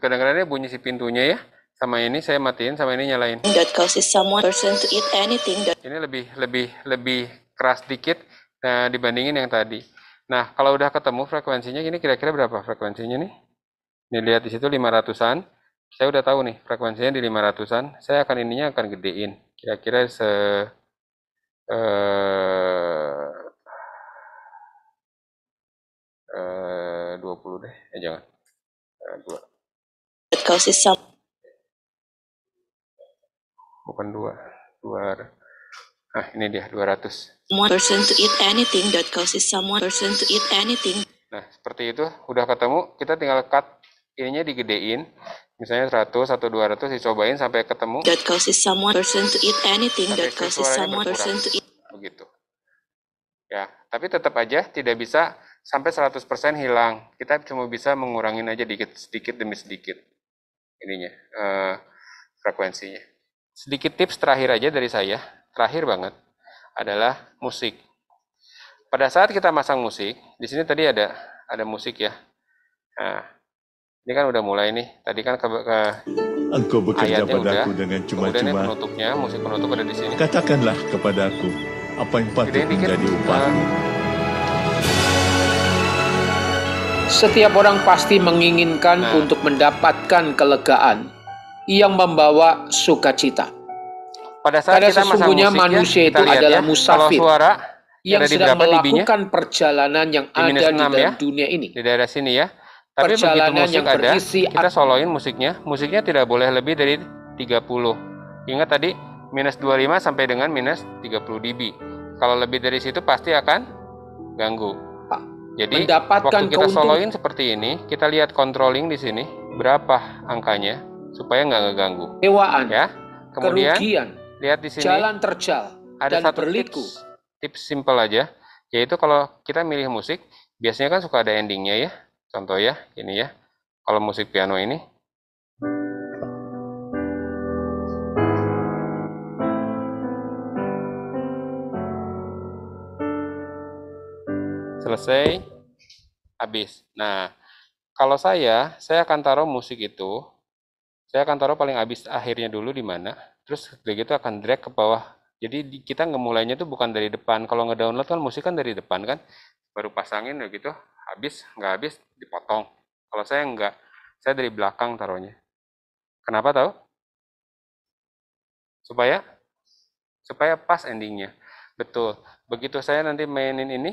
kadang-kadang ada bunyi si pintunya ya sama ini saya matiin sama ini nyalain that causes someone person to eat anything that ini lebih lebih lebih keras dikit nah dibandingin yang tadi nah kalau udah ketemu frekuensinya ini kira-kira berapa frekuensinya nih ini lihat di situ 500-an saya udah tahu nih frekuensinya di 500-an saya akan ininya akan gedein kira-kira se uh, uh, 20 deh eh jangan eh, dua. kau sisa bukan dua, dua. ah ini dia 200 one person to eat anything that causes someone person to eat anything nah seperti itu udah ketemu kita tinggal cut ininya digedein misalnya 100 atau 200 dicobain sampai ketemu that causes someone person to eat anything that causes someone person to eat begitu ya tapi tetap aja tidak bisa sampai 100% hilang kita cuma bisa mengurangin aja dikit sedikit demi sedikit ininya uh, frekuensinya sedikit tips terakhir aja dari saya terakhir banget adalah musik pada saat kita masang musik di sini tadi ada ada musik ya nah, ini kan udah mulai nih. Tadi kan ke, ke Engkau bekerja padaku udah. dengan ya cuma-cuma. penutupnya, musik penutup ada di sini. Katakanlah kepadaku apa yang patut menjadi upah. Setiap orang pasti menginginkan nah. untuk mendapatkan kelegaan yang membawa sukacita. Pada saat Karena kita sesungguhnya musiknya, manusia itu lihat, adalah ya. musafir suara, yang sedang melakukan perjalanan yang di ada di ya, dalam ya. dunia ini. Di daerah sini ya tapi perjalanan musik yang ada, kita soloin musiknya. Musiknya tidak boleh lebih dari 30. Ingat tadi minus 25 sampai dengan minus 30 dB. Kalau lebih dari situ pasti akan ganggu. Jadi waktu kita soloin seperti ini, kita lihat controlling di sini berapa angkanya supaya nggak ngeganggu. Kewaan. Ya. Kemudian kerugian, lihat di sini. Jalan terjal. Ada dan satu berliku. tips, tips simple aja, yaitu kalau kita milih musik, biasanya kan suka ada endingnya ya Contoh ya, ini ya. Kalau musik piano ini. Selesai, habis. Nah, kalau saya, saya akan taruh musik itu, saya akan taruh paling habis akhirnya dulu di mana, terus begitu akan drag ke bawah jadi kita ngemulainya itu bukan dari depan. Kalau ngedownload kan musik kan dari depan kan, baru pasangin begitu habis nggak habis dipotong kalau saya nggak saya dari belakang taruhnya kenapa tahu supaya supaya pas endingnya betul begitu saya nanti mainin ini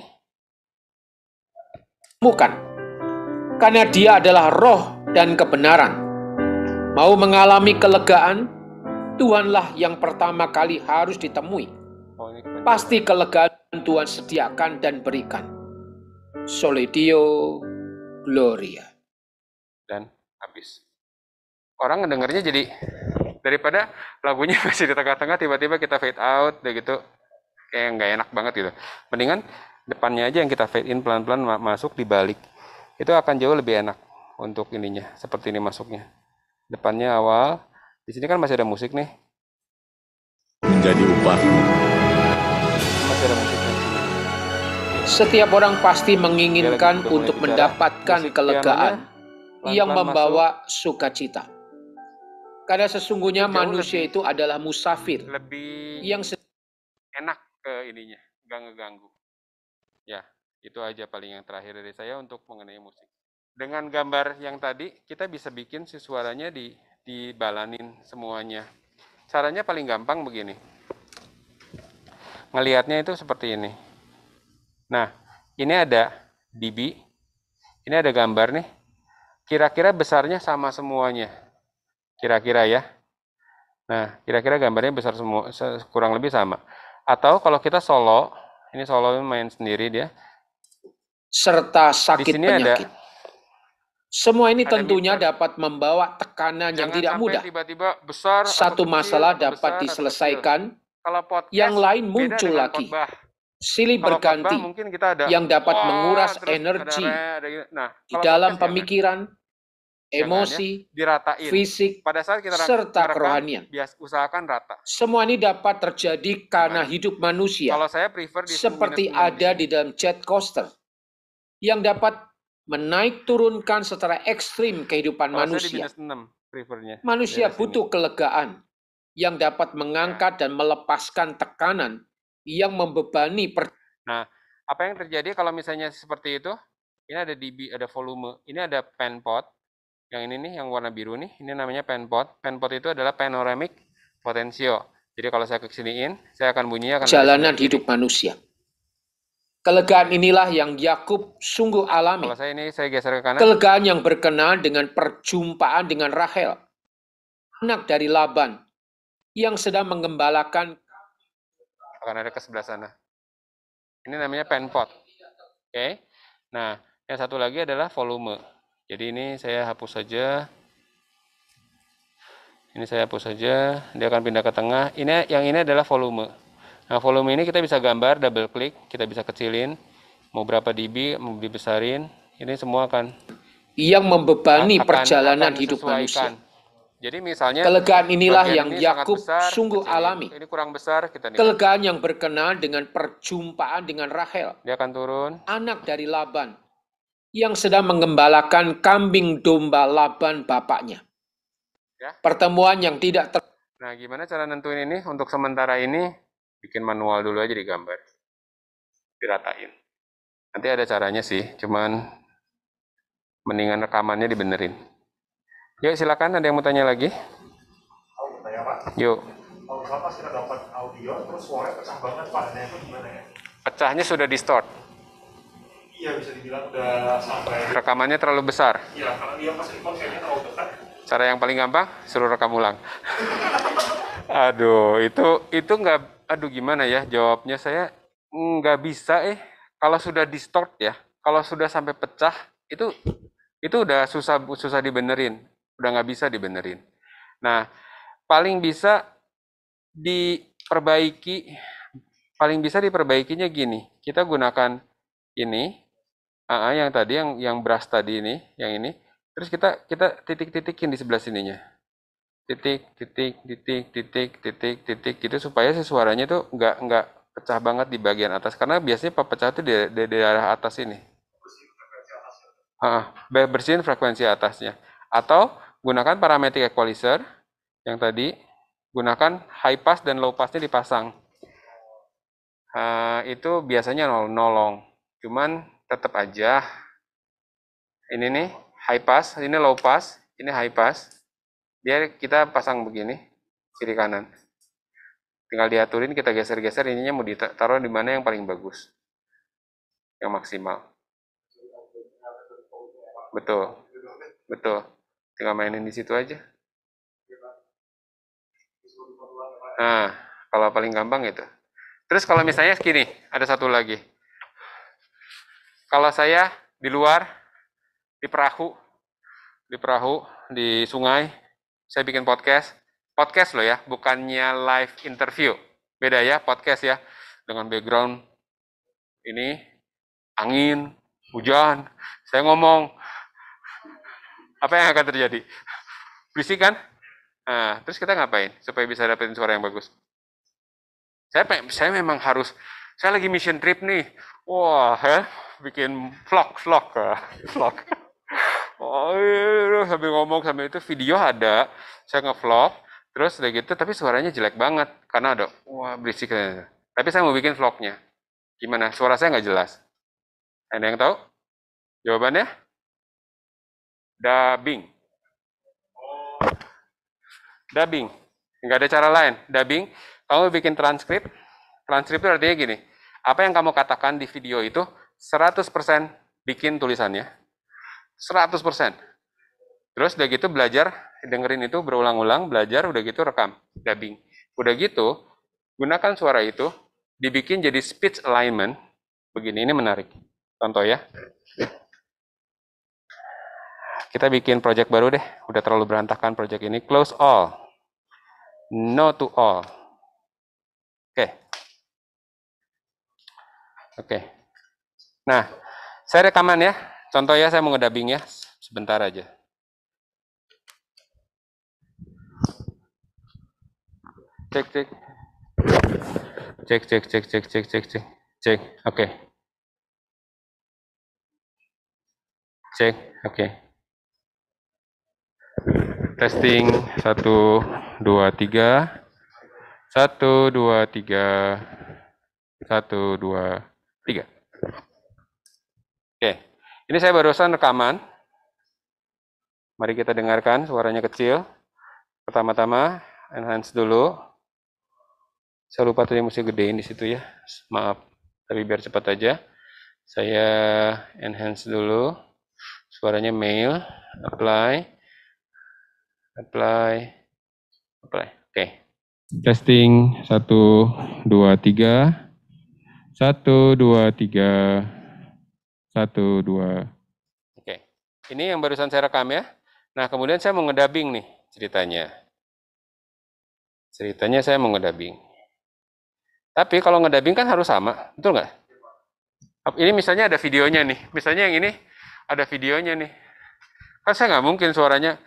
bukan karena dia adalah roh dan kebenaran mau mengalami kelegaan Tuhanlah yang pertama kali harus ditemui oh, pasti kelegaan Tuhan sediakan dan berikan Solidio Gloria. Dan habis. Orang ngedengarnya jadi daripada lagunya masih di tengah-tengah tiba-tiba kita fade out udah gitu kayak nggak enak banget gitu. Mendingan depannya aja yang kita fade in pelan-pelan masuk dibalik. Itu akan jauh lebih enak untuk ininya seperti ini masuknya. Depannya awal, di sini kan masih ada musik nih. Menjadi upah. Masih ada musik. Setiap orang pasti menginginkan untuk mendapatkan kelegaan yang membawa sukacita. Karena sesungguhnya manusia itu adalah musafir lebih yang enak ke ininya, nggak ngeganggu. Ya, itu aja paling yang terakhir dari saya untuk mengenai musik. Dengan gambar yang tadi, kita bisa bikin si suaranya di dibalanin semuanya. Caranya paling gampang begini. Ngelihatnya itu seperti ini. Nah, ini ada DB. Ini ada gambar nih. Kira-kira besarnya sama semuanya. Kira-kira ya. Nah, kira-kira gambarnya besar semua, kurang lebih sama. Atau kalau kita solo, ini solo main sendiri dia. Serta sakit Di sini penyakit. Ada, semua ini tentunya meter. dapat membawa tekanan Jangan yang tidak mudah. Tiba-tiba besar. Satu masalah dapat diselesaikan. Kalau yang lain muncul lagi silih berganti mungkin kita ada, yang dapat wah, menguras energi ada, ada, nah, di dalam ya, pemikiran, ya, kan ya, emosi, diratain. fisik, Pada saat kita serta kerohanian. usahakan rata. Semua ini dapat terjadi karena nah, hidup manusia. Kalau saya prefer di seperti minus, ada minus. di dalam jet coaster yang dapat menaik turunkan secara ekstrim kehidupan kalau manusia. manusia butuh kelegaan yang dapat mengangkat ya. dan melepaskan tekanan yang membebani per Nah, apa yang terjadi kalau misalnya seperti itu? Ini ada dB, ada volume. Ini ada pen pot. Yang ini nih, yang warna biru nih, ini namanya pen pot. Pen pot itu adalah panoramic potensio. Jadi kalau saya kesiniin, saya akan bunyinya akan jalanan hidup manusia. Kelegaan inilah yang Yakub sungguh alami. Kalau saya ini saya geser ke kanan. Kelegaan yang berkenaan dengan perjumpaan dengan Rahel, anak dari Laban, yang sedang mengembalakan akan ada ke sebelah sana. Ini namanya pen pot. Oke. Okay. Nah, yang satu lagi adalah volume. Jadi ini saya hapus saja. Ini saya hapus saja, dia akan pindah ke tengah. Ini yang ini adalah volume. Nah, volume ini kita bisa gambar double klik, kita bisa kecilin mau berapa dB, mau dibesarin. Ini semua akan yang membebani akan, perjalanan akan hidup manusia. Jadi misalnya kelegaan inilah yang ini Yakub sungguh kecil, alami. Ini kurang besar kita nih. Kelegaan yang berkenaan dengan perjumpaan dengan Rahel. Dia akan turun. Anak dari Laban yang sedang mengembalakan kambing domba Laban bapaknya. Ya. Pertemuan yang tidak ter Nah, gimana cara nentuin ini? Untuk sementara ini bikin manual dulu aja di gambar, Diratain. Nanti ada caranya sih, cuman mendingan rekamannya dibenerin. Yuk silakan ada yang mau tanya lagi? Aku Yuk. Kalau misalnya kita dapat audio terus suaranya pecah banget Pak, itu gimana ya? Pecahnya sudah distort. Iya bisa dibilang udah sampai. Rekamannya terlalu besar. Iya karena dia pas record kayaknya terlalu dekat. Cara yang paling gampang suruh rekam ulang. aduh itu itu nggak aduh gimana ya jawabnya saya nggak bisa eh kalau sudah distort ya kalau sudah sampai pecah itu itu udah susah susah dibenerin udah nggak bisa dibenerin. Nah, paling bisa diperbaiki, paling bisa diperbaikinya gini, kita gunakan ini, AA yang tadi yang yang beras tadi ini, yang ini, terus kita kita titik-titikin di sebelah sininya, titik, titik, titik, titik, titik, titik, gitu supaya si suaranya tuh nggak nggak pecah banget di bagian atas karena biasanya pecah itu di, di, di daerah atas ini. Ah, bersihin frekuensi atasnya atau gunakan parametric equalizer yang tadi, gunakan high pass dan low passnya dipasang. Uh, itu biasanya nol nolong, cuman tetap aja ini nih high pass, ini low pass, ini high pass. Dia kita pasang begini kiri kanan. Tinggal diaturin kita geser-geser ininya mau ditaruh di mana yang paling bagus. Yang maksimal. Betul. Betul tinggal mainin di situ aja iya. nah kalau paling gampang itu terus kalau misalnya segini ada satu lagi kalau saya di luar di perahu di perahu di sungai saya bikin podcast podcast loh ya bukannya live interview beda ya podcast ya dengan background ini angin hujan saya ngomong apa yang akan terjadi? Berisik kan? Nah, terus kita ngapain supaya bisa dapetin suara yang bagus? Saya, saya memang harus, saya lagi mission trip nih. Wah, ya, bikin vlog, vlog, ya, vlog. Oh, iya, iya, iya, sambil ngomong sambil itu video ada, saya ngevlog, terus udah gitu, tapi suaranya jelek banget karena ada, wah berisik. Tapi saya mau bikin vlognya. Gimana? Suara saya nggak jelas. Ada yang tahu? Jawabannya? Dubbing. Dubbing. Nggak ada cara lain. Dubbing. Kamu bikin transkrip. Transkrip itu artinya gini. Apa yang kamu katakan di video itu 100% bikin tulisannya. 100%. Terus udah gitu belajar, dengerin itu berulang-ulang, belajar, udah gitu rekam, dubbing. Udah gitu, gunakan suara itu, dibikin jadi speech alignment. Begini, ini menarik. Contoh ya. Kita bikin project baru deh. Udah terlalu berantakan project ini. Close all. No to all. Oke. Okay. Oke. Okay. Nah, saya rekaman ya. Contoh ya, saya mau ngedabing ya. Sebentar aja. Cek, cek. Cek, cek, cek, cek, cek, cek, cek. Cek, oke. Okay. Cek, oke. Okay. Testing 1 2 3. 1 2 3. 1 2 3. Oke. Ini saya barusan rekaman. Mari kita dengarkan suaranya kecil. Pertama-tama enhance dulu. Saya lupa tadi musik gedein di situ ya. Maaf. Tapi biar cepat aja saya enhance dulu suaranya mail apply Apply. Apply. Oke. Okay. Testing satu dua tiga satu dua tiga satu dua. Oke. Ini yang barusan saya rekam ya. Nah, kemudian saya mau ngedabing nih ceritanya. Ceritanya saya mau ngedabing. Tapi kalau ngedabing kan harus sama, betul nggak? Ini misalnya ada videonya nih. Misalnya yang ini ada videonya nih. Kan saya nggak mungkin suaranya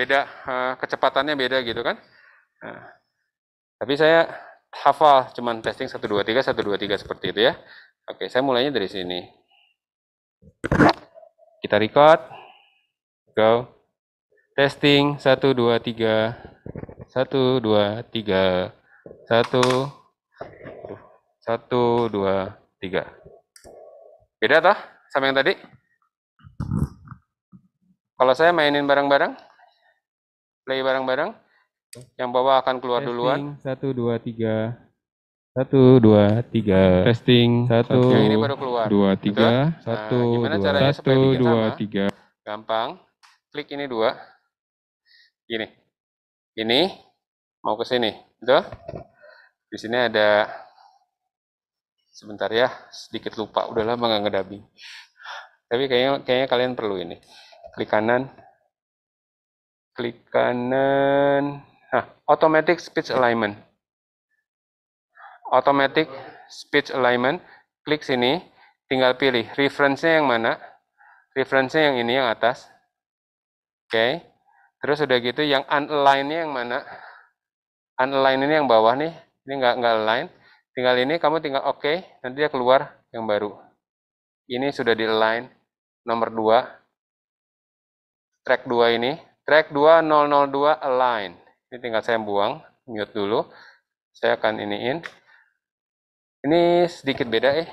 beda uh, kecepatannya beda gitu kan. Nah, tapi saya hafal cuman testing 1 2 3 1 2 3 seperti itu ya. Oke, saya mulainya dari sini. Kita record. Go. Testing 1 2 3 1 2 3 1 satu, dua, tiga. Beda toh sama yang tadi? Kalau saya mainin bareng-bareng, play bareng-bareng. Yang bawah akan keluar Testing, duluan. Satu, dua, tiga. Satu, dua, tiga. Testing. Satu, yang ini baru Dua, tiga. Nah, satu, dua, dua, tiga. Gampang. Klik ini dua. Gini. Ini mau ke sini. Betul? Di sini ada sebentar ya, sedikit lupa. udahlah lama nggak ngedabing. Tapi kayaknya, kayaknya kalian perlu ini. Klik kanan, klik kanan. Nah, automatic speech alignment. Automatic speech alignment, klik sini, tinggal pilih reference yang mana? reference yang ini yang atas. Oke. Okay. Terus sudah gitu yang underline nya yang mana? Underline ini yang bawah nih. Ini nggak nggak align. Tinggal ini kamu tinggal oke, okay, nanti dia keluar yang baru. Ini sudah di align nomor 2. Track 2 ini Track 2002 align. Ini tinggal saya buang, mute dulu. Saya akan iniin. Ini sedikit beda eh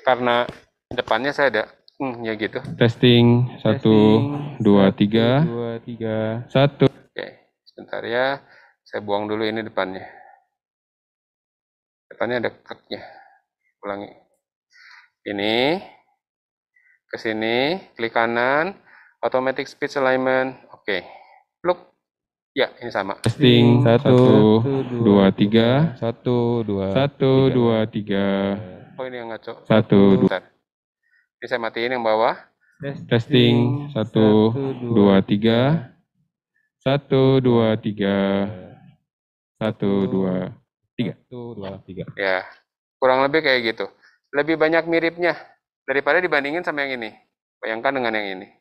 karena depannya saya ada hmm, ya gitu. Testing 1 2 3 2 3 1. Oke, sebentar ya. Saya buang dulu ini depannya. Depannya ada kliknya. Ulangi. Ini ke sini, klik kanan, automatic speech alignment Oke. Pluk. Ya, ini sama. Testing. Satu, satu dua, dua, tiga. Satu, dua, Satu, tiga. dua, tiga. Oh, ini yang ngaco. Satu, dua. Ini saya matiin yang bawah. Testing. Satu, dua, tiga. Satu, dua, tiga. Satu, dua, tiga. Satu, dua, tiga. Ya, kurang lebih kayak gitu. Lebih banyak miripnya daripada dibandingin sama yang ini. Bayangkan dengan yang ini.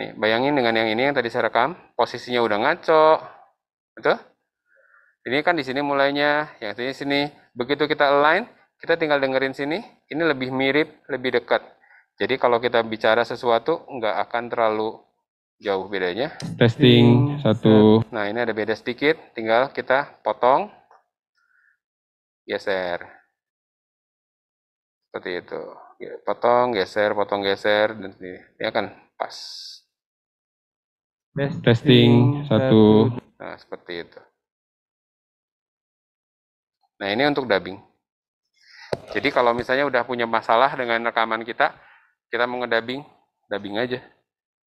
Nih, bayangin dengan yang ini yang tadi saya rekam, posisinya udah ngaco. Betul? Ini kan di sini mulainya, yang sini sini. Begitu kita align, kita tinggal dengerin sini, ini lebih mirip, lebih dekat. Jadi kalau kita bicara sesuatu, nggak akan terlalu jauh bedanya. Testing, satu. Nah, ini ada beda sedikit, tinggal kita potong, geser. Seperti itu. Potong, geser, potong, geser, dan ini akan pas. Testing, Testing satu. Nah, seperti itu. Nah, ini untuk dubbing. Jadi kalau misalnya udah punya masalah dengan rekaman kita, kita mau ngedubbing, dubbing aja.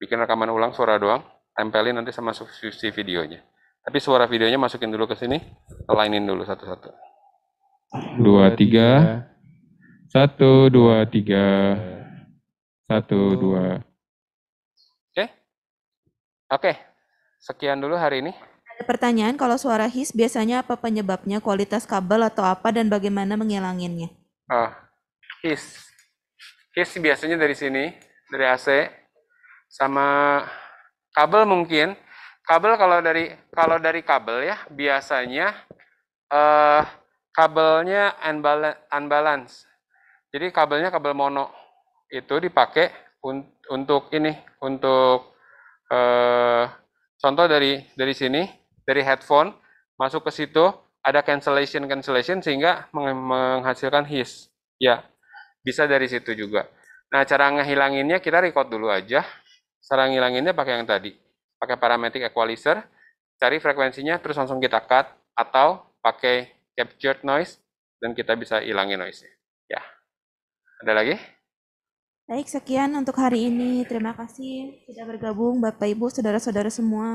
Bikin rekaman ulang suara doang, tempelin nanti sama substitusi videonya. Tapi suara videonya masukin dulu ke sini, lainin dulu satu-satu. Dua, tiga. Satu, dua, tiga. Satu, dua. Oke, sekian dulu hari ini. Ada pertanyaan kalau suara his biasanya apa penyebabnya, kualitas kabel atau apa dan bagaimana menghilanginnya? Oh, his. His biasanya dari sini, dari AC sama kabel mungkin. Kabel kalau dari kalau dari kabel ya biasanya eh, kabelnya unbalance. Jadi kabelnya kabel mono itu dipakai un, untuk ini untuk eh, contoh dari dari sini dari headphone masuk ke situ ada cancellation cancellation sehingga menghasilkan hiss ya bisa dari situ juga nah cara ngehilanginnya kita record dulu aja cara ngilanginnya pakai yang tadi pakai parametric equalizer cari frekuensinya terus langsung kita cut atau pakai captured noise dan kita bisa hilangin noise ya ada lagi Baik, sekian untuk hari ini. Terima kasih sudah bergabung Bapak Ibu, saudara-saudara semua.